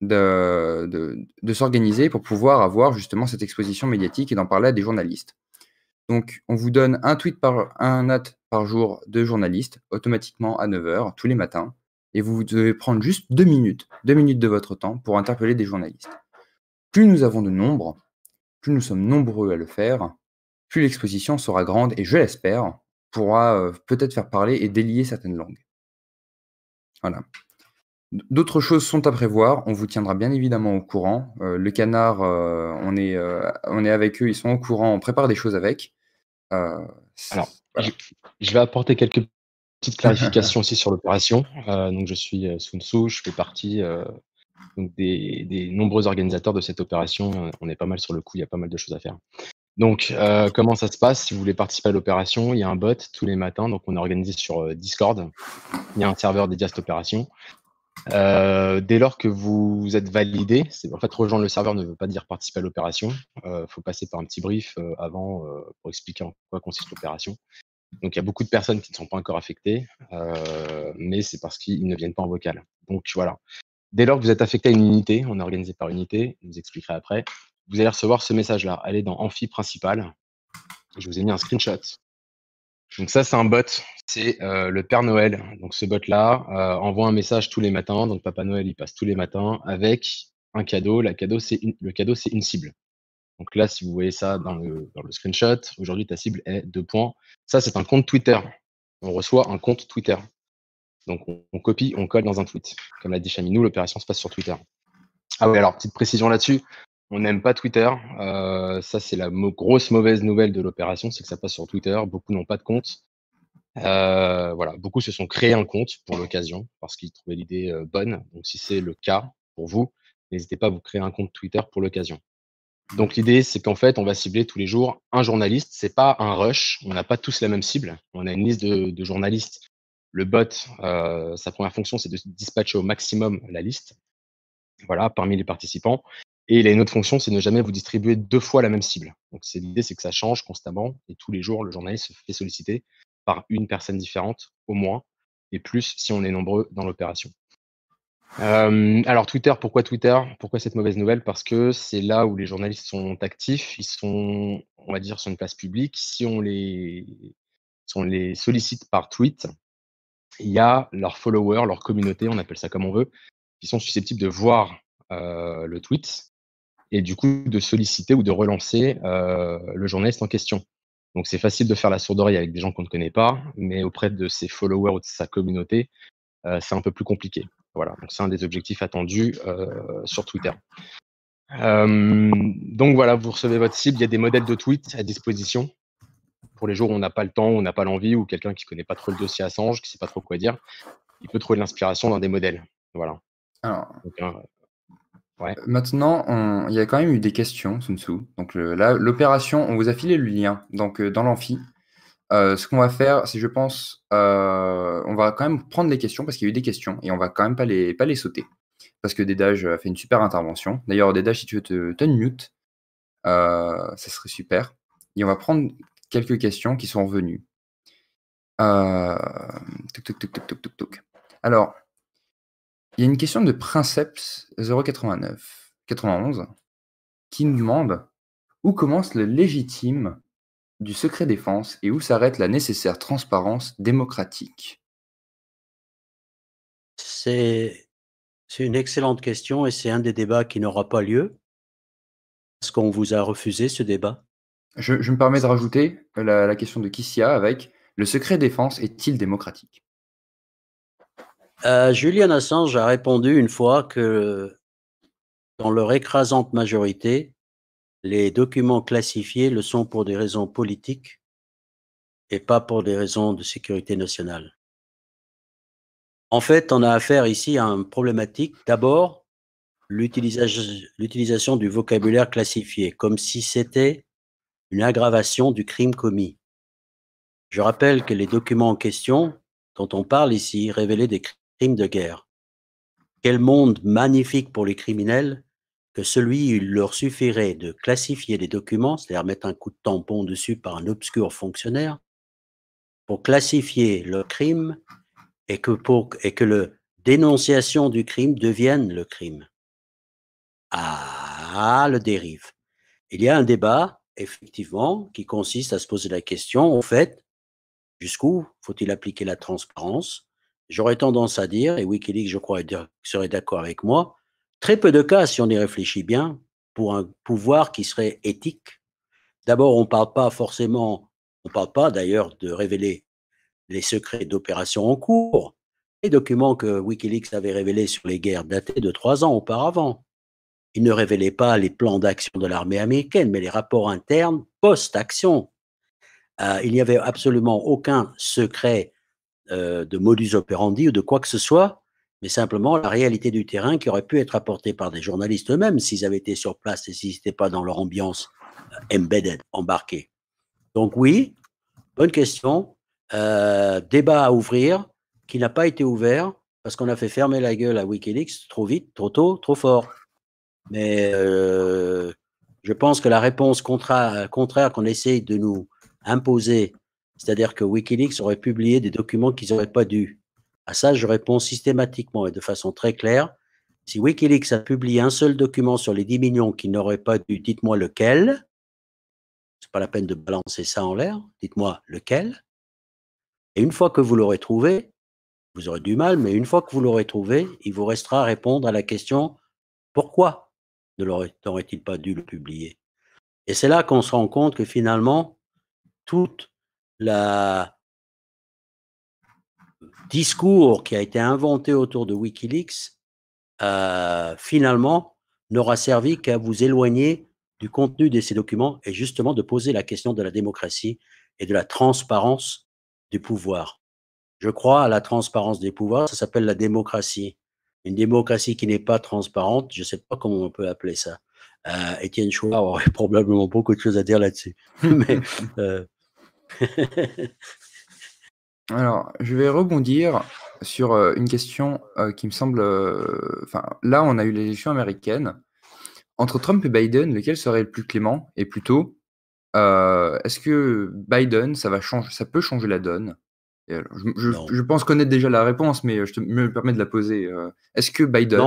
de, s'organiser pour pouvoir avoir justement cette exposition médiatique et d'en parler à des journalistes. Donc on vous donne un tweet par un at par jour de journalistes automatiquement à 9h tous les matins et vous devez prendre juste deux minutes, deux minutes de votre temps pour interpeller des journalistes. Plus nous avons de nombre, plus nous sommes nombreux à le faire, plus l'exposition sera grande et je l'espère pourra euh, peut-être faire parler et délier certaines langues. Voilà. D'autres choses sont à prévoir. On vous tiendra bien évidemment au courant. Euh, le canard, euh, euh, on, est, avec eux, ils sont au courant, on prépare des choses avec. Alors, je, vais apporter quelques petites clarifications aussi sur l'opération. donc, je suis Sun je fais partie des, des, nombreux organisateurs de cette opération. On est pas mal sur le coup, il y a pas mal de choses à faire. Donc, euh, comment ça se passe Si vous voulez participer à l'opération, il y a un bot tous les matins. Donc, on est organisé sur euh, Discord. Il y a un serveur dédié à cette opération. Euh, dès lors que vous êtes validé, en fait, rejoindre le serveur ne veut pas dire participer à l'opération. Il faut passer par un petit brief avant pour expliquer en quoi consiste l'opération. Donc, il y a beaucoup de personnes qui ne sont pas encore affectées, mais c'est parce qu'ils ne viennent pas en vocal. Donc, voilà. Dès lors que vous êtes affecté à une unité, on est organisé par unité, je vous expliquerai après, vous allez recevoir ce message-là. Allez dans Amphi principal. Je vous ai mis un screenshot. Donc ça, c'est un bot. C'est euh, le Père Noël. Donc ce bot-là euh, envoie un message tous les matins. Donc Papa Noël, il passe tous les matins avec un cadeau. Le cadeau, c'est une cible. Donc là, si vous voyez ça dans le, screenshot, aujourd'hui, ta cible est deux points. Ça, c'est un compte Twitter. On reçoit un compte Twitter. Donc on, copie, on colle dans un tweet. Comme l'a dit Chaminou, l'opération se passe sur Twitter. Ah oui, alors petite précision là-dessus. On n'aime pas Twitter. Euh, ça, c'est la grosse mauvaise nouvelle de l'opération, c'est que ça passe sur Twitter. Beaucoup n'ont pas de compte. Euh, voilà, beaucoup se sont créés un compte pour l'occasion parce qu'ils trouvaient l'idée euh, bonne. Donc, si c'est le cas pour vous, n'hésitez pas à vous créer un compte Twitter pour l'occasion. Donc, l'idée, c'est qu'en fait, on va cibler tous les jours un journaliste. C'est pas un rush. On n'a pas tous la même cible. On a une liste de, journalistes. Le bot, sa première fonction, c'est de dispatcher au maximum la liste. Voilà, parmi les participants. Et il a une autre fonction, c'est ne jamais vous distribuer deux fois la même cible. Donc l'idée, c'est que ça change constamment et tous les jours, le journaliste se fait solliciter par une personne différente au moins, et plus si on est nombreux dans l'opération. Euh, alors Twitter, pourquoi Twitter Pourquoi cette mauvaise nouvelle Parce que c'est là où les journalistes sont actifs, ils sont, on va dire, sur une place publique. Si on les, sollicite par tweet, il y a leurs followers, leur communauté, on appelle ça comme on veut, qui sont susceptibles de voir euh, le tweet et du coup de solliciter ou de relancer euh, le journaliste en question. Donc c'est facile de faire la sourde oreille avec des gens qu'on ne connaît pas, mais auprès de ses followers ou de sa communauté, euh, c'est un peu plus compliqué. Voilà, donc c'est un des objectifs attendus euh, sur Twitter. donc voilà, vous recevez votre cible, il y a des modèles de tweets à disposition pour les jours où on n'a pas le temps, on n'a pas l'envie, ou quelqu'un qui ne connaît pas trop le dossier Assange, qui ne sait pas trop quoi dire, il peut trouver de l'inspiration dans des modèles. Voilà. Alors, hein, euh, maintenant, il y a quand même eu des questions, Sun Donc là, l'opération, on vous a filé le lien donc, euh, dans l'amphi. Euh, ce qu'on va faire, c'est je pense, on va quand même prendre les questions parce qu'il y a eu des questions et on va quand même pas les, pas les sauter. Parce que Dédage a fait une super intervention. D'ailleurs, Dédage, si tu veux te, te mute, ça serait super. Et on va prendre quelques questions qui sont revenues. Toc, toc, Alors, il y a une question de Princeps 089 91 qui nous demande où commence le légitime du secret défense et où s'arrête la nécessaire transparence démocratique C'est une excellente question et c'est un des débats qui n'aura pas lieu. parce qu'on vous a refusé ce débat je, me permets de rajouter euh, la, la question de Kissia avec le secret défense est-il démocratique Julien euh, Julian Assange a répondu une fois que, dans leur écrasante majorité, les documents classifiés le sont pour des raisons politiques et pas pour des raisons de sécurité nationale. En fait, on a affaire ici à une problématique. D'abord, l'utilisation du vocabulaire classifié, comme si c'était une aggravation du crime commis. Je rappelle que les documents en question dont on parle ici révélaient des crimes de guerre. Quel monde magnifique pour les criminels que celui où il leur suffirait de classifier les documents, c'est-à-dire mettre un coup de tampon dessus par un obscur fonctionnaire, pour classifier le crime et que, pour, et que le dénonciation du crime devienne le crime. Ah, le dérive. Il y a un débat, effectivement, qui consiste à se poser la question, au fait, jusqu'où faut-il appliquer la transparence j'aurais tendance à dire, et Wikileaks, je crois, serait d'accord avec moi, très peu de cas, si on y réfléchit bien, pour un pouvoir qui serait éthique. D'abord, on ne parle pas forcément, on ne parle pas d'ailleurs de révéler les secrets d'opérations en cours, les documents que Wikileaks avait révélés sur les guerres datées de trois ans auparavant. Il ne révélait pas les plans d'action de l'armée américaine, mais les rapports internes post-action. Euh, il n'y avait absolument aucun secret euh, de modus operandi ou de quoi que ce soit, mais simplement la réalité du terrain qui aurait pu être apportée par des journalistes eux-mêmes s'ils avaient été sur place et s'ils n'étaient pas dans leur ambiance euh, embedded, embarquée. Donc oui, bonne question, euh, débat à ouvrir qui n'a pas été ouvert parce qu'on a fait fermer la gueule à Wikileaks trop vite, trop tôt, trop fort. Mais je pense que la réponse contraire, contraire qu'on essaye de nous imposer c'est-à-dire que Wikileaks aurait publié des documents qu'ils n'auraient pas dû. À ça, je réponds systématiquement et de façon très claire. Si Wikileaks a publié un seul document sur les 10 millions qu'il n'aurait pas dû, dites-moi lequel. C'est pas la peine de balancer ça en l'air. Dites-moi lequel. Et une fois que vous l'aurez trouvé, vous aurez du mal, mais une fois que vous l'aurez trouvé, il vous restera à répondre à la question pourquoi n'aurait-il pas dû le publier Et c'est là qu'on se rend compte que finalement, toute le discours qui a été inventé autour de Wikileaks, euh, finalement, n'aura servi qu'à vous éloigner du contenu de ces documents et justement de poser la question de la démocratie et de la transparence du pouvoir. Je crois à la transparence des pouvoirs, ça s'appelle la démocratie. Une démocratie qui n'est pas transparente, je ne sais pas comment on peut appeler ça. Euh, Étienne Chouard aurait probablement beaucoup de choses à dire là-dessus. Mais euh, Alors, je vais rebondir sur euh, une question euh, qui me semble. Euh, enfin, là, on a eu l'élection américaine. Entre Trump et Biden, lequel serait le plus clément Et plutôt, est-ce que Biden, ça, va changer, ça peut changer la donne je, pense connaître déjà la réponse, mais je me permets de la poser. Est-ce que Biden,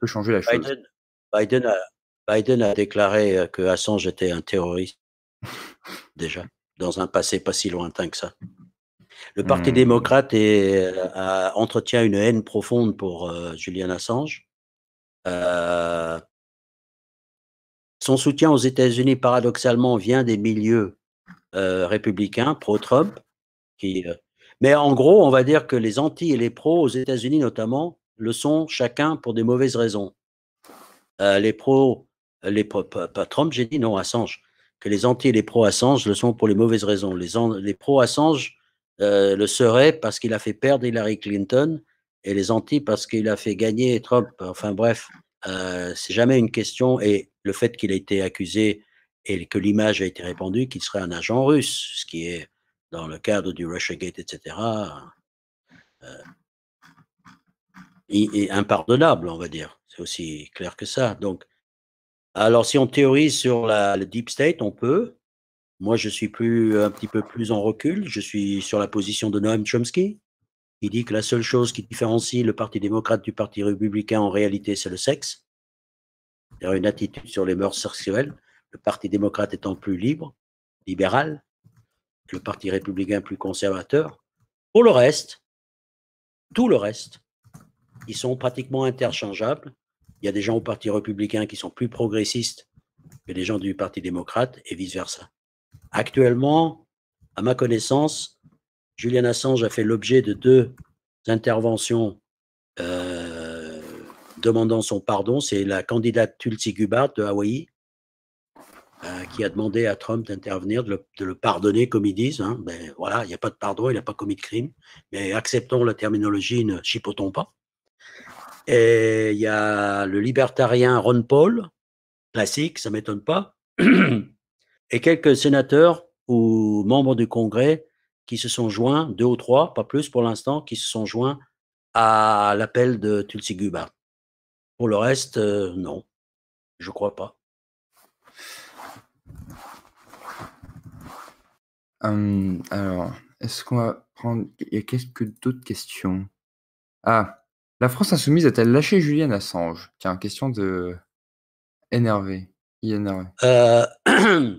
peut changer la chose a, Biden a déclaré que Assange était un terroriste déjà dans un passé pas si lointain que ça. Le Parti mmh. démocrate euh, entretient une haine profonde pour euh, Julian Assange. Euh, son soutien aux États-Unis, paradoxalement, vient des milieux républicains pro-Trump. mais en gros, on va dire que les anti et les pros aux États-Unis, notamment, le sont chacun pour des mauvaises raisons. les pros, les pro, pas Trump, j'ai dit non, Assange que les anti et les pro-Assange le sont pour les mauvaises raisons. Les, les pro-Assange euh, le seraient parce qu'il a fait perdre Hillary Clinton et les anti parce qu'il a fait gagner Trump. Enfin bref, euh, c'est jamais une question. Et le fait qu'il ait été accusé et que l'image a été répandue qu'il serait un agent russe, ce qui est dans le cadre du Russiagate, etc., euh, impardonnable, on va dire. C'est aussi clair que ça. Donc, alors, si on théorise sur le deep state, on peut. Moi, je suis plus, un petit peu plus en recul. Je suis sur la position de Noam Chomsky. Il dit que la seule chose qui différencie le Parti démocrate du Parti républicain en réalité, c'est le sexe. C'est-à-dire une attitude sur les mœurs sexuelles. Le Parti démocrate étant plus libre, libéral, le Parti républicain plus conservateur. Pour le reste, tout le reste, ils sont pratiquement interchangeables il y a des gens au Parti républicain qui sont plus progressistes que des gens du Parti démocrate et vice-versa. Actuellement, à ma connaissance, Julian Assange a fait l'objet de deux interventions euh, demandant son pardon. C'est la candidate Tulsi Gubbard de Hawaï euh, qui a demandé à Trump d'intervenir, de, le pardonner, comme ils disent. Ben, voilà, il n'y a pas de pardon, il n'a pas commis de crime. Mais acceptons la terminologie, ne chipotons pas. Et il y a le libertarien Ron Paul, classique, ça m'étonne pas, et quelques sénateurs ou membres du Congrès qui se sont joints, deux ou trois, pas plus pour l'instant, qui se sont joints à l'appel de Tulsi Guba. Pour le reste, euh, non, je crois pas. Hum, alors, est-ce qu'on va prendre. Il y a quelques autres questions. Ah, la France insoumise a-t-elle lâché Julian Assange Tiens, question de énervé, euh, énervé.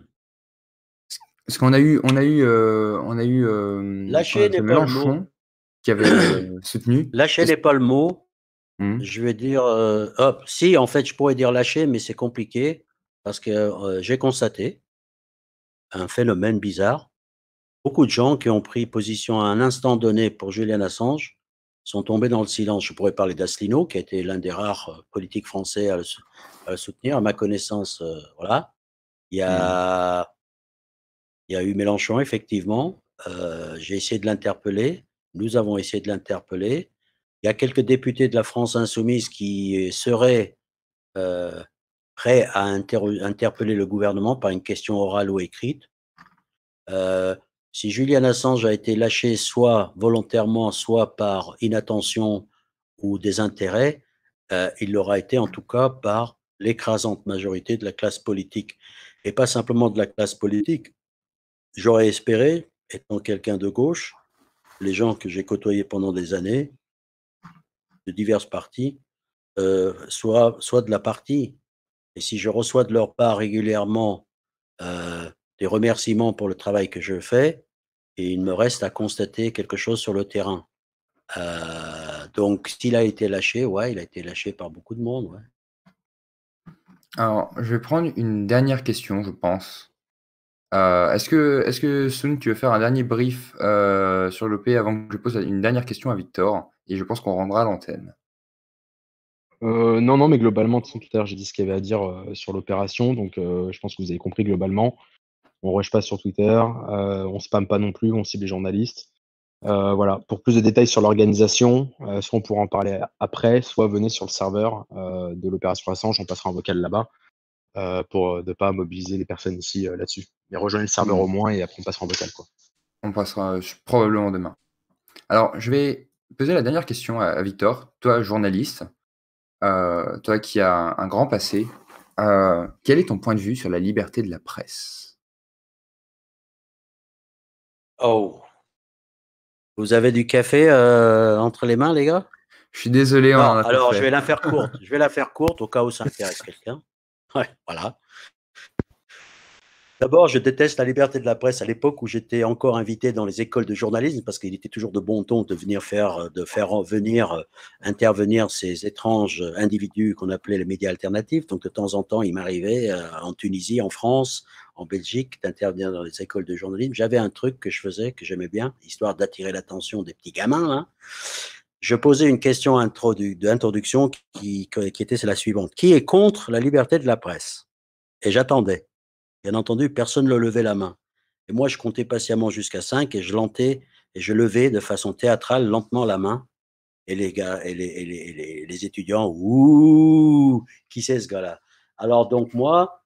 Parce qu'on a eu, on a eu, euh, on a eu euh, lâcher les Mélenchon qui avait soutenu. Lâcher pas le mot. Hum. Je vais dire, hop, si en fait je pourrais dire lâcher, mais c'est compliqué parce que j'ai constaté un phénomène bizarre. Beaucoup de gens qui ont pris position à un instant donné pour Julian Assange sont tombés dans le silence. Je pourrais parler d'Asselineau, qui a été l'un des rares euh, politiques français à le, soutenir, à ma connaissance. Euh, voilà. Il y, a, mmh. il y eu Mélenchon, effectivement. Euh, j'ai essayé de l'interpeller. Nous avons essayé de l'interpeller. Il y a quelques députés de la France insoumise qui seraient prêts à interpeller le gouvernement par une question orale ou écrite si Julian Assange a été lâché soit volontairement, soit par inattention ou désintérêt, euh, il l'aura été en tout cas par l'écrasante majorité de la classe politique. Et pas simplement de la classe politique. J'aurais espéré, étant quelqu'un de gauche, les gens que j'ai côtoyés pendant des années, de diverses parties, euh, soit, soit de la partie. Et si je reçois de leur part régulièrement euh, des remerciements pour le travail que je fais et il me reste à constater quelque chose sur le terrain. Euh, donc, s'il a été lâché, ouais, il a été lâché par beaucoup de monde. Ouais. Alors, je vais prendre une dernière question, je pense. Euh, est-ce que, est-ce que tu veux faire un dernier brief euh, sur l'OP avant que je pose une dernière question à Victor Et je pense qu'on rendra l'antenne. non, non, mais globalement, tout à l'heure j'ai dit ce qu'il y avait à dire sur l'opération, donc je pense que vous avez compris globalement on rush pas sur Twitter, euh, on ne spamme pas non plus, on cible les journalistes. Euh, voilà. Pour plus de détails sur l'organisation, euh, soit on pourra en parler après, soit venez sur le serveur de l'opération Assange, on passera en vocal là-bas pour ne pas mobiliser les personnes ici là-dessus. Mais rejoignez le serveur hmm. au moins et après on passera en vocal. On passera probablement demain. Alors, je vais poser la dernière question à, Victor. Toi, journaliste, toi qui as un grand passé, quel est ton point de vue sur la liberté de la presse Oh. Vous avez du café euh, entre les mains, les gars Je suis désolé. alors, je vais la faire courte. je vais la faire courte au cas où ça intéresse quelqu'un. Ouais, voilà. D'abord, je déteste la liberté de la presse à l'époque où j'étais encore invité dans les écoles de journalisme parce qu'il était toujours de bon ton de venir faire, de faire venir euh, intervenir ces étranges individus qu'on appelait les médias alternatifs. Donc de temps en temps, il m'arrivait euh, en Tunisie, en France, en Belgique d'intervenir dans les écoles de journalisme. J'avais un truc que je faisais que j'aimais bien, histoire d'attirer l'attention des petits gamins. Hein. je posais une question d'introduction qui, qui, était la suivante. Qui est contre la liberté de la presse Et j'attendais. Bien entendu, personne ne levait la main. Et moi, je comptais patiemment jusqu'à 5 et je lentais et je levais de façon théâtrale lentement la main. Et les gars, et les, étudiants, ouh, qui c'est ce gars-là Alors donc moi,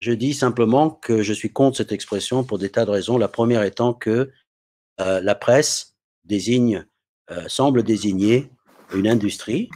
je dis simplement que je suis contre cette expression pour des tas de raisons. La première étant que euh, la presse désigne, euh, semble désigner une industrie.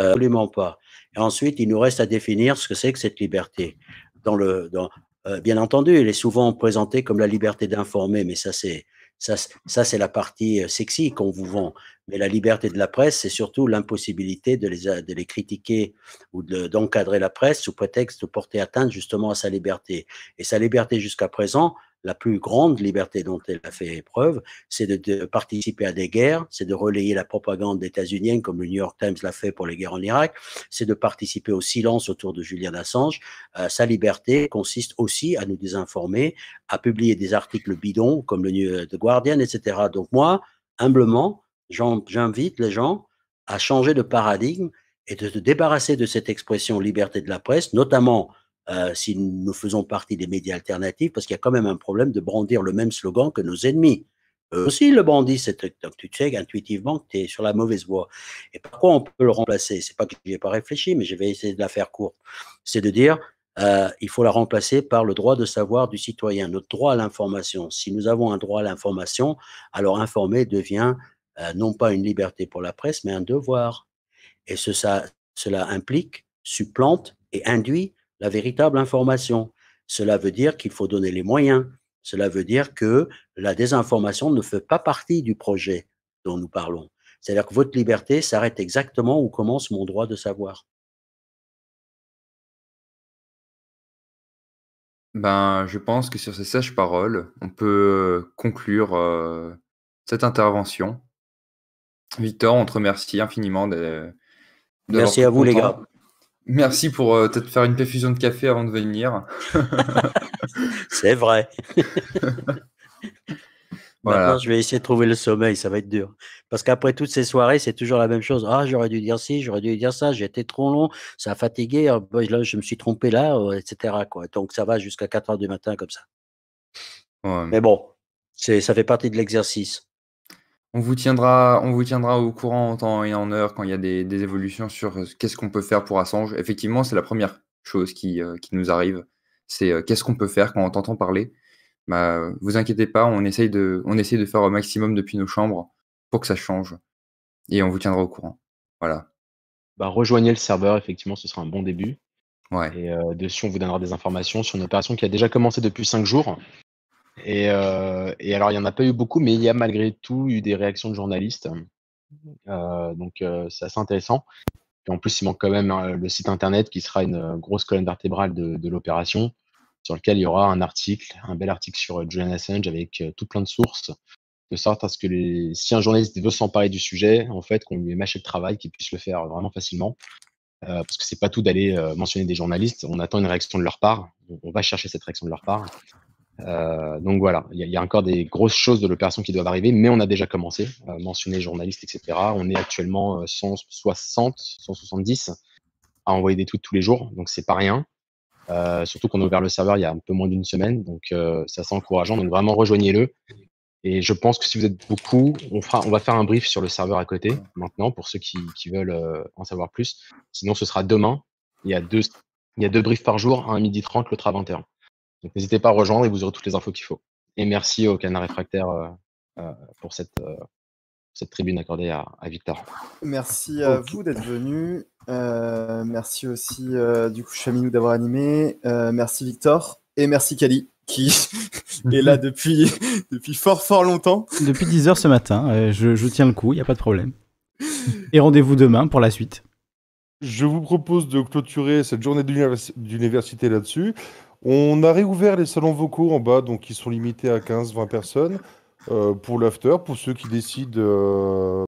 Euh, absolument pas. Et ensuite, il nous reste à définir ce que c'est que cette liberté. Dans le, dans, euh, bien entendu, il est souvent présenté comme la liberté d'informer, mais ça c'est ça, c'est la partie euh, sexy qu'on vous vend. Mais la liberté de la presse, c'est surtout l'impossibilité de les, euh, de les critiquer ou d'encadrer la presse sous prétexte de porter atteinte justement à sa liberté. Et sa liberté jusqu'à présent, la plus grande liberté dont elle a fait preuve, c'est de, participer à des guerres, c'est de relayer la propagande états-unienne comme le New York Times l'a fait pour les guerres en Irak, c'est de participer au silence autour de Julian Assange. Euh, sa liberté consiste aussi à nous désinformer, à publier des articles bidons comme le New York euh, Guardian, etc. Donc moi, humblement, j'invite les gens à changer de paradigme et de se débarrasser de cette expression liberté de la presse, notamment euh, si nous faisons partie des médias alternatifs, parce qu'il y a quand même un problème de brandir le même slogan que nos ennemis. Eux aussi le brandissent, donc tu sais intuitivement que tu es sur la mauvaise voie. Et pourquoi on peut le remplacer C'est pas que je n'y ai pas réfléchi, mais je vais essayer de la faire courte. C'est de dire, euh, il faut la remplacer par le droit de savoir du citoyen, notre droit à l'information. Si nous avons un droit à l'information, alors informer devient euh, non pas une liberté pour la presse, mais un devoir. Et ce, ça, cela implique, supplante et induit la véritable information. Cela veut dire qu'il faut donner les moyens. Cela veut dire que la désinformation ne fait pas partie du projet dont nous parlons. C'est-à-dire que votre liberté s'arrête exactement où commence mon droit de savoir. Ben, je pense que sur ces sages paroles, on peut euh, conclure euh, cette intervention. Victor, on te remercie infiniment Merci à vous, les gars. Merci pour euh, peut-être faire une perfusion de café avant de venir. C'est vrai. je vais essayer de trouver le sommeil, ça va être dur. Parce qu'après toutes ces soirées, c'est toujours la même chose. Ah, j'aurais dû dire ci, j'aurais dû dire ça, j'ai été trop long, ça a fatigué, ah, bah, je me suis trompé là, euh, etc. Donc ça va jusqu'à 4 heures du matin comme ça. Mais bon, ça fait partie de l'exercice. On vous tiendra, on vous tiendra au courant en temps et en heure quand il y a des, évolutions sur euh, qu'est-ce qu'on peut faire pour Assange. Effectivement, c'est la première chose qui, euh, nous arrive. C'est euh, qu'est-ce qu'on peut faire quand on t'entend parler. Bah, vous inquiétez pas, on essaye, de, on de faire au maximum depuis nos chambres pour que ça change. Et on vous tiendra au courant. Voilà. Bah, rejoignez le serveur, effectivement, ce sera un bon début. Et dessus, on vous donnera des informations sur une opération qui a déjà commencé depuis cinq jours, euh, et, alors, il n'y en a pas eu beaucoup, mais il y a malgré tout eu des réactions de journalistes. Mmh. Euh, donc, euh, c'est assez intéressant. Et en plus, il manque quand même hein, le site internet qui sera une grosse colonne vertébrale de, l'opération, sur lequel il y aura un article, un bel article sur Julian Assange avec tout plein de sources, de sorte à ce que si un journaliste veut s'emparer du sujet, en fait, qu'on lui ait mâché le travail, qu'il puisse le faire vraiment facilement. parce que c'est pas tout d'aller mentionner des journalistes, on attend une réaction de leur part, on va chercher cette réaction de leur part. Euh, donc voilà, il y, a encore des grosses choses de l'opération qui doivent arriver, mais on a déjà commencé, euh, mentionner mentionné journalistes, etc. On est actuellement 160, euh, 170 à envoyer des tweets tous les jours, donc c'est pas rien. surtout qu'on a ouvert le serveur il y a un peu moins d'une semaine, donc ça c'est encourageant. Donc vraiment rejoignez-le. Et je pense que si vous êtes beaucoup, on, fera, on va faire un brief sur le serveur à côté maintenant pour ceux qui, veulent en savoir plus. Sinon, ce sera demain. Il y a deux, il y a deux briefs par jour, un à midi h 30 l'autre à 21h n'hésitez pas à rejoindre et vous aurez toutes les infos qu'il faut. Et merci au Canard Réfractaire euh, euh, pour cette, euh, cette tribune accordée à, Victor. Merci à vous d'être venu. merci aussi du coup Chaminou d'avoir animé. merci Victor et merci Cali qui est là depuis, depuis fort fort longtemps. Depuis 10 h ce matin, je, je, tiens le coup, il n'y a pas de problème. Et rendez-vous demain pour la suite. Je vous propose de clôturer cette journée d'université là-dessus. On a réouvert les salons vocaux en bas, donc ils sont limités à 15-20 personnes euh, pour l'after, pour ceux qui décident euh,